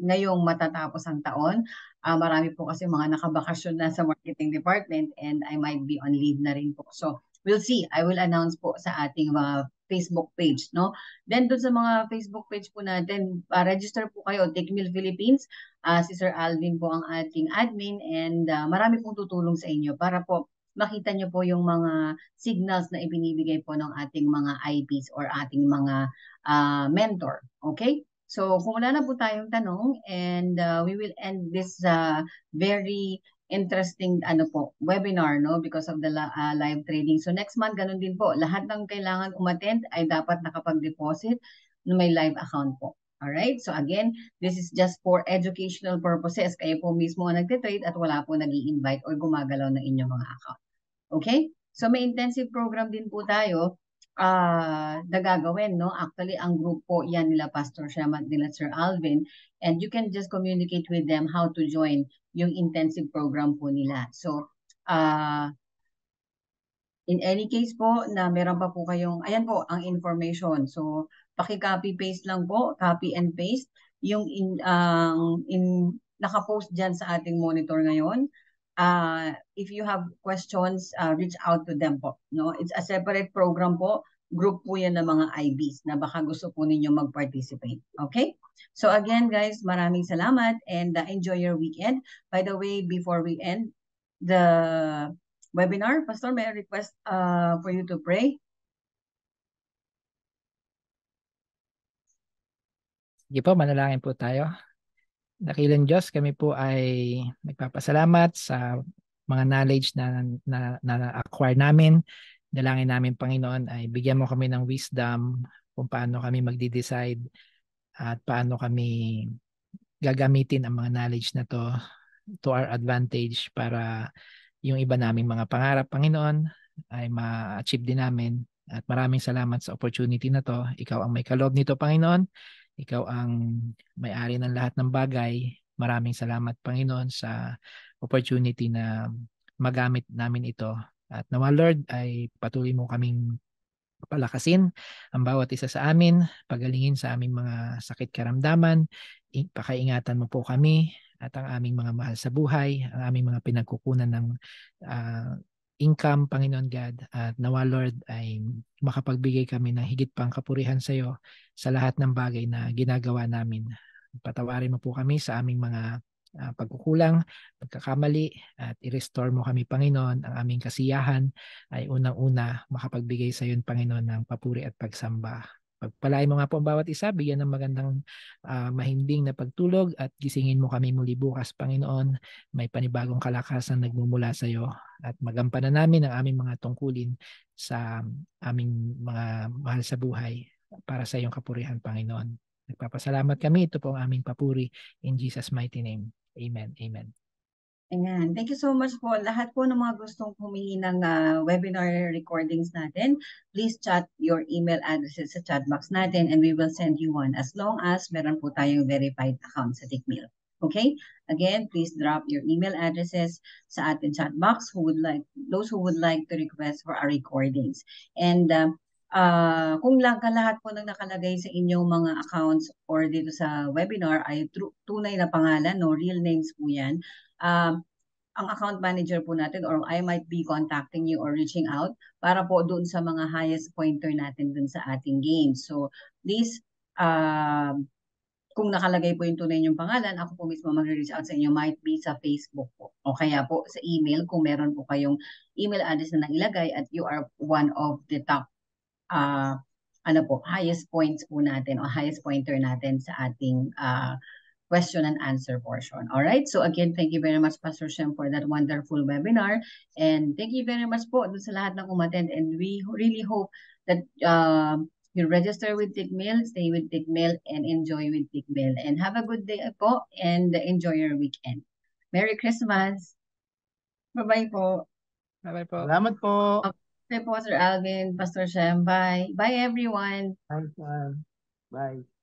A: ngayong matatapos ang taon. Uh, marami po kasi mga nakabakasyon na sa marketing department and I might be on leave na rin po. So We'll see. I will announce po sa ating mga Facebook page, no? Then doon sa mga Facebook page po natin, uh, register po kayo, Take Meal Philippines. Uh, si Sir Alvin po ang ating admin and uh, marami pong tutulong sa inyo para po makita nyo po yung mga signals na ibinibigay po ng ating mga IPs or ating mga uh, mentor. Okay? So kung wala na po tayong tanong and uh, we will end this uh, very interesting ano po, webinar no because of the uh, live trading. So next month ganun din po. Lahat ng kailangan umattend ay dapat nakapag-deposit no may live account po. All right? So again, this is just for educational purposes. Kayo po mismo ang nagte-trade at wala po nag invite or gumagalaw ng inyong mga account. Okay? So may intensive program din po tayo uh, nagagawin, no? Actually, ang grupo, yan nila Pastor Shem nila Sir Alvin. And you can just communicate with them how to join yung intensive program po nila. So, uh, in any case po, na meron pa po kayong, ayan po, ang information. So, paki-copy-paste lang po, copy and paste yung in, uh, in nakapost dyan sa ating monitor ngayon uh, if you have questions, uh, reach out to them po. No? It's a separate program po. Group po yan ng mga IBs na baka gusto po ninyo mag-participate. Okay? So again, guys, maraming salamat and uh, enjoy your weekend. By the way, before we end the webinar, Pastor, may I request uh, for you to pray?
B: Sige po, manalangin po tayo. Dakilang Diyos, kami po ay nagpapasalamat sa mga knowledge na na-acquire na, na namin. Dalangin namin, Panginoon, ay bigyan mo kami ng wisdom kung paano kami magde-decide at paano kami gagamitin ang mga knowledge na to to our advantage para yung iba naming mga pangarap, Panginoon, ay ma-achieve din namin. At maraming salamat sa opportunity na to. Ikaw ang may kalob nito, Panginoon. Ikaw ang may-ari ng lahat ng bagay. Maraming salamat Panginoon sa opportunity na magamit namin ito. At nawa Lord ay patuloy mo kaming palakasin ang bawat isa sa amin, pagalingin sa aming mga sakit karamdaman, pakaingatan mo po kami at ang aming mga mahal sa buhay, ang aming mga pinagkukunan ng uh, income, Panginoon God. At nawa, Lord, ay makapagbigay kami ng higit pang kapurihan sa iyo sa lahat ng bagay na ginagawa namin. Patawarin mo po kami sa aming mga uh, pagkukulang, pagkakamali, at i-restore mo kami, Panginoon. Ang aming kasiyahan ay unang-una makapagbigay sa iyo, Panginoon, ng papuri at pagsamba. Pagpalain mo nga po ang bawat isa, bigyan ng magandang uh, mahinding na pagtulog at gisingin mo kami muli bukas, Panginoon. May panibagong kalakasan nagmumula sa iyo at magampanan namin ang aming mga tungkulin sa aming mga mahal sa buhay para sa iyong kapurihan, Panginoon. Nagpapasalamat kami. Ito po ang aming papuri in Jesus' mighty name. Amen. Amen.
A: Ayan. Thank you so much po. Lahat po ng mga gustong humingi ng uh, webinar recordings natin, please chat your email addresses sa chat box natin and we will send you one as long as meron po tayong verified account sa Tickmill. Okay? Again, please drop your email addresses sa ating chat box who would like those who would like to request for our recordings. And uh, uh, kung lang ka lahat po ng nakalagay sa inyong mga accounts or dito sa webinar ay tunay na pangalan, no real names po yan, um, ang account manager po natin or I might be contacting you or reaching out para po doon sa mga highest pointer natin doon sa ating game. So, please, uh, kung nakalagay po yung tunay niyong pangalan, ako po mismo mag-reach out sa inyo, might be sa Facebook po. O kaya po sa email, kung meron po kayong email address na nailagay at you are one of the top uh, ano po, highest points po natin o highest pointer natin sa ating uh, question and answer portion. All right. So again, thank you very much, Pastor Shem, for that wonderful webinar. And thank you very much po sa lahat ng umattend. And we really hope that uh, you register with TICMail, stay with TICMail, and enjoy with TICMail. And have a good day po and enjoy your weekend. Merry Christmas. Bye-bye po. Bye-bye po. Salamat po.
C: Okay po, Sir Alvin, Pastor Shem.
A: Bye. Bye, everyone. Bye, Bye.